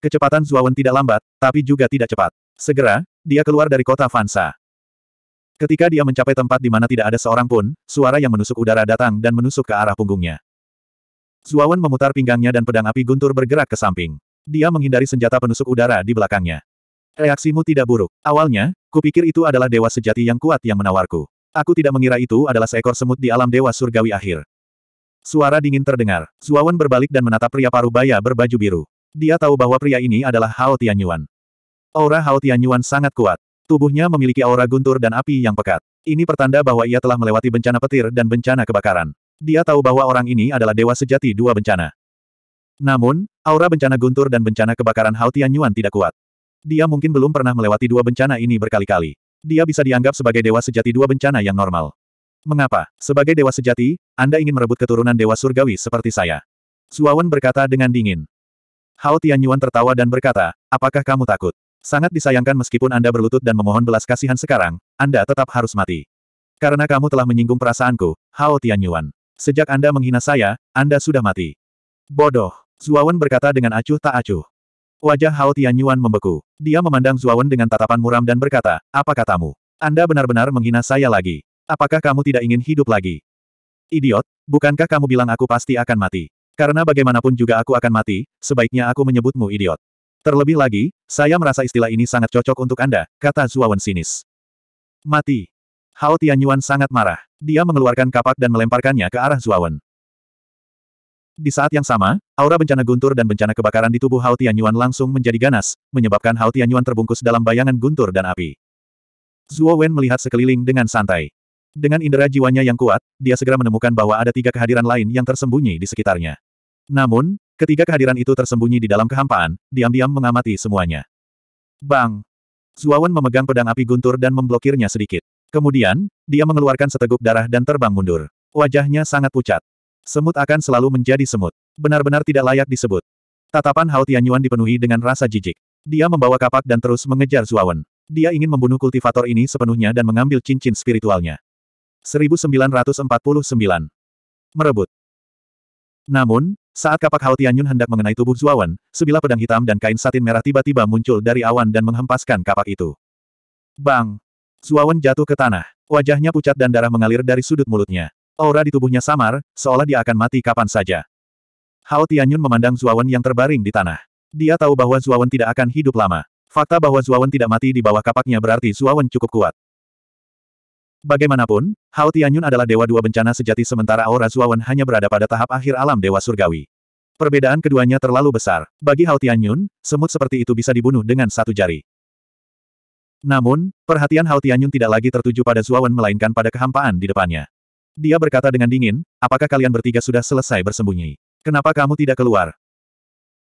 Kecepatan Zuawan tidak lambat, tapi juga tidak cepat. Segera, dia keluar dari kota Fansa. Ketika dia mencapai tempat di mana tidak ada seorang pun, suara yang menusuk udara datang dan menusuk ke arah punggungnya. Zuawan memutar pinggangnya dan pedang api guntur bergerak ke samping. Dia menghindari senjata penusuk udara di belakangnya. Reaksimu tidak buruk. Awalnya, kupikir itu adalah dewa sejati yang kuat yang menawarku. Aku tidak mengira itu adalah seekor semut di alam dewa surgawi akhir. Suara dingin terdengar. Zuawan berbalik dan menatap pria paruh baya berbaju biru. Dia tahu bahwa pria ini adalah Hao Tianyuan. Aura Hao Tianyuan sangat kuat. Tubuhnya memiliki aura guntur dan api yang pekat. Ini pertanda bahwa ia telah melewati bencana petir dan bencana kebakaran. Dia tahu bahwa orang ini adalah dewa sejati dua bencana. Namun, aura bencana guntur dan bencana kebakaran Hao Tianyuan tidak kuat. Dia mungkin belum pernah melewati dua bencana ini berkali-kali. Dia bisa dianggap sebagai dewa sejati dua bencana yang normal. Mengapa, sebagai dewa sejati, Anda ingin merebut keturunan dewa surgawi seperti saya? Suawan berkata dengan dingin. Hao Tianyuan tertawa dan berkata, apakah kamu takut? Sangat disayangkan meskipun Anda berlutut dan memohon belas kasihan sekarang, Anda tetap harus mati. Karena kamu telah menyinggung perasaanku, Hao Tianyuan. Sejak Anda menghina saya, Anda sudah mati. Bodoh, Zuawan berkata dengan acuh tak acuh. Wajah Hao Tianyuan membeku. Dia memandang Zuawan dengan tatapan muram dan berkata, apa katamu? Anda benar-benar menghina saya lagi. Apakah kamu tidak ingin hidup lagi? Idiot, bukankah kamu bilang aku pasti akan mati? Karena bagaimanapun juga aku akan mati, sebaiknya aku menyebutmu idiot. Terlebih lagi, saya merasa istilah ini sangat cocok untuk Anda, kata Zuawan sinis. Mati. Hao Tianyuan sangat marah. Dia mengeluarkan kapak dan melemparkannya ke arah Zuawan. Di saat yang sama, aura bencana guntur dan bencana kebakaran di tubuh Hao Tianyuan langsung menjadi ganas, menyebabkan Hao Tianyuan terbungkus dalam bayangan guntur dan api. Zuo melihat sekeliling dengan santai. Dengan indera jiwanya yang kuat, dia segera menemukan bahwa ada tiga kehadiran lain yang tersembunyi di sekitarnya. Namun, ketiga kehadiran itu tersembunyi di dalam kehampaan, diam-diam mengamati semuanya. Bang! Zuawan memegang pedang api guntur dan memblokirnya sedikit. Kemudian, dia mengeluarkan seteguk darah dan terbang mundur. Wajahnya sangat pucat. Semut akan selalu menjadi semut. Benar-benar tidak layak disebut. Tatapan Hao Tianyuan dipenuhi dengan rasa jijik. Dia membawa kapak dan terus mengejar Zuawan. Dia ingin membunuh kultivator ini sepenuhnya dan mengambil cincin spiritualnya. 1949. Merebut. Namun, saat kapak Hao Tianyun hendak mengenai tubuh Zuawan, sebilah pedang hitam dan kain satin merah tiba-tiba muncul dari awan dan menghempaskan kapak itu. Bang! Zuawan jatuh ke tanah. Wajahnya pucat dan darah mengalir dari sudut mulutnya. Aura di tubuhnya samar, seolah dia akan mati kapan saja. Hao Tianyun memandang Zuawan yang terbaring di tanah. Dia tahu bahwa Zuawan tidak akan hidup lama. Fakta bahwa Zuawan tidak mati di bawah kapaknya berarti Zuawan cukup kuat. Bagaimanapun, Hao Tianyun adalah dewa dua bencana sejati sementara Aura Zuawan hanya berada pada tahap akhir alam dewa surgawi. Perbedaan keduanya terlalu besar. Bagi Hao Tianyun, semut seperti itu bisa dibunuh dengan satu jari. Namun, perhatian Hao Tianyun tidak lagi tertuju pada Zuawan melainkan pada kehampaan di depannya. Dia berkata dengan dingin, apakah kalian bertiga sudah selesai bersembunyi? Kenapa kamu tidak keluar?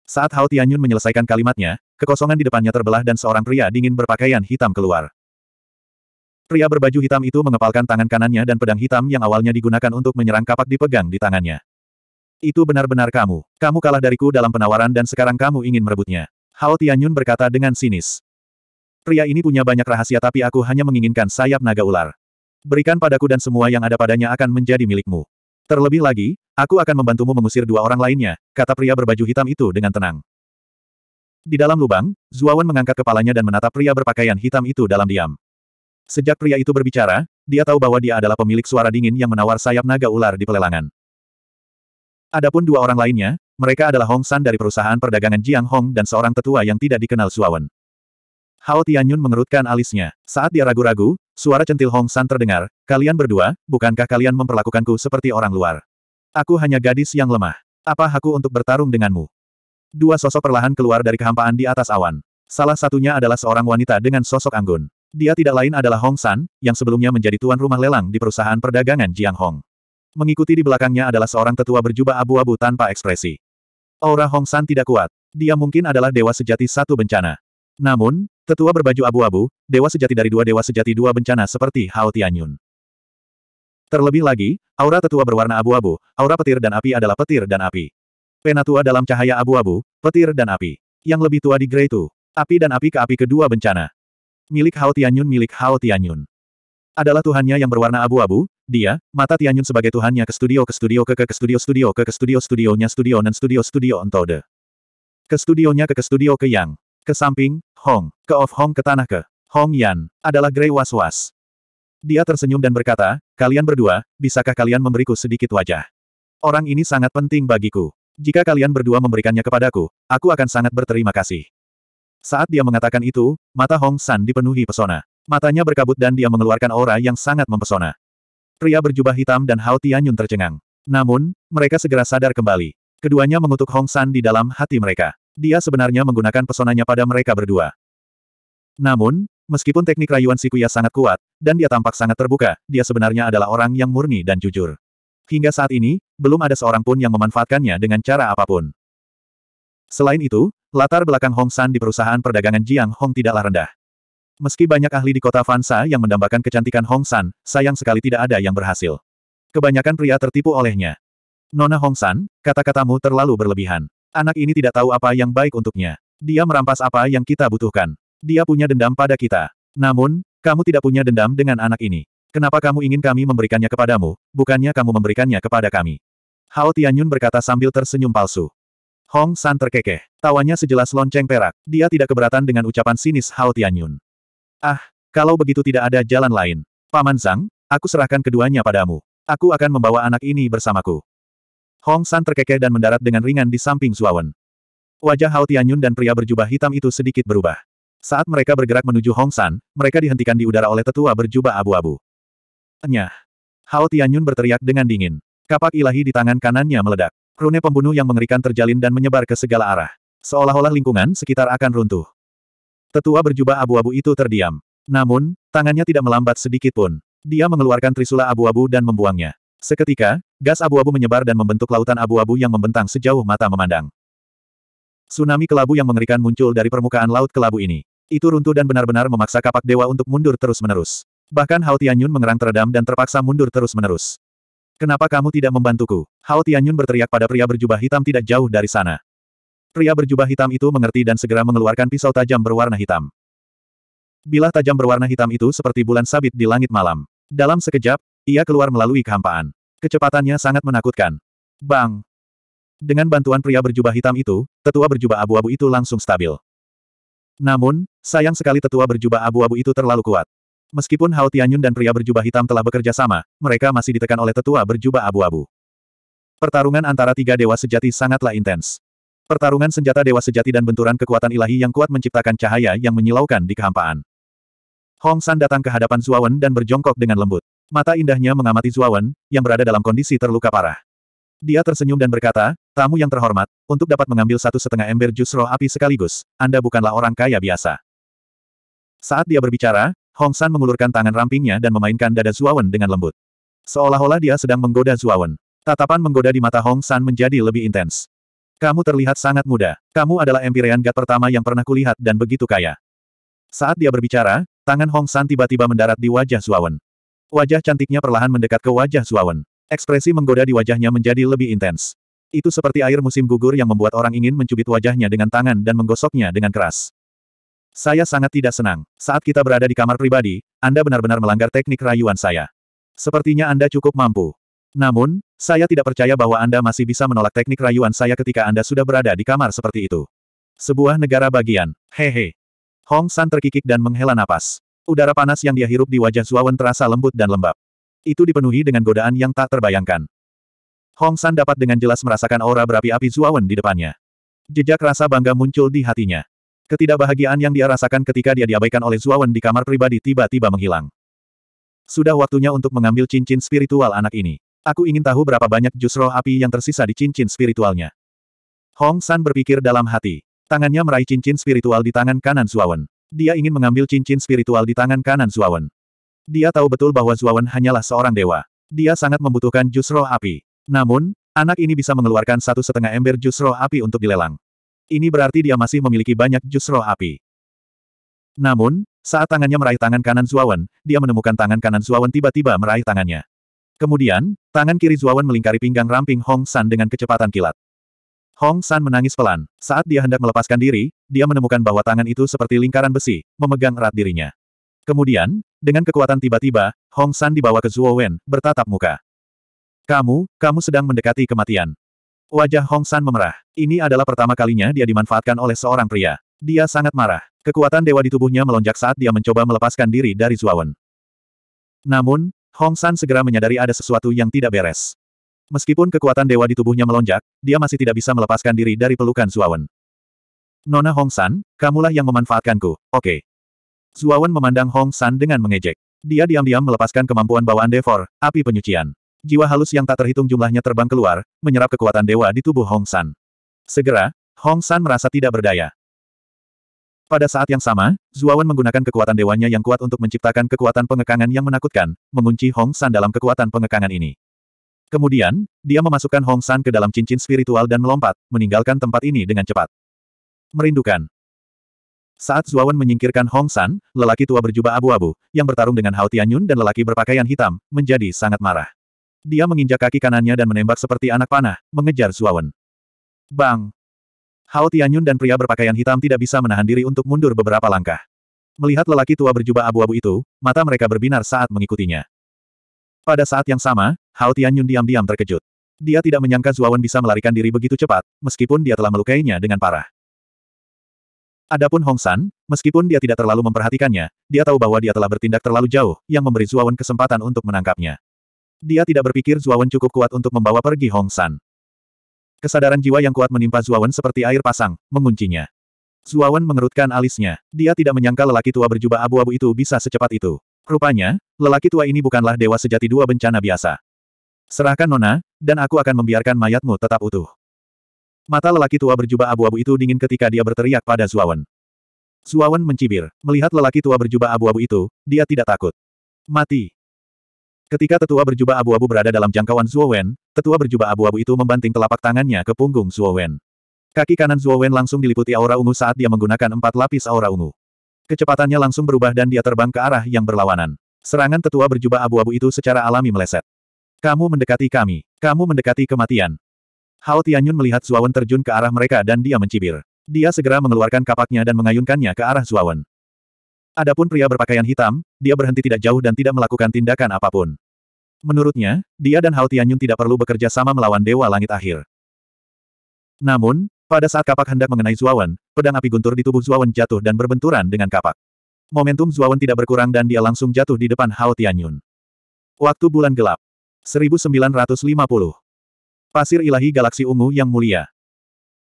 Saat Hao Tianyun menyelesaikan kalimatnya, kekosongan di depannya terbelah dan seorang pria dingin berpakaian hitam keluar. Pria berbaju hitam itu mengepalkan tangan kanannya dan pedang hitam yang awalnya digunakan untuk menyerang kapak dipegang di tangannya. Itu benar-benar kamu. Kamu kalah dariku dalam penawaran dan sekarang kamu ingin merebutnya. Hao Tianyun berkata dengan sinis. Pria ini punya banyak rahasia tapi aku hanya menginginkan sayap naga ular. Berikan padaku dan semua yang ada padanya akan menjadi milikmu. Terlebih lagi, aku akan membantumu mengusir dua orang lainnya, kata pria berbaju hitam itu dengan tenang. Di dalam lubang, Zuawan mengangkat kepalanya dan menatap pria berpakaian hitam itu dalam diam. Sejak pria itu berbicara, dia tahu bahwa dia adalah pemilik suara dingin yang menawar sayap naga ular di pelelangan. Adapun dua orang lainnya, mereka adalah Hong San dari perusahaan perdagangan Jiang Hong dan seorang tetua yang tidak dikenal Suawen. Hao Tianyun mengerutkan alisnya. Saat dia ragu-ragu, suara centil Hong San terdengar, kalian berdua, bukankah kalian memperlakukanku seperti orang luar? Aku hanya gadis yang lemah. Apa aku untuk bertarung denganmu? Dua sosok perlahan keluar dari kehampaan di atas awan. Salah satunya adalah seorang wanita dengan sosok anggun. Dia tidak lain adalah Hong San, yang sebelumnya menjadi tuan rumah lelang di perusahaan perdagangan Jiang Hong. Mengikuti di belakangnya adalah seorang tetua berjubah abu-abu tanpa ekspresi. Aura Hong San tidak kuat. Dia mungkin adalah dewa sejati satu bencana. Namun, tetua berbaju abu-abu, dewa sejati dari dua dewa sejati dua bencana seperti Hao Tianyun. Terlebih lagi, aura tetua berwarna abu-abu, aura petir dan api adalah petir dan api. Penatua dalam cahaya abu-abu, petir dan api. Yang lebih tua di Grey Tu, api dan api ke api kedua bencana. Milik Hao Tianyun milik Hao Tianyun. Adalah Tuhannya yang berwarna abu-abu, dia, mata Tianyun sebagai Tuhannya ke studio ke studio ke ke ke studio studio ke ke studio studionya studio dan studio studio ontode. Ke studionya ke ke studio ke yang. Ke samping, Hong. Ke off Hong ke tanah ke. Hong Yan, adalah Grey Was-Was. Dia tersenyum dan berkata, kalian berdua, bisakah kalian memberiku sedikit wajah? Orang ini sangat penting bagiku. Jika kalian berdua memberikannya kepadaku, aku akan sangat berterima kasih. Saat dia mengatakan itu, mata Hong San dipenuhi pesona. Matanya berkabut dan dia mengeluarkan aura yang sangat mempesona. Pria berjubah hitam dan Hao Tianyun tercengang. Namun, mereka segera sadar kembali. Keduanya mengutuk Hong San di dalam hati mereka. Dia sebenarnya menggunakan pesonanya pada mereka berdua. Namun, meskipun teknik rayuan Sikuya sangat kuat, dan dia tampak sangat terbuka, dia sebenarnya adalah orang yang murni dan jujur. Hingga saat ini, belum ada seorang pun yang memanfaatkannya dengan cara apapun. Selain itu, latar belakang Hong San di perusahaan perdagangan Jiang Hong tidaklah rendah. Meski banyak ahli di kota Fansa yang mendambakan kecantikan Hong San, sayang sekali tidak ada yang berhasil. Kebanyakan pria tertipu olehnya. Nona Hong San, kata-katamu terlalu berlebihan. Anak ini tidak tahu apa yang baik untuknya. Dia merampas apa yang kita butuhkan. Dia punya dendam pada kita. Namun, kamu tidak punya dendam dengan anak ini. Kenapa kamu ingin kami memberikannya kepadamu, bukannya kamu memberikannya kepada kami? Hao Tianyun berkata sambil tersenyum palsu. Hong San terkekeh. Tawanya sejelas lonceng perak. Dia tidak keberatan dengan ucapan sinis Hao Tianyun. Ah, kalau begitu tidak ada jalan lain. Paman Zhang, aku serahkan keduanya padamu. Aku akan membawa anak ini bersamaku. Hong San terkekeh dan mendarat dengan ringan di samping Zuawan. Wajah Hao Tianyun dan pria berjubah hitam itu sedikit berubah. Saat mereka bergerak menuju Hong San, mereka dihentikan di udara oleh tetua berjubah abu-abu. Nyah! Hao Tianyun berteriak dengan dingin. Kapak ilahi di tangan kanannya meledak. Rune pembunuh yang mengerikan terjalin dan menyebar ke segala arah. Seolah-olah lingkungan sekitar akan runtuh. Tetua berjubah abu-abu itu terdiam. Namun, tangannya tidak melambat sedikit pun. Dia mengeluarkan trisula abu-abu dan membuangnya. Seketika, gas abu-abu menyebar dan membentuk lautan abu-abu yang membentang sejauh mata memandang. Tsunami kelabu yang mengerikan muncul dari permukaan laut kelabu ini. Itu runtuh dan benar-benar memaksa kapak dewa untuk mundur terus-menerus. Bahkan Hao Tianyun mengerang teredam dan terpaksa mundur terus-menerus. Kenapa kamu tidak membantuku? Hao Tianyun berteriak pada pria berjubah hitam tidak jauh dari sana. Pria berjubah hitam itu mengerti dan segera mengeluarkan pisau tajam berwarna hitam. Bilah tajam berwarna hitam itu seperti bulan sabit di langit malam. Dalam sekejap, ia keluar melalui kehampaan. Kecepatannya sangat menakutkan. Bang! Dengan bantuan pria berjubah hitam itu, tetua berjubah abu-abu itu langsung stabil. Namun, sayang sekali tetua berjubah abu-abu itu terlalu kuat. Meskipun Hao Tianyun dan pria berjubah hitam telah bekerja sama, mereka masih ditekan oleh tetua berjubah abu-abu. Pertarungan antara tiga dewa sejati sangatlah intens. Pertarungan senjata dewa sejati dan benturan kekuatan ilahi yang kuat menciptakan cahaya yang menyilaukan di kehampaan. Hong San datang ke hadapan Zuawan dan berjongkok dengan lembut. Mata indahnya mengamati Zuawan, yang berada dalam kondisi terluka parah. Dia tersenyum dan berkata, tamu yang terhormat, untuk dapat mengambil satu setengah ember jus roh api sekaligus, Anda bukanlah orang kaya biasa. Saat dia berbicara, Hong San mengulurkan tangan rampingnya dan memainkan dada Zuawan dengan lembut. Seolah-olah dia sedang menggoda Zuawan. Tatapan menggoda di mata Hong San menjadi lebih intens. Kamu terlihat sangat muda. Kamu adalah Empyrean God pertama yang pernah kulihat dan begitu kaya. Saat dia berbicara, tangan Hong San tiba-tiba mendarat di wajah Zuawan. Wajah cantiknya perlahan mendekat ke wajah Zuawan. Ekspresi menggoda di wajahnya menjadi lebih intens. Itu seperti air musim gugur yang membuat orang ingin mencubit wajahnya dengan tangan dan menggosoknya dengan keras. Saya sangat tidak senang. Saat kita berada di kamar pribadi, Anda benar-benar melanggar teknik rayuan saya. Sepertinya Anda cukup mampu. Namun, saya tidak percaya bahwa Anda masih bisa menolak teknik rayuan saya ketika Anda sudah berada di kamar seperti itu. Sebuah negara bagian. Hehe. Hong San terkikik dan menghela napas. Udara panas yang dia hirup di wajah Zuawan terasa lembut dan lembab. Itu dipenuhi dengan godaan yang tak terbayangkan. Hong San dapat dengan jelas merasakan aura berapi-api Zuawan di depannya. Jejak rasa bangga muncul di hatinya. Ketidakbahagiaan yang dia rasakan ketika dia diabaikan oleh Zuawan di kamar pribadi tiba-tiba menghilang. Sudah waktunya untuk mengambil cincin spiritual anak ini. Aku ingin tahu berapa banyak jus roh api yang tersisa di cincin spiritualnya. Hong San berpikir dalam hati. Tangannya meraih cincin spiritual di tangan kanan Zuawan. Dia ingin mengambil cincin spiritual di tangan kanan Zuawan. Dia tahu betul bahwa Zuawan hanyalah seorang dewa. Dia sangat membutuhkan jus roh api. Namun, anak ini bisa mengeluarkan satu setengah ember jus roh api untuk dilelang. Ini berarti dia masih memiliki banyak jus roh api. Namun, saat tangannya meraih tangan kanan Zuawan, dia menemukan tangan kanan Zuawan tiba-tiba meraih tangannya. Kemudian, tangan kiri Zuawan melingkari pinggang ramping Hong San dengan kecepatan kilat. Hong San menangis pelan. Saat dia hendak melepaskan diri, dia menemukan bahwa tangan itu seperti lingkaran besi, memegang erat dirinya. Kemudian, dengan kekuatan tiba-tiba, Hong San dibawa ke Zuo Wen, bertatap muka. Kamu, kamu sedang mendekati kematian. Wajah Hong San memerah. Ini adalah pertama kalinya dia dimanfaatkan oleh seorang pria. Dia sangat marah. Kekuatan dewa di tubuhnya melonjak saat dia mencoba melepaskan diri dari Zuawan. Namun, Hong San segera menyadari ada sesuatu yang tidak beres. Meskipun kekuatan dewa di tubuhnya melonjak, dia masih tidak bisa melepaskan diri dari pelukan Zuawan. Nona Hong San, kamulah yang memanfaatkanku, oke. Okay. Zuawan memandang Hong San dengan mengejek. Dia diam-diam melepaskan kemampuan bawaan Devor, api penyucian jiwa halus yang tak terhitung jumlahnya terbang keluar, menyerap kekuatan dewa di tubuh Hong San. Segera, Hong San merasa tidak berdaya. Pada saat yang sama, Zuawan menggunakan kekuatan dewanya yang kuat untuk menciptakan kekuatan pengekangan yang menakutkan, mengunci Hong San dalam kekuatan pengekangan ini. Kemudian, dia memasukkan Hong San ke dalam cincin spiritual dan melompat, meninggalkan tempat ini dengan cepat. Merindukan. Saat Zuawan menyingkirkan Hong San, lelaki tua berjubah abu-abu, yang bertarung dengan Hao Tianyun dan lelaki berpakaian hitam, menjadi sangat marah. Dia menginjak kaki kanannya dan menembak seperti anak panah, mengejar Zuawan. Bang! Hao Tianyun dan pria berpakaian hitam tidak bisa menahan diri untuk mundur beberapa langkah. Melihat lelaki tua berjubah abu-abu itu, mata mereka berbinar saat mengikutinya. Pada saat yang sama, Hao Tianyun diam-diam terkejut. Dia tidak menyangka Zuawan bisa melarikan diri begitu cepat, meskipun dia telah melukainya dengan parah. Adapun Hong San, meskipun dia tidak terlalu memperhatikannya, dia tahu bahwa dia telah bertindak terlalu jauh, yang memberi Zuawan kesempatan untuk menangkapnya. Dia tidak berpikir Zuawan cukup kuat untuk membawa pergi Hong San. Kesadaran jiwa yang kuat menimpa Zuawan seperti air pasang, menguncinya. Zuawan mengerutkan alisnya. Dia tidak menyangka lelaki tua berjubah abu-abu itu bisa secepat itu. Rupanya, lelaki tua ini bukanlah dewa sejati dua bencana biasa. Serahkan Nona, dan aku akan membiarkan mayatmu tetap utuh. Mata lelaki tua berjubah abu-abu itu dingin ketika dia berteriak pada Zuawan. Zuawan mencibir. Melihat lelaki tua berjubah abu-abu itu, dia tidak takut. Mati. Ketika tetua berjubah abu-abu berada dalam jangkauan Zuo Wen, tetua berjubah abu-abu itu membanting telapak tangannya ke punggung Zuo Wen. Kaki kanan Zuo Wen langsung diliputi aura ungu saat dia menggunakan empat lapis aura ungu. Kecepatannya langsung berubah dan dia terbang ke arah yang berlawanan. Serangan tetua berjubah abu-abu itu secara alami meleset. Kamu mendekati kami. Kamu mendekati kematian. Hao Tianyun melihat Wen terjun ke arah mereka dan dia mencibir. Dia segera mengeluarkan kapaknya dan mengayunkannya ke arah Wen. Adapun pria berpakaian hitam, dia berhenti tidak jauh dan tidak melakukan tindakan apapun. Menurutnya, dia dan Hao Tianyun tidak perlu bekerja sama melawan Dewa Langit Akhir. Namun, pada saat kapak hendak mengenai Zuawan, pedang api guntur di tubuh Zuawan jatuh dan berbenturan dengan kapak. Momentum Zuawan tidak berkurang dan dia langsung jatuh di depan Hao Tianyun. Waktu bulan gelap. 1950. Pasir ilahi galaksi ungu yang mulia.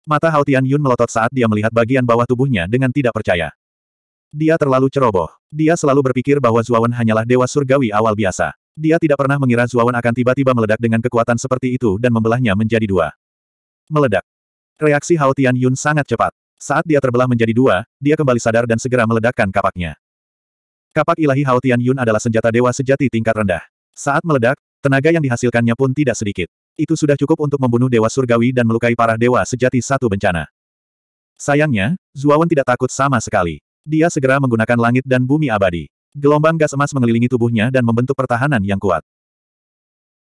Mata Hao Tianyun melotot saat dia melihat bagian bawah tubuhnya dengan tidak percaya. Dia terlalu ceroboh. Dia selalu berpikir bahwa Zuawan hanyalah dewa surgawi awal biasa. Dia tidak pernah mengira Zuawan akan tiba-tiba meledak dengan kekuatan seperti itu dan membelahnya menjadi dua. Meledak. Reaksi Hao Tian Yun sangat cepat. Saat dia terbelah menjadi dua, dia kembali sadar dan segera meledakkan kapaknya. Kapak ilahi Hao Tian Yun adalah senjata dewa sejati tingkat rendah. Saat meledak, tenaga yang dihasilkannya pun tidak sedikit. Itu sudah cukup untuk membunuh dewa surgawi dan melukai para dewa sejati satu bencana. Sayangnya, Zuawan tidak takut sama sekali. Dia segera menggunakan langit dan bumi abadi. Gelombang gas emas mengelilingi tubuhnya dan membentuk pertahanan yang kuat.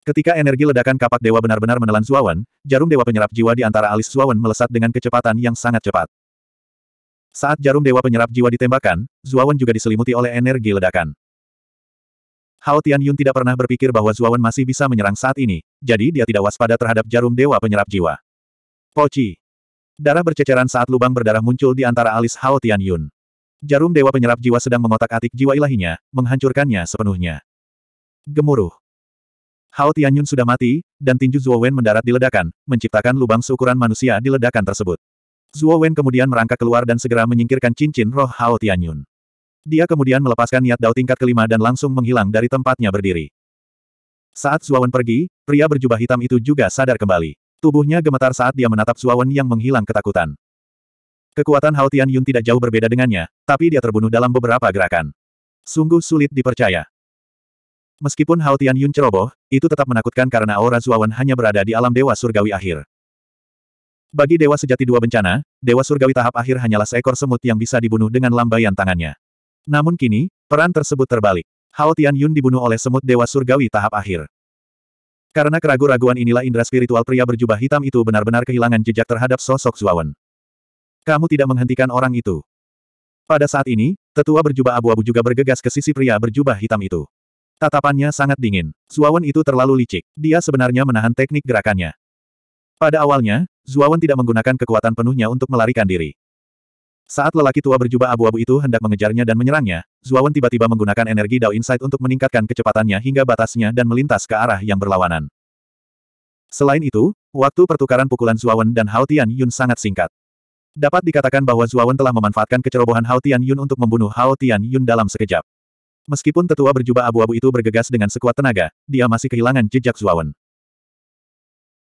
Ketika energi ledakan kapak dewa benar-benar menelan Zuawan, jarum dewa penyerap jiwa di antara alis Zuawan melesat dengan kecepatan yang sangat cepat. Saat jarum dewa penyerap jiwa ditembakkan, Zuawan juga diselimuti oleh energi ledakan. Hao Tianyun tidak pernah berpikir bahwa Zuawan masih bisa menyerang saat ini, jadi dia tidak waspada terhadap jarum dewa penyerap jiwa. Poci. Darah berceceran saat lubang berdarah muncul di antara alis Hao Tianyun. Jarum Dewa Penyerap Jiwa sedang mengotak-atik jiwa ilahinya, menghancurkannya sepenuhnya. Gemuruh. Hao Tianyun sudah mati, dan tinju Zhuo Wen mendarat di ledakan, menciptakan lubang seukuran manusia di ledakan tersebut. Zhuo Wen kemudian merangkak keluar dan segera menyingkirkan cincin roh Hao Tianyun. Dia kemudian melepaskan niat Dao tingkat kelima dan langsung menghilang dari tempatnya berdiri. Saat Zhuo Wen pergi, pria berjubah hitam itu juga sadar kembali. Tubuhnya gemetar saat dia menatap Zhuo Wen yang menghilang ketakutan. Kekuatan Hao Tian Yun tidak jauh berbeda dengannya, tapi dia terbunuh dalam beberapa gerakan. Sungguh sulit dipercaya. Meskipun Hao Tian Yun ceroboh, itu tetap menakutkan karena aura Zuawan hanya berada di alam Dewa Surgawi akhir. Bagi Dewa Sejati Dua Bencana, Dewa Surgawi tahap akhir hanyalah seekor semut yang bisa dibunuh dengan lambaian tangannya. Namun kini, peran tersebut terbalik. Hao Tian Yun dibunuh oleh semut Dewa Surgawi tahap akhir. Karena keraguan-raguan inilah indera spiritual pria berjubah hitam itu benar-benar kehilangan jejak terhadap sosok Zuawan. Kamu tidak menghentikan orang itu. Pada saat ini, tetua berjubah abu-abu juga bergegas ke sisi pria berjubah hitam itu. Tatapannya sangat dingin. Zuawan itu terlalu licik. Dia sebenarnya menahan teknik gerakannya. Pada awalnya, Zuawan tidak menggunakan kekuatan penuhnya untuk melarikan diri. Saat lelaki tua berjubah abu-abu itu hendak mengejarnya dan menyerangnya, Zuawan tiba-tiba menggunakan energi Dao Insight untuk meningkatkan kecepatannya hingga batasnya dan melintas ke arah yang berlawanan. Selain itu, waktu pertukaran pukulan Zuawan dan Hao Tian Yun sangat singkat. Dapat dikatakan bahwa Zuawan telah memanfaatkan kecerobohan Hao Tian Yun untuk membunuh Hao Tian Yun dalam sekejap. Meskipun tetua berjubah abu-abu itu bergegas dengan sekuat tenaga, dia masih kehilangan jejak Zuawan.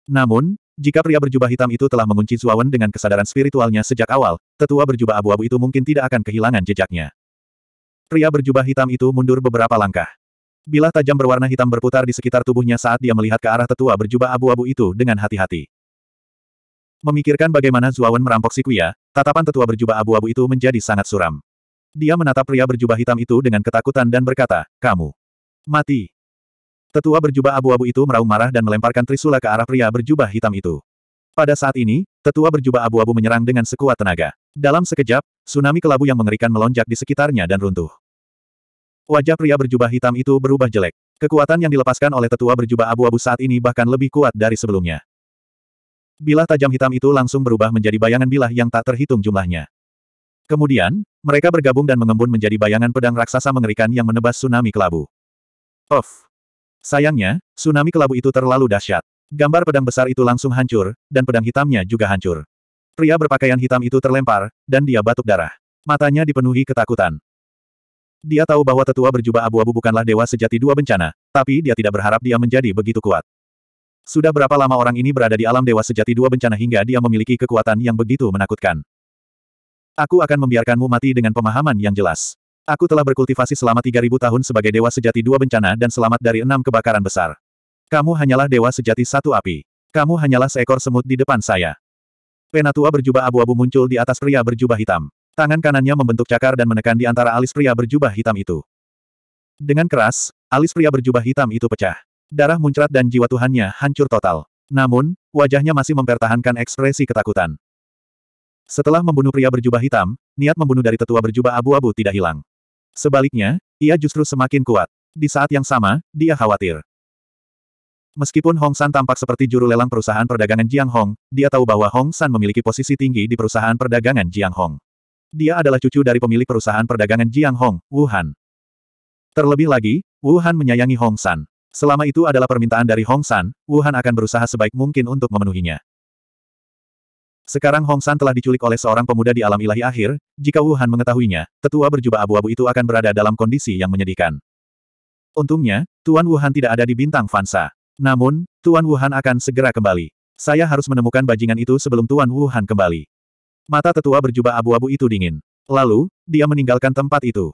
Namun, jika pria berjubah hitam itu telah mengunci Zuawan dengan kesadaran spiritualnya sejak awal, tetua berjubah abu-abu itu mungkin tidak akan kehilangan jejaknya. Pria berjubah hitam itu mundur beberapa langkah. Bilah tajam berwarna hitam berputar di sekitar tubuhnya saat dia melihat ke arah tetua berjubah abu-abu itu dengan hati-hati. Memikirkan bagaimana Zuawan merampok si Kuya, tatapan tetua berjubah abu-abu itu menjadi sangat suram. Dia menatap pria berjubah hitam itu dengan ketakutan dan berkata, kamu. Mati. Tetua berjubah abu-abu itu meraung marah dan melemparkan trisula ke arah pria berjubah hitam itu. Pada saat ini, tetua berjubah abu-abu menyerang dengan sekuat tenaga. Dalam sekejap, tsunami kelabu yang mengerikan melonjak di sekitarnya dan runtuh. Wajah pria berjubah hitam itu berubah jelek. Kekuatan yang dilepaskan oleh tetua berjubah abu-abu saat ini bahkan lebih kuat dari sebelumnya. Bilah tajam hitam itu langsung berubah menjadi bayangan bilah yang tak terhitung jumlahnya. Kemudian, mereka bergabung dan mengembun menjadi bayangan pedang raksasa mengerikan yang menebas tsunami kelabu. Of! Sayangnya, tsunami kelabu itu terlalu dahsyat. Gambar pedang besar itu langsung hancur, dan pedang hitamnya juga hancur. Pria berpakaian hitam itu terlempar, dan dia batuk darah. Matanya dipenuhi ketakutan. Dia tahu bahwa tetua berjubah abu-abu bukanlah dewa sejati dua bencana, tapi dia tidak berharap dia menjadi begitu kuat. Sudah berapa lama orang ini berada di alam dewa sejati dua bencana hingga dia memiliki kekuatan yang begitu menakutkan. Aku akan membiarkanmu mati dengan pemahaman yang jelas. Aku telah berkultivasi selama 3000 tahun sebagai dewa sejati dua bencana dan selamat dari enam kebakaran besar. Kamu hanyalah dewa sejati satu api. Kamu hanyalah seekor semut di depan saya. Penatua berjubah abu-abu muncul di atas pria berjubah hitam. Tangan kanannya membentuk cakar dan menekan di antara alis pria berjubah hitam itu. Dengan keras, alis pria berjubah hitam itu pecah. Darah muncrat dan jiwa Tuhannya hancur total. Namun, wajahnya masih mempertahankan ekspresi ketakutan. Setelah membunuh pria berjubah hitam, niat membunuh dari tetua berjubah abu-abu tidak hilang. Sebaliknya, ia justru semakin kuat. Di saat yang sama, dia khawatir. Meskipun Hong San tampak seperti juru lelang perusahaan perdagangan Jiang Hong, dia tahu bahwa Hong San memiliki posisi tinggi di perusahaan perdagangan Jiang Hong. Dia adalah cucu dari pemilik perusahaan perdagangan Jiang Hong, Wuhan. Terlebih lagi, Wuhan menyayangi Hong San. Selama itu adalah permintaan dari Hong San, Wuhan akan berusaha sebaik mungkin untuk memenuhinya. Sekarang Hong San telah diculik oleh seorang pemuda di alam ilahi akhir, jika Wuhan mengetahuinya, tetua berjubah abu-abu itu akan berada dalam kondisi yang menyedihkan. Untungnya, Tuan Wuhan tidak ada di bintang Fansa. Namun, Tuan Wuhan akan segera kembali. Saya harus menemukan bajingan itu sebelum Tuan Wuhan kembali. Mata tetua berjubah abu-abu itu dingin. Lalu, dia meninggalkan tempat itu.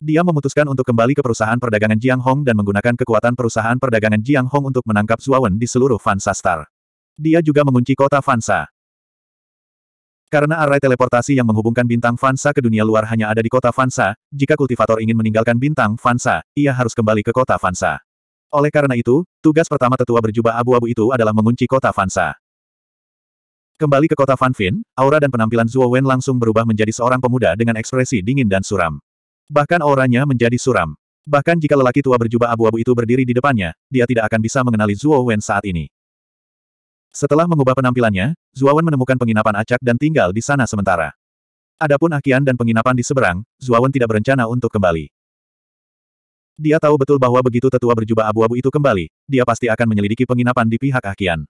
Dia memutuskan untuk kembali ke perusahaan perdagangan Jiang Hong dan menggunakan kekuatan perusahaan perdagangan Jiang Hong untuk menangkap Zuawan di seluruh Fansa Star. Dia juga mengunci kota Fansa. Karena arai teleportasi yang menghubungkan bintang Fansa ke dunia luar hanya ada di kota Fansa, jika kultivator ingin meninggalkan bintang Fansa, ia harus kembali ke kota Fansa. Oleh karena itu, tugas pertama tetua berjubah abu-abu itu adalah mengunci kota Fansa. Kembali ke kota Fanfin, aura dan penampilan Zuo Wen langsung berubah menjadi seorang pemuda dengan ekspresi dingin dan suram. Bahkan auranya menjadi suram. Bahkan jika lelaki tua berjubah abu-abu itu berdiri di depannya, dia tidak akan bisa mengenali Zuo Wen saat ini. Setelah mengubah penampilannya, Zuo Wen menemukan penginapan acak dan tinggal di sana sementara. Adapun Akian dan penginapan di seberang, Zuo Wen tidak berencana untuk kembali. Dia tahu betul bahwa begitu tetua berjubah abu-abu itu kembali, dia pasti akan menyelidiki penginapan di pihak Akian.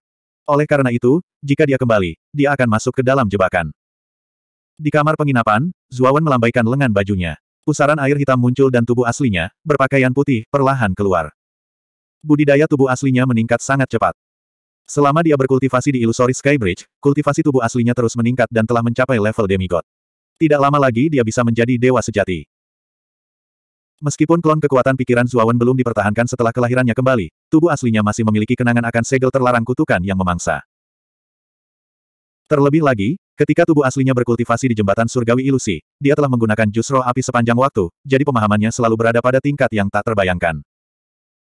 Oleh karena itu, jika dia kembali, dia akan masuk ke dalam jebakan. Di kamar penginapan, Wen melambaikan lengan bajunya. Pusaran air hitam muncul dan tubuh aslinya, berpakaian putih, perlahan keluar. Budidaya tubuh aslinya meningkat sangat cepat. Selama dia berkultivasi di Illusory Skybridge, kultivasi tubuh aslinya terus meningkat dan telah mencapai level demigod. Tidak lama lagi dia bisa menjadi dewa sejati. Meskipun klon kekuatan pikiran Zuawan belum dipertahankan setelah kelahirannya kembali, tubuh aslinya masih memiliki kenangan akan segel terlarang kutukan yang memangsa. Terlebih lagi, Ketika tubuh aslinya berkultivasi di jembatan surgawi ilusi, dia telah menggunakan jus roh api sepanjang waktu, jadi pemahamannya selalu berada pada tingkat yang tak terbayangkan.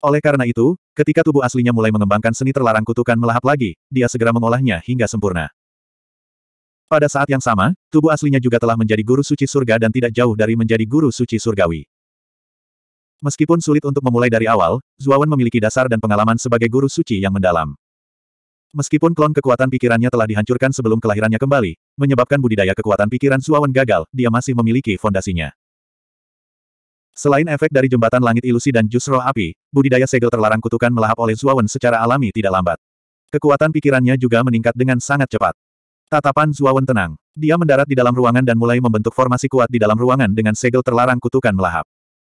Oleh karena itu, ketika tubuh aslinya mulai mengembangkan seni terlarang kutukan melahap lagi, dia segera mengolahnya hingga sempurna. Pada saat yang sama, tubuh aslinya juga telah menjadi guru suci surga dan tidak jauh dari menjadi guru suci surgawi. Meskipun sulit untuk memulai dari awal, Zuawan memiliki dasar dan pengalaman sebagai guru suci yang mendalam. Meskipun klon kekuatan pikirannya telah dihancurkan sebelum kelahirannya kembali, menyebabkan budidaya kekuatan pikiran Suawan gagal, dia masih memiliki fondasinya. Selain efek dari jembatan langit ilusi dan jus roh api, budidaya segel terlarang kutukan melahap oleh Zuawan secara alami tidak lambat. Kekuatan pikirannya juga meningkat dengan sangat cepat. Tatapan Zuawan tenang. Dia mendarat di dalam ruangan dan mulai membentuk formasi kuat di dalam ruangan dengan segel terlarang kutukan melahap.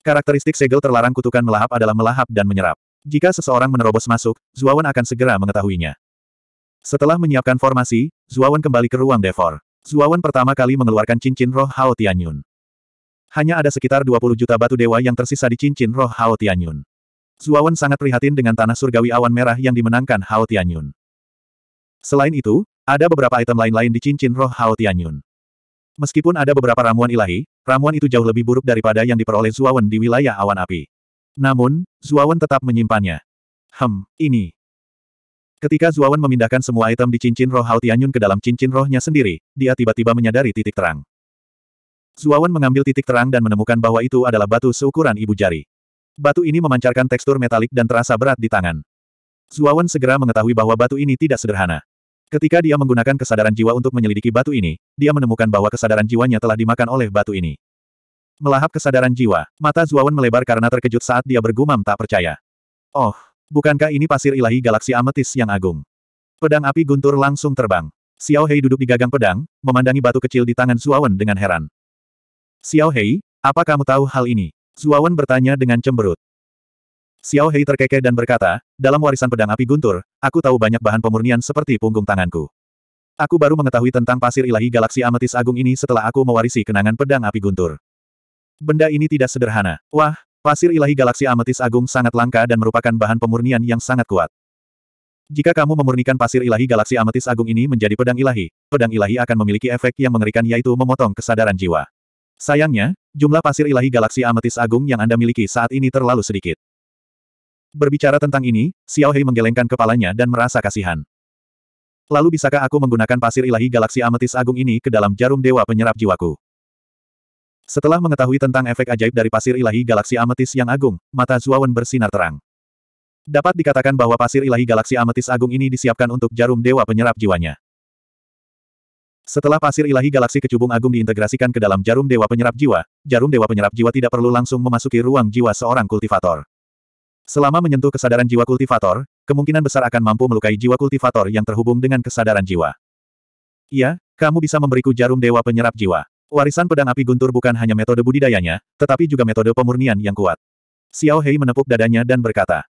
Karakteristik segel terlarang kutukan melahap adalah melahap dan menyerap. Jika seseorang menerobos masuk, Zuawan akan segera mengetahuinya. Setelah menyiapkan formasi, Zuawan kembali ke ruang Devor. Zuawan pertama kali mengeluarkan cincin roh Hao Tianyun. Hanya ada sekitar 20 juta batu dewa yang tersisa di cincin roh Hao Tianyun. Zuawan sangat prihatin dengan tanah surgawi awan merah yang dimenangkan Hao Tianyun. Selain itu, ada beberapa item lain-lain di cincin roh Hao Tianyun. Meskipun ada beberapa ramuan ilahi, ramuan itu jauh lebih buruk daripada yang diperoleh Zuawan di wilayah awan api. Namun, Zuawan tetap menyimpannya. Hem, ini. Ketika Zuawan memindahkan semua item di cincin roh Hao Tianyun ke dalam cincin rohnya sendiri, dia tiba-tiba menyadari titik terang. Zuawan mengambil titik terang dan menemukan bahwa itu adalah batu seukuran ibu jari. Batu ini memancarkan tekstur metalik dan terasa berat di tangan. Zuawan segera mengetahui bahwa batu ini tidak sederhana. Ketika dia menggunakan kesadaran jiwa untuk menyelidiki batu ini, dia menemukan bahwa kesadaran jiwanya telah dimakan oleh batu ini. Melahap kesadaran jiwa, mata Zuawan melebar karena terkejut saat dia bergumam tak percaya. Oh, Bukankah ini pasir ilahi galaksi ametis yang agung? Pedang api guntur langsung terbang. Xiao Hei duduk di gagang pedang, memandangi batu kecil di tangan Zuawan dengan heran. Xiao Hei, apa kamu tahu hal ini? Zuawan bertanya dengan cemberut. Xiao Hei terkekeh dan berkata, dalam warisan pedang api guntur, aku tahu banyak bahan pemurnian seperti punggung tanganku. Aku baru mengetahui tentang pasir ilahi galaksi ametis agung ini setelah aku mewarisi kenangan pedang api guntur. Benda ini tidak sederhana. Wah, Pasir ilahi galaksi ametis agung sangat langka dan merupakan bahan pemurnian yang sangat kuat. Jika kamu memurnikan pasir ilahi galaksi ametis agung ini menjadi pedang ilahi, pedang ilahi akan memiliki efek yang mengerikan yaitu memotong kesadaran jiwa. Sayangnya, jumlah pasir ilahi galaksi ametis agung yang Anda miliki saat ini terlalu sedikit. Berbicara tentang ini, Xiao Hei menggelengkan kepalanya dan merasa kasihan. Lalu bisakah aku menggunakan pasir ilahi galaksi ametis agung ini ke dalam jarum dewa penyerap jiwaku? Setelah mengetahui tentang efek ajaib dari pasir ilahi galaksi ametis yang agung, mata Zuawan bersinar terang. Dapat dikatakan bahwa pasir ilahi galaksi ametis agung ini disiapkan untuk jarum dewa penyerap jiwanya. Setelah pasir ilahi galaksi kecubung agung diintegrasikan ke dalam jarum dewa penyerap jiwa, jarum dewa penyerap jiwa tidak perlu langsung memasuki ruang jiwa seorang kultivator. Selama menyentuh kesadaran jiwa kultivator, kemungkinan besar akan mampu melukai jiwa kultivator yang terhubung dengan kesadaran jiwa. Iya, kamu bisa memberiku jarum dewa penyerap jiwa. Warisan pedang api guntur bukan hanya metode budidayanya, tetapi juga metode pemurnian yang kuat. Xiao Hei menepuk dadanya dan berkata,